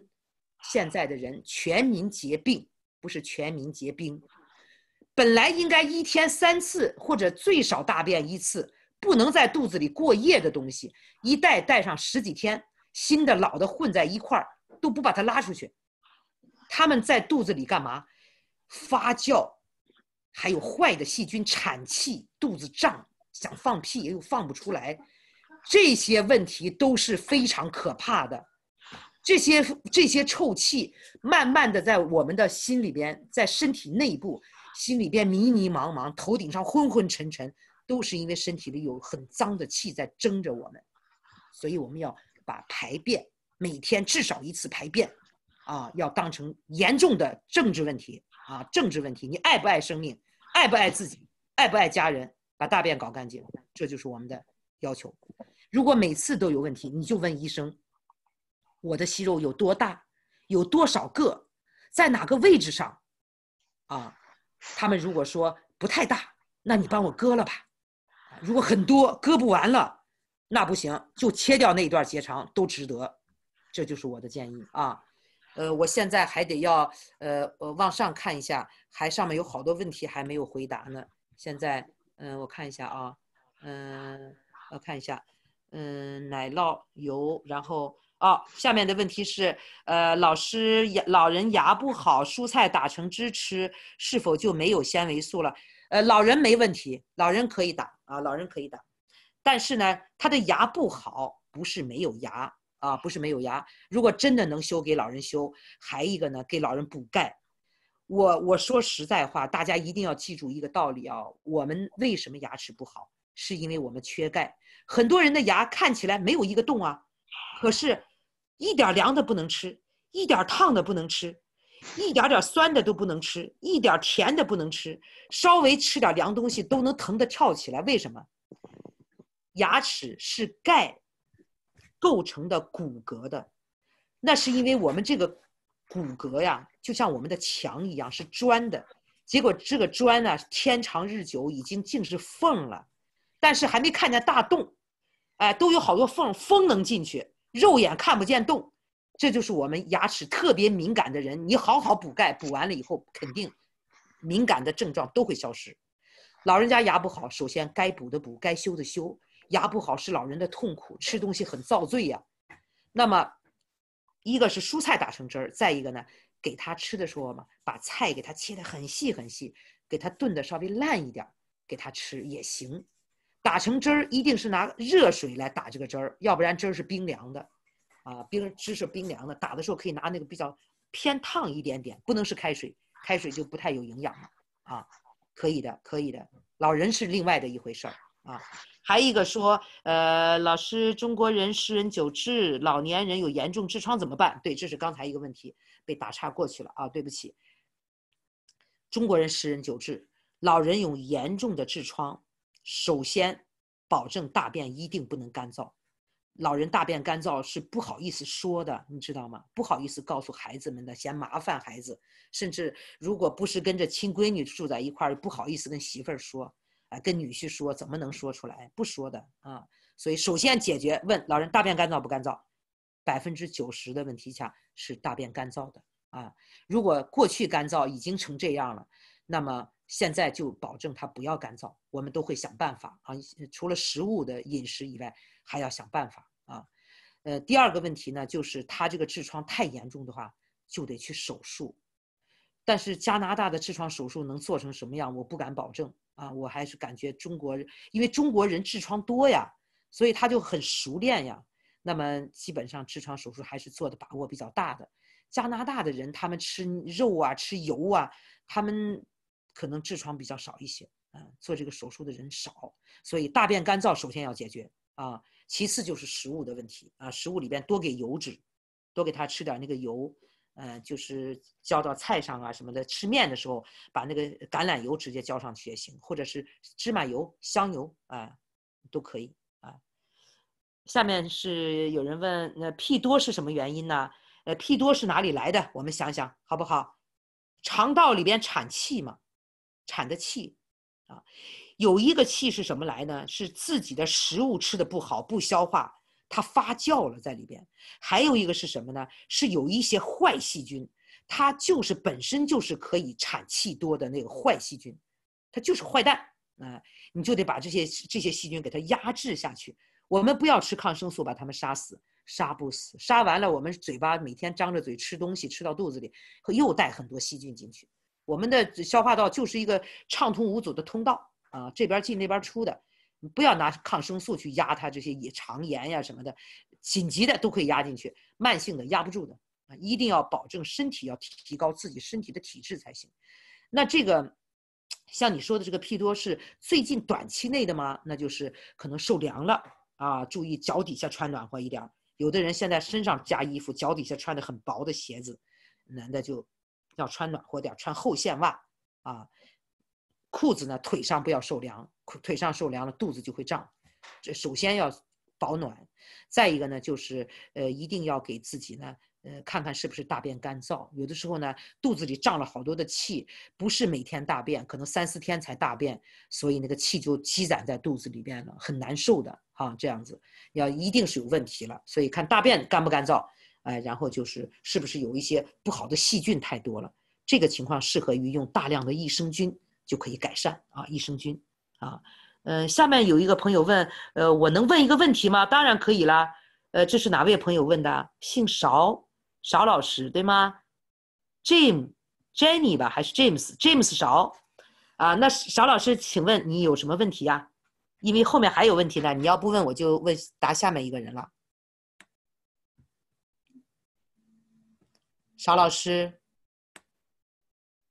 现在的人全民结病，不是全民结冰。本来应该一天三次或者最少大便一次，不能在肚子里过夜的东西，一袋带上十几天，新的老的混在一块儿，都不把它拉出去。他们在肚子里干嘛？发酵。还有坏的细菌产气，肚子胀，想放屁又放不出来，这些问题都是非常可怕的。这些这些臭气，慢慢的在我们的心里边，在身体内部，心里边迷迷茫茫，头顶上昏昏沉沉，都是因为身体里有很脏的气在争着我们。所以我们要把排便，每天至少一次排便，啊，要当成严重的政治问题。啊，政治问题，你爱不爱生命，爱不爱自己，爱不爱家人，把大便搞干净，这就是我们的要求。如果每次都有问题，你就问医生，我的息肉有多大，有多少个，在哪个位置上？啊，他们如果说不太大，那你帮我割了吧。如果很多，割不完了，那不行，就切掉那一段结肠都值得。这就是我的建议啊。呃，我现在还得要，呃，往上看一下，还上面有好多问题还没有回答呢。现在，嗯，我看一下啊，嗯，我看一下，嗯，奶酪油，然后哦，下面的问题是，呃，老师牙，老人牙不好，蔬菜打成汁吃，是否就没有纤维素了？呃，老人没问题，老人可以打啊，老人可以打，但是呢，他的牙不好，不是没有牙。啊，不是没有牙。如果真的能修，给老人修。还一个呢，给老人补钙。我我说实在话，大家一定要记住一个道理啊。我们为什么牙齿不好？是因为我们缺钙。很多人的牙看起来没有一个洞啊，可是，一点凉的不能吃，一点烫的不能吃，一点点酸的都不能吃，一点甜的不能吃，稍微吃点凉东西都能疼得跳起来。为什么？牙齿是钙。构成的骨骼的，那是因为我们这个骨骼呀，就像我们的墙一样，是砖的。结果这个砖呢，天长日久已经尽是缝了，但是还没看见大洞，哎，都有好多缝，风能进去，肉眼看不见洞。这就是我们牙齿特别敏感的人，你好好补钙，补完了以后，肯定敏感的症状都会消失。老人家牙不好，首先该补的补，该修的修。牙不好是老人的痛苦，吃东西很遭罪呀。那么，一个是蔬菜打成汁儿，再一个呢，给他吃的时候嘛，把菜给他切的很细很细，给他炖的稍微烂一点，给他吃也行。打成汁儿一定是拿热水来打这个汁儿，要不然汁儿是冰凉的，啊，冰汁是冰凉的。打的时候可以拿那个比较偏烫一点点，不能是开水，开水就不太有营养了啊。可以的，可以的，老人是另外的一回事儿。啊，还一个说，呃，老师，中国人十人九痔，老年人有严重痔疮怎么办？对，这是刚才一个问题被打岔过去了啊，对不起。中国人十人九痔，老人有严重的痔疮，首先保证大便一定不能干燥。老人大便干燥是不好意思说的，你知道吗？不好意思告诉孩子们的，嫌麻烦孩子，甚至如果不是跟着亲闺女住在一块儿，不好意思跟媳妇儿说。跟女婿说怎么能说出来不说的啊，所以首先解决问老人大便干燥不干燥，百分之九十的问题下是大便干燥的啊。如果过去干燥已经成这样了，那么现在就保证他不要干燥，我们都会想办法啊。除了食物的饮食以外，还要想办法啊。呃，第二个问题呢，就是他这个痔疮太严重的话，就得去手术。但是加拿大的痔疮手术能做成什么样，我不敢保证。啊，我还是感觉中国，因为中国人痔疮多呀，所以他就很熟练呀。那么基本上痔疮手术还是做的把握比较大的。加拿大的人他们吃肉啊，吃油啊，他们可能痔疮比较少一些，啊，做这个手术的人少，所以大便干燥首先要解决啊，其次就是食物的问题啊，食物里边多给油脂，多给他吃点那个油。呃，就是浇到菜上啊什么的，吃面的时候把那个橄榄油直接浇上去也行，或者是芝麻油、香油啊，都可以啊。下面是有人问，那屁多是什么原因呢？呃，屁多是哪里来的？我们想想好不好？肠道里边产气嘛，产的气啊，有一个气是什么来呢？是自己的食物吃的不好，不消化。它发酵了在里边，还有一个是什么呢？是有一些坏细菌，它就是本身就是可以产气多的那个坏细菌，它就是坏蛋啊！你就得把这些这些细菌给它压制下去。我们不要吃抗生素把它们杀死，杀不死，杀完了我们嘴巴每天张着嘴吃东西，吃到肚子里又带很多细菌进去。我们的消化道就是一个畅通无阻的通道啊，这边进那边出的。不要拿抗生素去压它，这些也肠炎呀什么的，紧急的都可以压进去，慢性的压不住的啊，一定要保证身体要提高自己身体的体质才行。那这个像你说的这个屁多是最近短期内的吗？那就是可能受凉了啊，注意脚底下穿暖和一点。有的人现在身上加衣服，脚底下穿的很薄的鞋子，男的就要穿暖和点，穿厚线袜啊。裤子呢，腿上不要受凉，腿上受凉了，肚子就会胀。这首先要保暖，再一个呢，就是呃，一定要给自己呢，呃，看看是不是大便干燥。有的时候呢，肚子里胀了好多的气，不是每天大便，可能三四天才大便，所以那个气就积攒在肚子里边了，很难受的哈。这样子要一定是有问题了，所以看大便干不干燥，哎，然后就是是不是有一些不好的细菌太多了。这个情况适合于用大量的益生菌。就可以改善啊，益生菌啊，嗯，下面有一个朋友问，呃，我能问一个问题吗？当然可以啦，呃，这是哪位朋友问的？姓邵，邵老师对吗？Jim，Jenny 吧，还是 James？James 邵啊，那邵老师，请问你有什么问题呀？因为后面还有问题呢，你要不问我就问答下面一个人了。邵老师，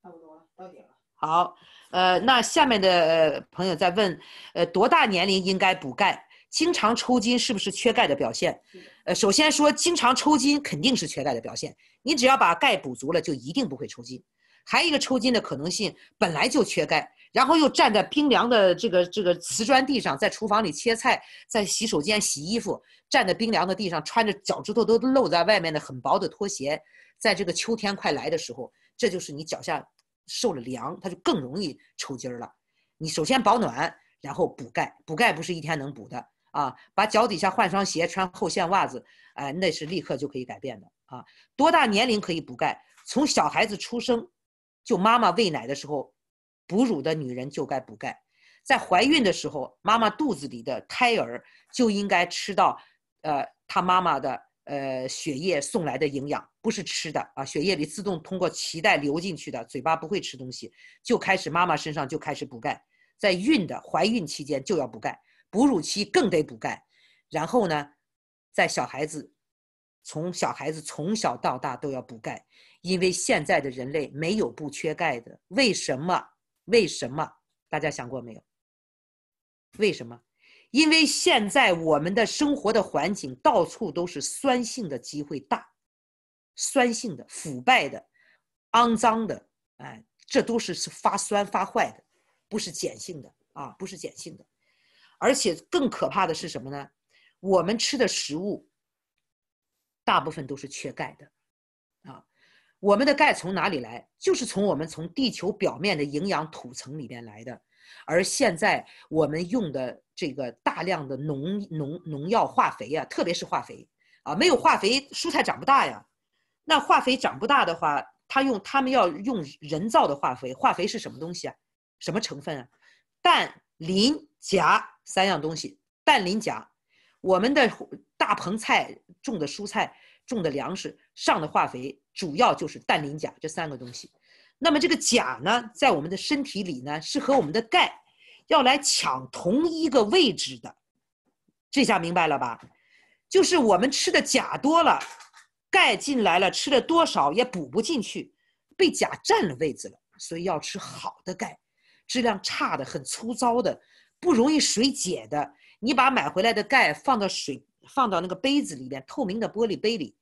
差不多了，到点了。好。呃，那下面的呃朋友在问，呃，多大年龄应该补钙？经常抽筋是不是缺钙的表现？呃，首先说，经常抽筋肯定是缺钙的表现。你只要把钙补足了，就一定不会抽筋。还有一个抽筋的可能性本来就缺钙，然后又站在冰凉的这个这个瓷砖地上，在厨房里切菜，在洗手间洗衣服，站在冰凉的地上，穿着脚趾头都露在外面的很薄的拖鞋，在这个秋天快来的时候，这就是你脚下。受了凉，它就更容易抽筋儿了。你首先保暖，然后补钙。补钙不是一天能补的啊！把脚底下换双鞋，穿厚线袜子，哎，那是立刻就可以改变的啊！多大年龄可以补钙？从小孩子出生，就妈妈喂奶的时候，哺乳的女人就该补钙。在怀孕的时候，妈妈肚子里的胎儿就应该吃到，呃，他妈妈的呃血液送来的营养。不是吃的啊，血液里自动通过脐带流进去的，嘴巴不会吃东西，就开始妈妈身上就开始补钙，在孕的怀孕期间就要补钙，哺乳期更得补钙，然后呢，在小孩子，从小孩子从小到大都要补钙，因为现在的人类没有不缺钙的，为什么？为什么？大家想过没有？为什么？因为现在我们的生活的环境到处都是酸性的，机会大。酸性的、腐败的、肮脏的，哎，这都是是发酸发坏的，不是碱性的啊，不是碱性的。而且更可怕的是什么呢？我们吃的食物大部分都是缺钙的啊。我们的钙从哪里来？就是从我们从地球表面的营养土层里边来的。而现在我们用的这个大量的农农农药化肥呀，特别是化肥啊，没有化肥蔬菜长不大呀。那化肥长不大的话，他用他们要用人造的化肥。化肥是什么东西啊？什么成分啊？氮、磷、钾三样东西。氮、磷、钾，我们的大棚菜种的蔬菜、种的粮食上的化肥，主要就是氮、磷、钾这三个东西。那么这个钾呢，在我们的身体里呢，是和我们的钙要来抢同一个位置的。这下明白了吧？就是我们吃的钾多了。钙进来了，吃了多少也补不进去，被钾占了位置了，所以要吃好的钙，质量差的、很粗糙的、不容易水解的。你把买回来的钙放到水，放到那个杯子里面，透明的玻璃杯里，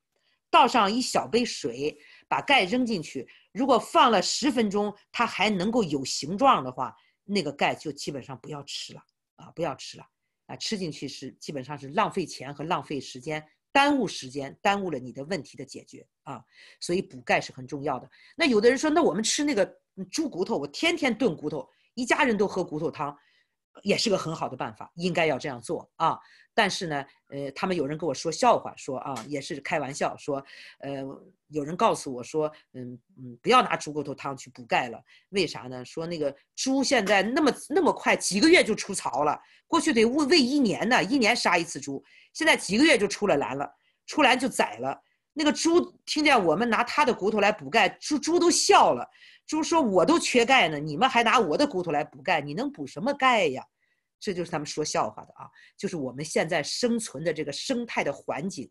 倒上一小杯水，把钙扔进去。如果放了十分钟，它还能够有形状的话，那个钙就基本上不要吃了啊，不要吃了啊，吃进去是基本上是浪费钱和浪费时间。耽误时间，耽误了你的问题的解决啊，所以补钙是很重要的。那有的人说，那我们吃那个猪骨头，我天天炖骨头，一家人都喝骨头汤，也是个很好的办法，应该要这样做啊。但是呢，呃，他们有人跟我说笑话，说啊，也是开玩笑说，呃，有人告诉我说，嗯嗯，不要拿猪骨头汤去补钙了，为啥呢？说那个猪现在那么那么快，几个月就出槽了，过去得喂喂一年呢，一年杀一次猪。现在几个月就出来栏了，出来就宰了。那个猪听见我们拿它的骨头来补钙，猪猪都笑了。猪说：“我都缺钙呢，你们还拿我的骨头来补钙，你能补什么钙呀？”这就是他们说笑话的啊。就是我们现在生存的这个生态的环境，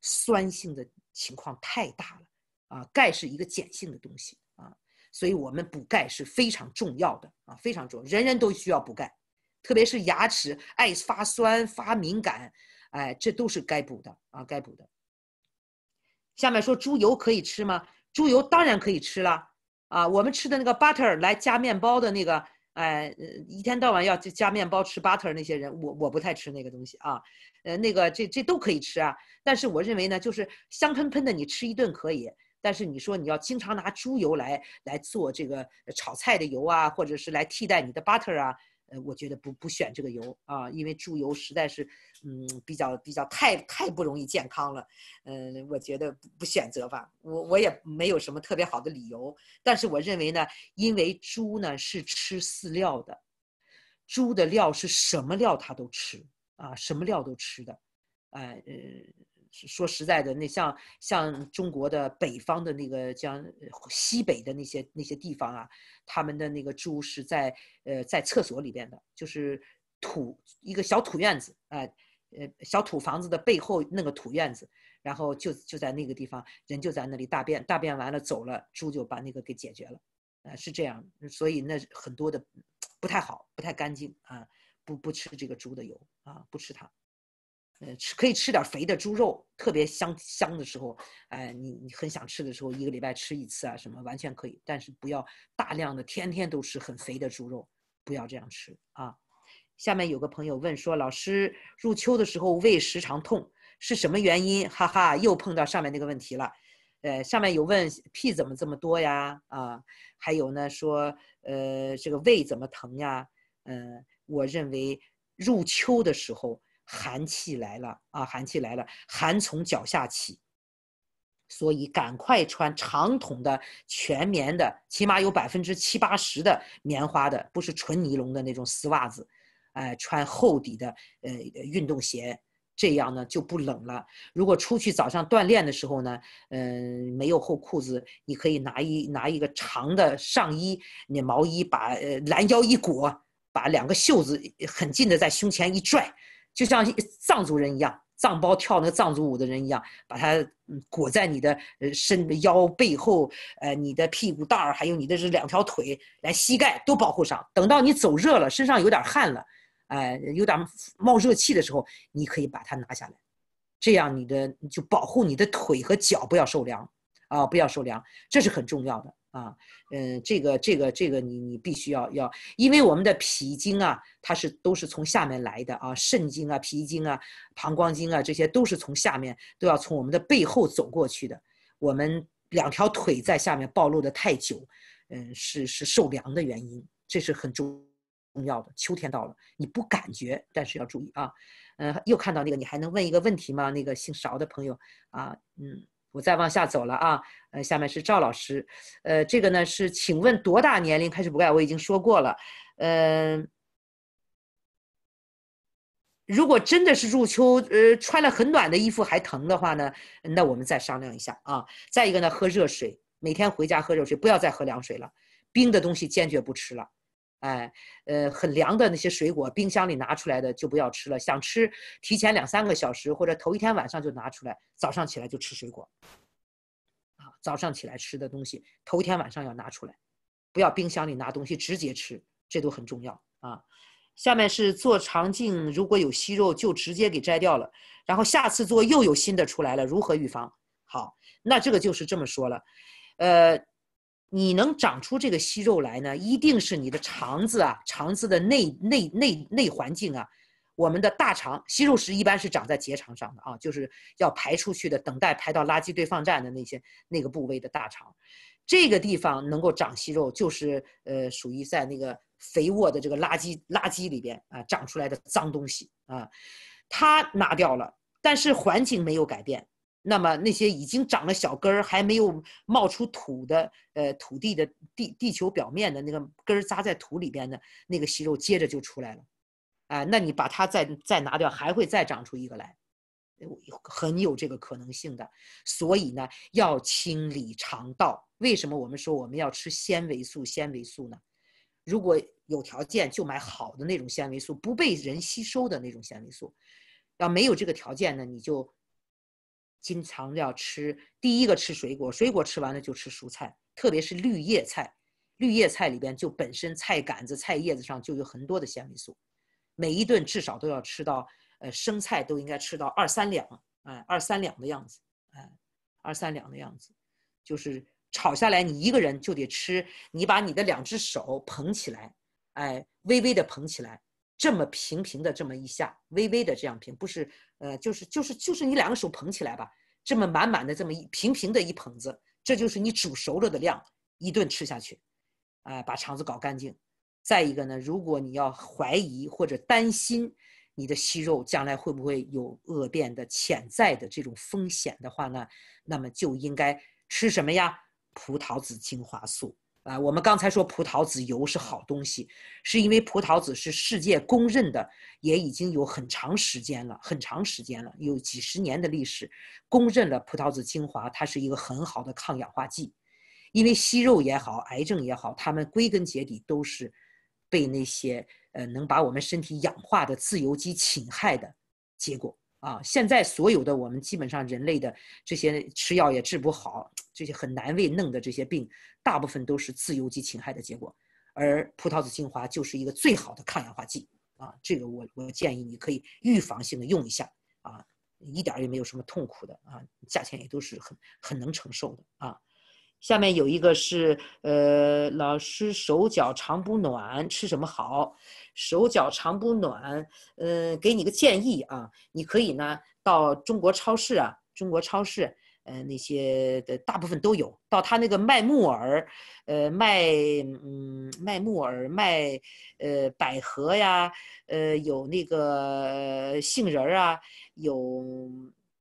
酸性的情况太大了啊。钙是一个碱性的东西啊，所以我们补钙是非常重要的啊，非常重要，人人都需要补钙，特别是牙齿爱发酸发敏感。哎，这都是该补的啊，该补的。下面说猪油可以吃吗？猪油当然可以吃了啊，我们吃的那个 butter 来加面包的那个，哎，一天到晚要加面包吃 butter 那些人，我我不太吃那个东西啊，呃，那个这这都可以吃啊。但是我认为呢，就是香喷喷的你吃一顿可以，但是你说你要经常拿猪油来来做这个炒菜的油啊，或者是来替代你的 butter 啊。呃，我觉得不不选这个油啊，因为猪油实在是，嗯，比较比较太太不容易健康了，嗯，我觉得不选择吧，我我也没有什么特别好的理由，但是我认为呢，因为猪呢是吃饲料的，猪的料是什么料它都吃啊，什么料都吃的，哎呃。说实在的，那像像中国的北方的那个像西北的那些那些地方啊，他们的那个猪是在呃在厕所里边的，就是土一个小土院子啊，呃小土房子的背后那个土院子，然后就就在那个地方，人就在那里大便，大便完了走了，猪就把那个给解决了，啊是这样，所以那很多的不太好，不太干净啊，不不吃这个猪的油啊，不吃它。呃，吃可以吃点肥的猪肉，特别香香的时候，哎，你你很想吃的时候，一个礼拜吃一次啊，什么完全可以，但是不要大量的天天都吃很肥的猪肉，不要这样吃啊。下面有个朋友问说，老师入秋的时候胃时常痛是什么原因？哈哈，又碰到上面那个问题了。呃，上面有问屁怎么这么多呀？啊，还有呢说，呃，这个胃怎么疼呀？嗯，我认为入秋的时候。寒气来了啊！寒气来了，寒从脚下起，所以赶快穿长筒的全棉的，起码有百分之七八十的棉花的，不是纯尼龙的那种丝袜子，哎，穿厚底的呃运动鞋，这样呢就不冷了。如果出去早上锻炼的时候呢，嗯，没有厚裤子，你可以拿一拿一个长的上衣，那毛衣把呃拦腰一裹，把两个袖子很近的在胸前一拽。就像藏族人一样，藏包跳那个藏族舞的人一样，把它嗯裹在你的呃身腰背后，呃你的屁股蛋儿，还有你的这两条腿，来膝盖都保护上。等到你走热了，身上有点汗了，哎有点冒热气的时候，你可以把它拿下来，这样你的就保护你的腿和脚不要受凉啊，不要受凉，这是很重要的。啊，嗯，这个这个这个，你你必须要要，因为我们的脾经啊，它是都是从下面来的啊，肾经啊、脾经啊、膀胱经啊，这些都是从下面都要从我们的背后走过去的。我们两条腿在下面暴露的太久，嗯，是是受凉的原因，这是很重要的。秋天到了，你不感觉，但是要注意啊。嗯，又看到那个，你还能问一个问题吗？那个姓邵的朋友啊，嗯。我再往下走了啊，呃，下面是赵老师，呃，这个呢是，请问多大年龄开始补钙？我已经说过了，嗯，如果真的是入秋，呃，穿了很暖的衣服还疼的话呢，那我们再商量一下啊。再一个呢，喝热水，每天回家喝热水，不要再喝凉水了，冰的东西坚决不吃了。哎，呃，很凉的那些水果，冰箱里拿出来的就不要吃了。想吃，提前两三个小时或者头一天晚上就拿出来，早上起来就吃水果。啊，早上起来吃的东西，头一天晚上要拿出来，不要冰箱里拿东西直接吃，这都很重要啊。下面是做肠镜，如果有息肉就直接给摘掉了，然后下次做又有新的出来了，如何预防？好，那这个就是这么说了，呃。你能长出这个息肉来呢？一定是你的肠子啊，肠子的内内内内环境啊。我们的大肠息肉时一般是长在结肠上的啊，就是要排出去的，等待排到垃圾堆放站的那些那个部位的大肠。这个地方能够长息肉，就是呃，属于在那个肥沃的这个垃圾垃圾里边啊长出来的脏东西啊。它拿掉了，但是环境没有改变。那么那些已经长了小根儿还没有冒出土的，呃，土地的地地球表面的那个根儿扎在土里边的，那个息肉接着就出来了，哎，那你把它再再拿掉，还会再长出一个来，很有这个可能性的。所以呢，要清理肠道。为什么我们说我们要吃纤维素？纤维素呢？如果有条件就买好的那种纤维素，不被人吸收的那种纤维素。要没有这个条件呢，你就。经常要吃，第一个吃水果，水果吃完了就吃蔬菜，特别是绿叶菜。绿叶菜里边就本身菜杆子、菜叶子上就有很多的纤维素。每一顿至少都要吃到，呃，生菜都应该吃到二三两，哎，二三两的样子，哎，二三两的样子，就是炒下来你一个人就得吃，你把你的两只手捧起来，哎，微微的捧起来。这么平平的这么一下，微微的这样平，不是，呃，就是就是就是你两个手捧起来吧，这么满满的这么一平平的一捧子，这就是你煮熟了的量，一顿吃下去，啊，把肠子搞干净。再一个呢，如果你要怀疑或者担心你的息肉将来会不会有恶变的潜在的这种风险的话呢，那么就应该吃什么呀？葡萄籽精华素。啊，我们刚才说葡萄籽油是好东西，是因为葡萄籽是世界公认的，也已经有很长时间了，很长时间了，有几十年的历史，公认了葡萄籽精华，它是一个很好的抗氧化剂。因为息肉也好，癌症也好，它们归根结底都是被那些呃能把我们身体氧化的自由基侵害的结果啊。现在所有的我们基本上人类的这些吃药也治不好。这些很难为弄的这些病，大部分都是自由基侵害的结果，而葡萄籽精华就是一个最好的抗氧化剂啊！这个我我建议你可以预防性的用一下啊，一点儿也没有什么痛苦的啊，价钱也都是很很能承受的啊。下面有一个是呃，老师手脚常不暖吃什么好？手脚常不暖，呃，给你个建议啊，你可以呢到中国超市啊，中国超市。呃，那些的大部分都有。到他那个卖木耳，呃，卖嗯卖木耳，卖呃百合呀，呃有那个杏仁儿啊，有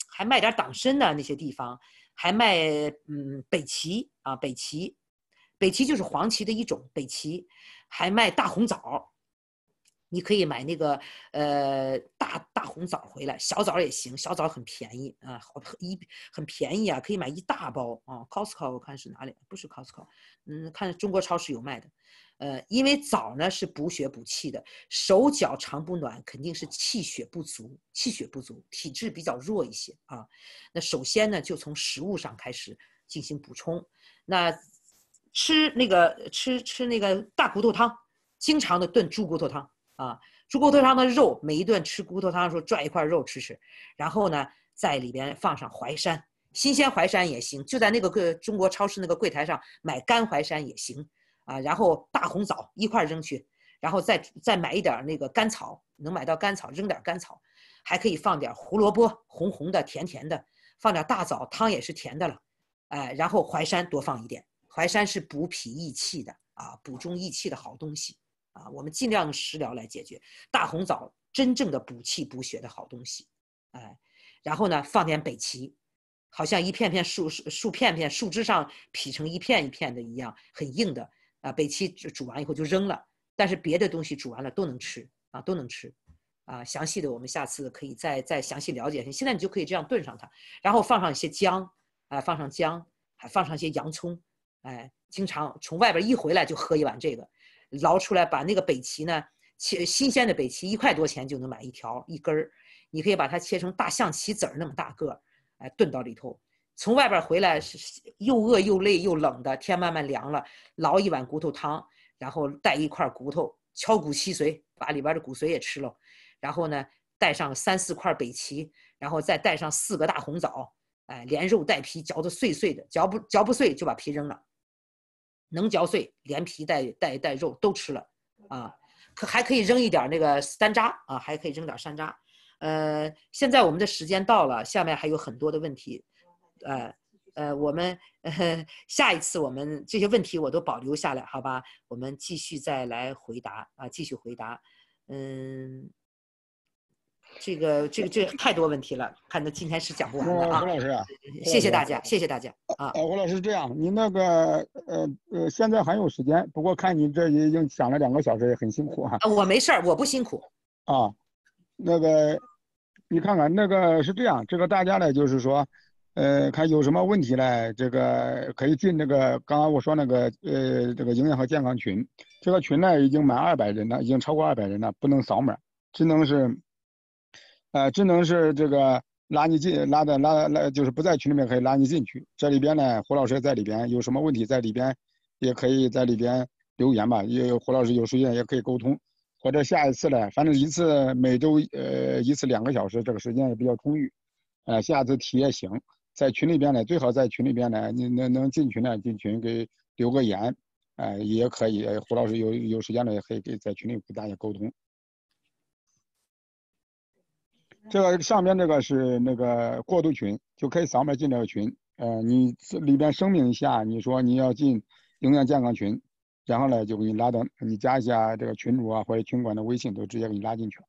还卖点党参的那些地方还卖嗯北芪啊，北芪，北芪就是黄芪的一种，北芪，还卖大红枣。你可以买那个，呃，大大红枣回来，小枣也行，小枣很便宜啊，好一很便宜啊，可以买一大包啊。Costco 我看是哪里？不是 Costco，嗯，看中国超市有卖的。呃，因为枣呢是补血补气的，手脚长不暖，肯定是气血不足，气血不足，体质比较弱一些啊。那首先呢，就从食物上开始进行补充。那吃那个吃吃那个大骨头汤，经常的炖猪骨头汤。啊，猪骨头汤的肉，每一顿吃骨头汤的时候拽一块肉吃吃，然后呢，在里边放上淮山，新鲜淮山也行，就在那个个中国超市那个柜台上买干淮山也行啊。然后大红枣一块扔去，然后再再买一点那个甘草，能买到甘草扔点甘草，还可以放点胡萝卜，红红的，甜甜的，放点大枣，汤也是甜的了。哎，然后淮山多放一点，淮山是补脾益气的啊，补中益气的好东西。啊，我们尽量用食疗来解决。大红枣真正的补气补血的好东西，哎，然后呢放点北芪，好像一片片树树片片树枝上劈成一片一片的一样，很硬的啊。北芪煮完以后就扔了，但是别的东西煮完了都能吃啊，都能吃。啊，详细的我们下次可以再再详细了解。现在你就可以这样炖上它，然后放上一些姜，啊，放上姜，还放上一些洋葱，哎，经常从外边一回来就喝一碗这个。捞出来，把那个北芪呢，切新鲜的北芪一块多钱就能买一条一根儿，你可以把它切成大象棋子儿那么大个儿，哎，炖到里头。从外边回来是又饿又累又冷的，天慢慢凉了，捞一碗骨头汤，然后带一块骨头敲骨吸髓，把里边的骨髓也吃了，然后呢，带上三四块北芪，然后再带上四个大红枣，哎，连肉带皮嚼得碎碎的，嚼不嚼不碎就把皮扔了。能嚼碎，连皮带带带肉都吃了，啊，可还可以扔一点那个山楂啊，还可以扔点山楂，呃，现在我们的时间到了，下面还有很多的问题，呃呃，我们呃 下一次我们这些问题我都保留下来，好吧，我们继续再来回答啊，继续回答，嗯。这个、这个、这太多问题了，看的今天是讲不完的啊！谢谢大家，谢谢大家啊！吴老师，这样，您那个呃呃，现在还有时间，不过看你这已经讲了两个小时，也很辛苦啊！我没事儿，我不辛苦 啊。那个，你看看，那个是这样，这个大家呢，就是说，呃，看有什么问题呢？这个可以进那个刚刚我说那个呃这个营养和健康群，这个群呢已经满二百人了，已经超过二百人了，不能扫码，只能是。呃，只能是这个拉你进，拉的拉拉就是不在群里面可以拉你进去。这里边呢，胡老师在里边，有什么问题在里边，也可以在里边留言吧。有胡老师有时间也可以沟通，或者下一次呢，反正一次每周呃一次两个小时，这个时间也比较充裕。呃，下次提也行，在群里边呢，最好在群里边呢，你能能进群呢，进群给留个言，哎，也可以胡老师有有时间呢也可以给在群里给大家沟通。这个上面这个是那个过渡群，就可以扫码进这个群。呃，你里边声明一下，你说你要进营养健康群，然后呢就给你拉到，你加一下这个群主啊或者群管的微信，都直接给你拉进去了。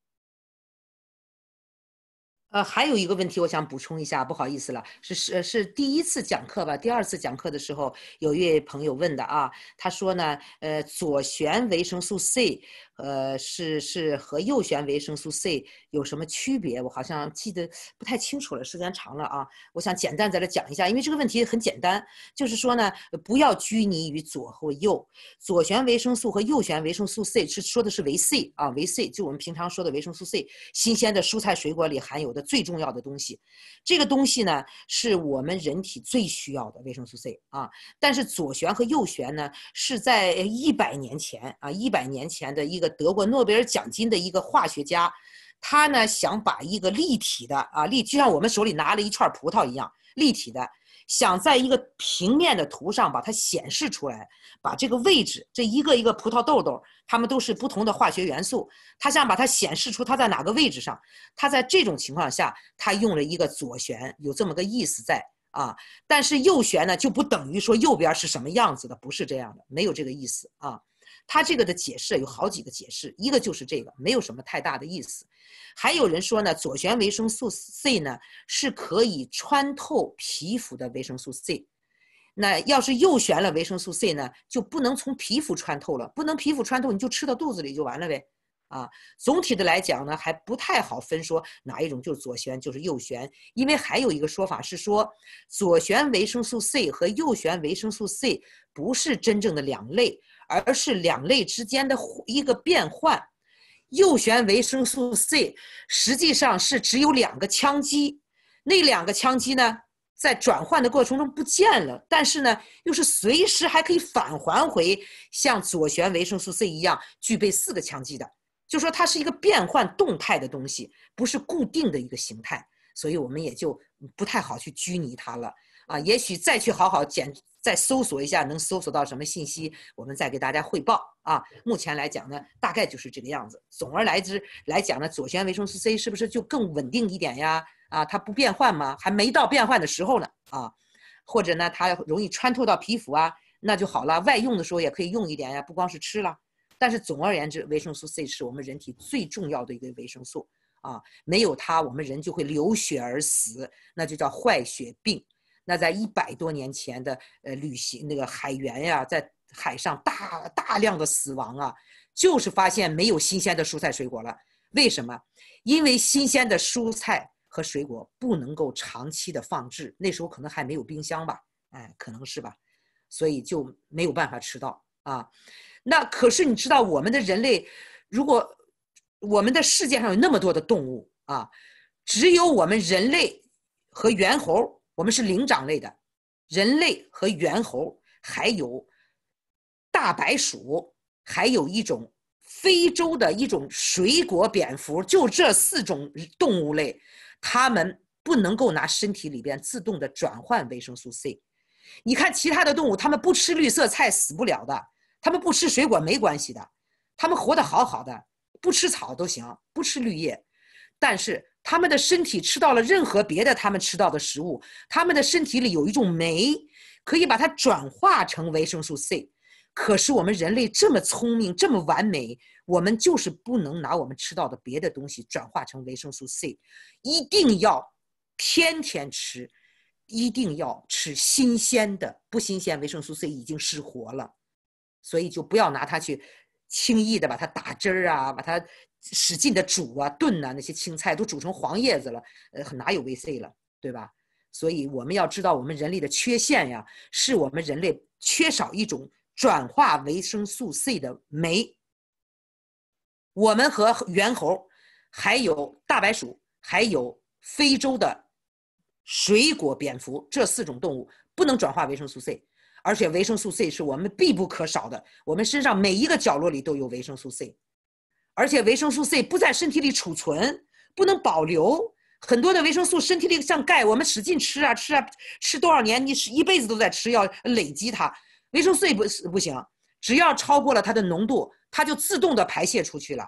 呃，还有一个问题我想补充一下，不好意思了，是是是第一次讲课吧？第二次讲课的时候有一位朋友问的啊，他说呢，呃，左旋维生素 C。呃，是是和右旋维生素 C 有什么区别？我好像记得不太清楚了，时间长了啊。我想简单在这讲一下，因为这个问题很简单，就是说呢，不要拘泥于左和右。左旋维生素和右旋维生素 C 是说的是维 C 啊，维 C 就我们平常说的维生素 C，新鲜的蔬菜水果里含有的最重要的东西。这个东西呢，是我们人体最需要的维生素 C 啊。但是左旋和右旋呢，是在一百年前啊，一百年前的一个。得过诺贝尔奖金的一个化学家，他呢想把一个立体的啊立，就像我们手里拿了一串葡萄一样立体的，想在一个平面的图上把它显示出来，把这个位置，这一个一个葡萄豆豆，它们都是不同的化学元素，他想把它显示出它在哪个位置上。他在这种情况下，他用了一个左旋，有这么个意思在啊，但是右旋呢就不等于说右边是什么样子的，不是这样的，没有这个意思啊。它这个的解释有好几个解释，一个就是这个没有什么太大的意思，还有人说呢，左旋维生素 C 呢是可以穿透皮肤的维生素 C，那要是右旋了维生素 C 呢，就不能从皮肤穿透了，不能皮肤穿透，你就吃到肚子里就完了呗。啊，总体的来讲呢，还不太好分说哪一种就是左旋就是右旋，因为还有一个说法是说，左旋维生素 C 和右旋维生素 C 不是真正的两类。而是两类之间的一个变换。右旋维生素 C 实际上是只有两个羟基，那两个羟基呢，在转换的过程中不见了，但是呢，又是随时还可以返还回像左旋维生素 C 一样具备四个羟基的。就说它是一个变换动态的东西，不是固定的一个形态，所以我们也就不太好去拘泥它了啊。也许再去好好检。再搜索一下能搜索到什么信息，我们再给大家汇报啊。目前来讲呢，大概就是这个样子。总而来之，来讲呢，左旋维生素 C 是不是就更稳定一点呀？啊，它不变换吗？还没到变换的时候呢啊。或者呢，它容易穿透到皮肤啊，那就好了，外用的时候也可以用一点呀，不光是吃了。但是总而言之，维生素 C 是我们人体最重要的一个维生素啊，没有它，我们人就会流血而死，那就叫坏血病。那在一百多年前的呃旅行，那个海员呀，在海上大大量的死亡啊，就是发现没有新鲜的蔬菜水果了。为什么？因为新鲜的蔬菜和水果不能够长期的放置，那时候可能还没有冰箱吧，哎，可能是吧，所以就没有办法吃到啊。那可是你知道，我们的人类，如果我们的世界上有那么多的动物啊，只有我们人类和猿猴。我们是灵长类的，人类和猿猴，还有大白鼠，还有一种非洲的一种水果蝙蝠，就这四种动物类，它们不能够拿身体里边自动的转换维生素 C。你看其他的动物，它们不吃绿色菜死不了的，它们不吃水果没关系的，它们活得好好的，不吃草都行，不吃绿叶，但是。他们的身体吃到了任何别的他们吃到的食物，他们的身体里有一种酶，可以把它转化成维生素 C。可是我们人类这么聪明，这么完美，我们就是不能拿我们吃到的别的东西转化成维生素 C。一定要天天吃，一定要吃新鲜的，不新鲜维生素 C 已经失活了，所以就不要拿它去轻易的把它打汁儿啊，把它。使劲的煮啊炖啊，那些青菜都煮成黄叶子了，呃，很有维 C 了，对吧？所以我们要知道，我们人类的缺陷呀，是我们人类缺少一种转化维生素 C 的酶。我们和猿猴、还有大白鼠、还有非洲的水果蝙蝠这四种动物不能转化维生素 C，而且维生素 C 是我们必不可少的，我们身上每一个角落里都有维生素 C。而且维生素 C 不在身体里储存，不能保留很多的维生素。身体里像钙，我们使劲吃啊吃啊吃多少年，你一辈子都在吃，要累积它。维生素 C 不不行，只要超过了它的浓度，它就自动的排泄出去了。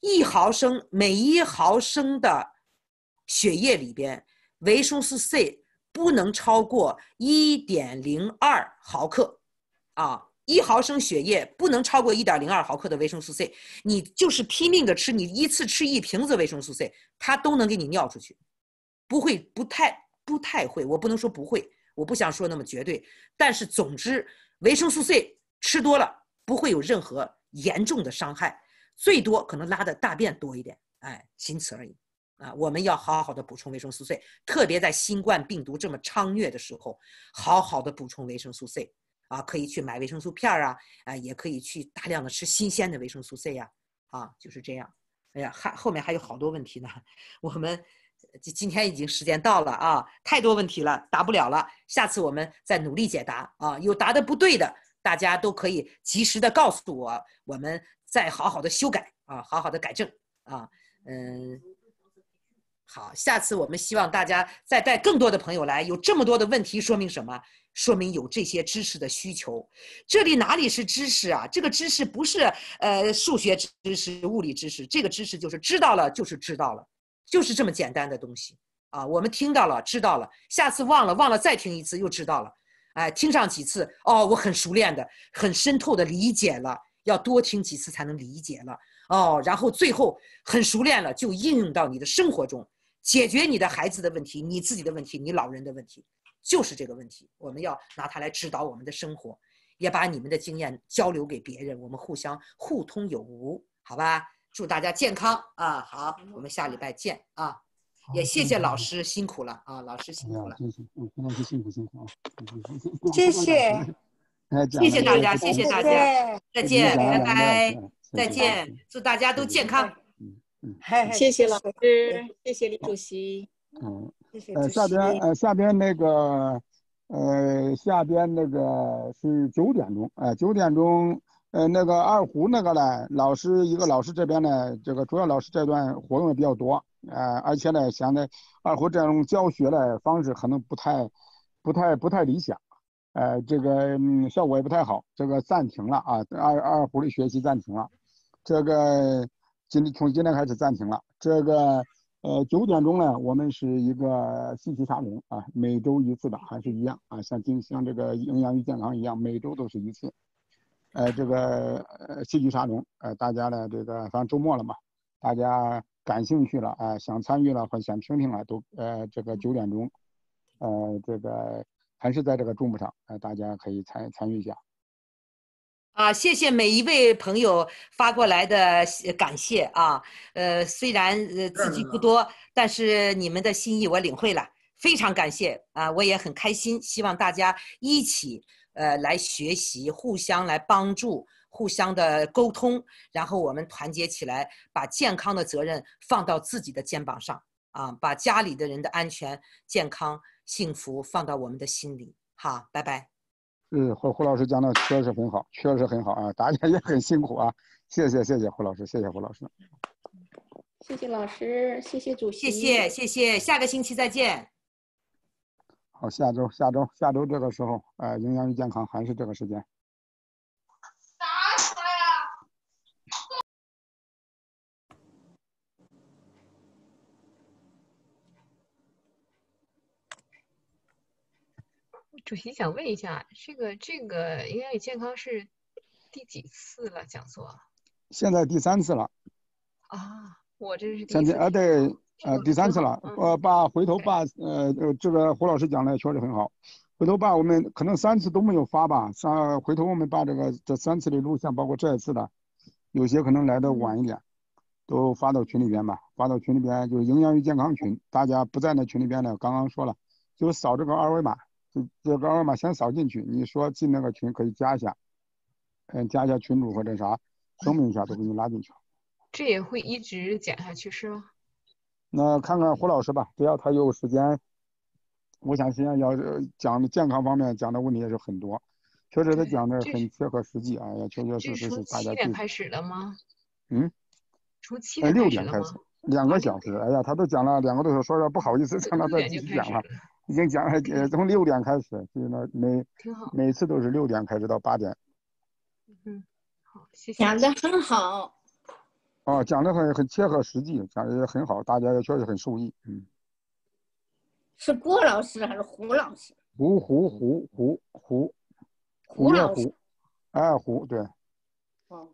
一毫升每一毫升的血液里边，维生素 C 不能超过一点零二毫克，啊。一毫升血液不能超过一点零二毫克的维生素 C，你就是拼命的吃，你一次吃一瓶子维生素 C，它都能给你尿出去，不会，不太，不太会，我不能说不会，我不想说那么绝对，但是总之，维生素 C 吃多了不会有任何严重的伤害，最多可能拉的大便多一点，哎，仅此而已，啊，我们要好好的补充维生素 C，特别在新冠病毒这么猖獗的时候，好好的补充维生素 C。啊，可以去买维生素片儿啊，啊，也可以去大量的吃新鲜的维生素 C 呀，啊，就是这样。哎呀，还后面还有好多问题呢，我们今今天已经时间到了啊，太多问题了，答不了了。下次我们再努力解答啊，有答的不对的，大家都可以及时的告诉我，我们再好好的修改啊，好好的改正啊，嗯。好，下次我们希望大家再带更多的朋友来。有这么多的问题，说明什么？说明有这些知识的需求。这里哪里是知识啊？这个知识不是呃数学知识、物理知识，这个知识就是知道了就是知道了，就是这么简单的东西啊。我们听到了知道了，下次忘了忘了再听一次又知道了，哎，听上几次哦，我很熟练的、很深透的理解了。要多听几次才能理解了哦，然后最后很熟练了，就应用到你的生活中。解决你的孩子的问题，你自己的问题，你老人的问题，就是这个问题。我们要拿它来指导我们的生活，也把你们的经验交流给别人，我们互相互通有无，好吧？祝大家健康啊！好，我们下礼拜见啊！也谢谢老师辛苦了啊！老师辛苦了，谢谢，老师辛苦辛苦啊！谢谢，谢谢大家，谢谢大家，再见，拜拜，再见，祝大家都健康。谢谢老师，谢谢李主席。嗯，谢谢呃，下边呃下边那个呃下边那个是九点钟，呃，九点钟，呃那个二胡那个呢，老师一个老师这边呢，这个主要老师这段活动也比较多，呃而且呢，现在二胡这种教学的方式可能不太不太不太理想，呃这个效果也不太好，这个暂停了啊，二二胡的学习暂停了，这个。今从今天开始暂停了。这个呃九点钟呢，我们是一个戏曲沙龙啊，每周一次的还是一样啊。像今像这个营养与健康一样，每周都是一次。呃，这个戏剧沙龙，呃，大家呢这个反正周末了嘛，大家感兴趣了啊，想参与了或想听听了都呃这个九点钟，呃这个还是在这个中部上，呃，大家可以参参与一下。啊，谢谢每一位朋友发过来的感谢啊！呃，虽然呃字迹不多，但是你们的心意我领会了，非常感谢啊！我也很开心，希望大家一起呃来学习，互相来帮助，互相的沟通，然后我们团结起来，把健康的责任放到自己的肩膀上啊，把家里的人的安全、健康、幸福放到我们的心里。好，拜拜。嗯，胡胡老师讲的确实很好，确实很好啊！大家也很辛苦啊，谢谢谢谢胡老师，谢谢胡老师，谢谢老师，谢谢主，谢谢谢谢，下个星期再见。好，下周下周下周这个时候，呃，营养与健康还是这个时间。主席想问一下，这个这个营养与健康是第几次了讲座？现在第三次了。啊，我这是……现在啊，对啊，第三次了。呃，把回头把呃呃这个胡老师讲的确实很好，回头把我们可能三次都没有发吧，上回头我们把这个这三次的录像，包括这一次的，有些可能来的晚一点，都发到群里边吧。发到群里边就是营养与健康群，大家不在那群里边的，刚刚说了，就扫这个二维码。这个二维码先扫进去，你说进那个群可以加一下，嗯，加一下群主或者啥，声明一下都给你拉进去了。这也会一直减下去是吗？那看看胡老师吧，只要他有时间，我现在要是讲健康方面讲的问题也是很多，确实他讲的很切合实际啊，也确确实实是大家。七点开始了吗？嗯。从七点。六点开始。两个小时，哎呀，他都讲了两个多小时，说了不好意思，让他再继续讲了。已经讲了，呃，从六点开始，就是那每每次都是六点开始到八点。嗯，好，谢谢。讲得很好。哦，讲的很很切合实际，讲的也很好，大家也确实很受益。嗯。是郭老师还是胡老师？胡胡胡胡胡，胡老师。哎，胡对。哦。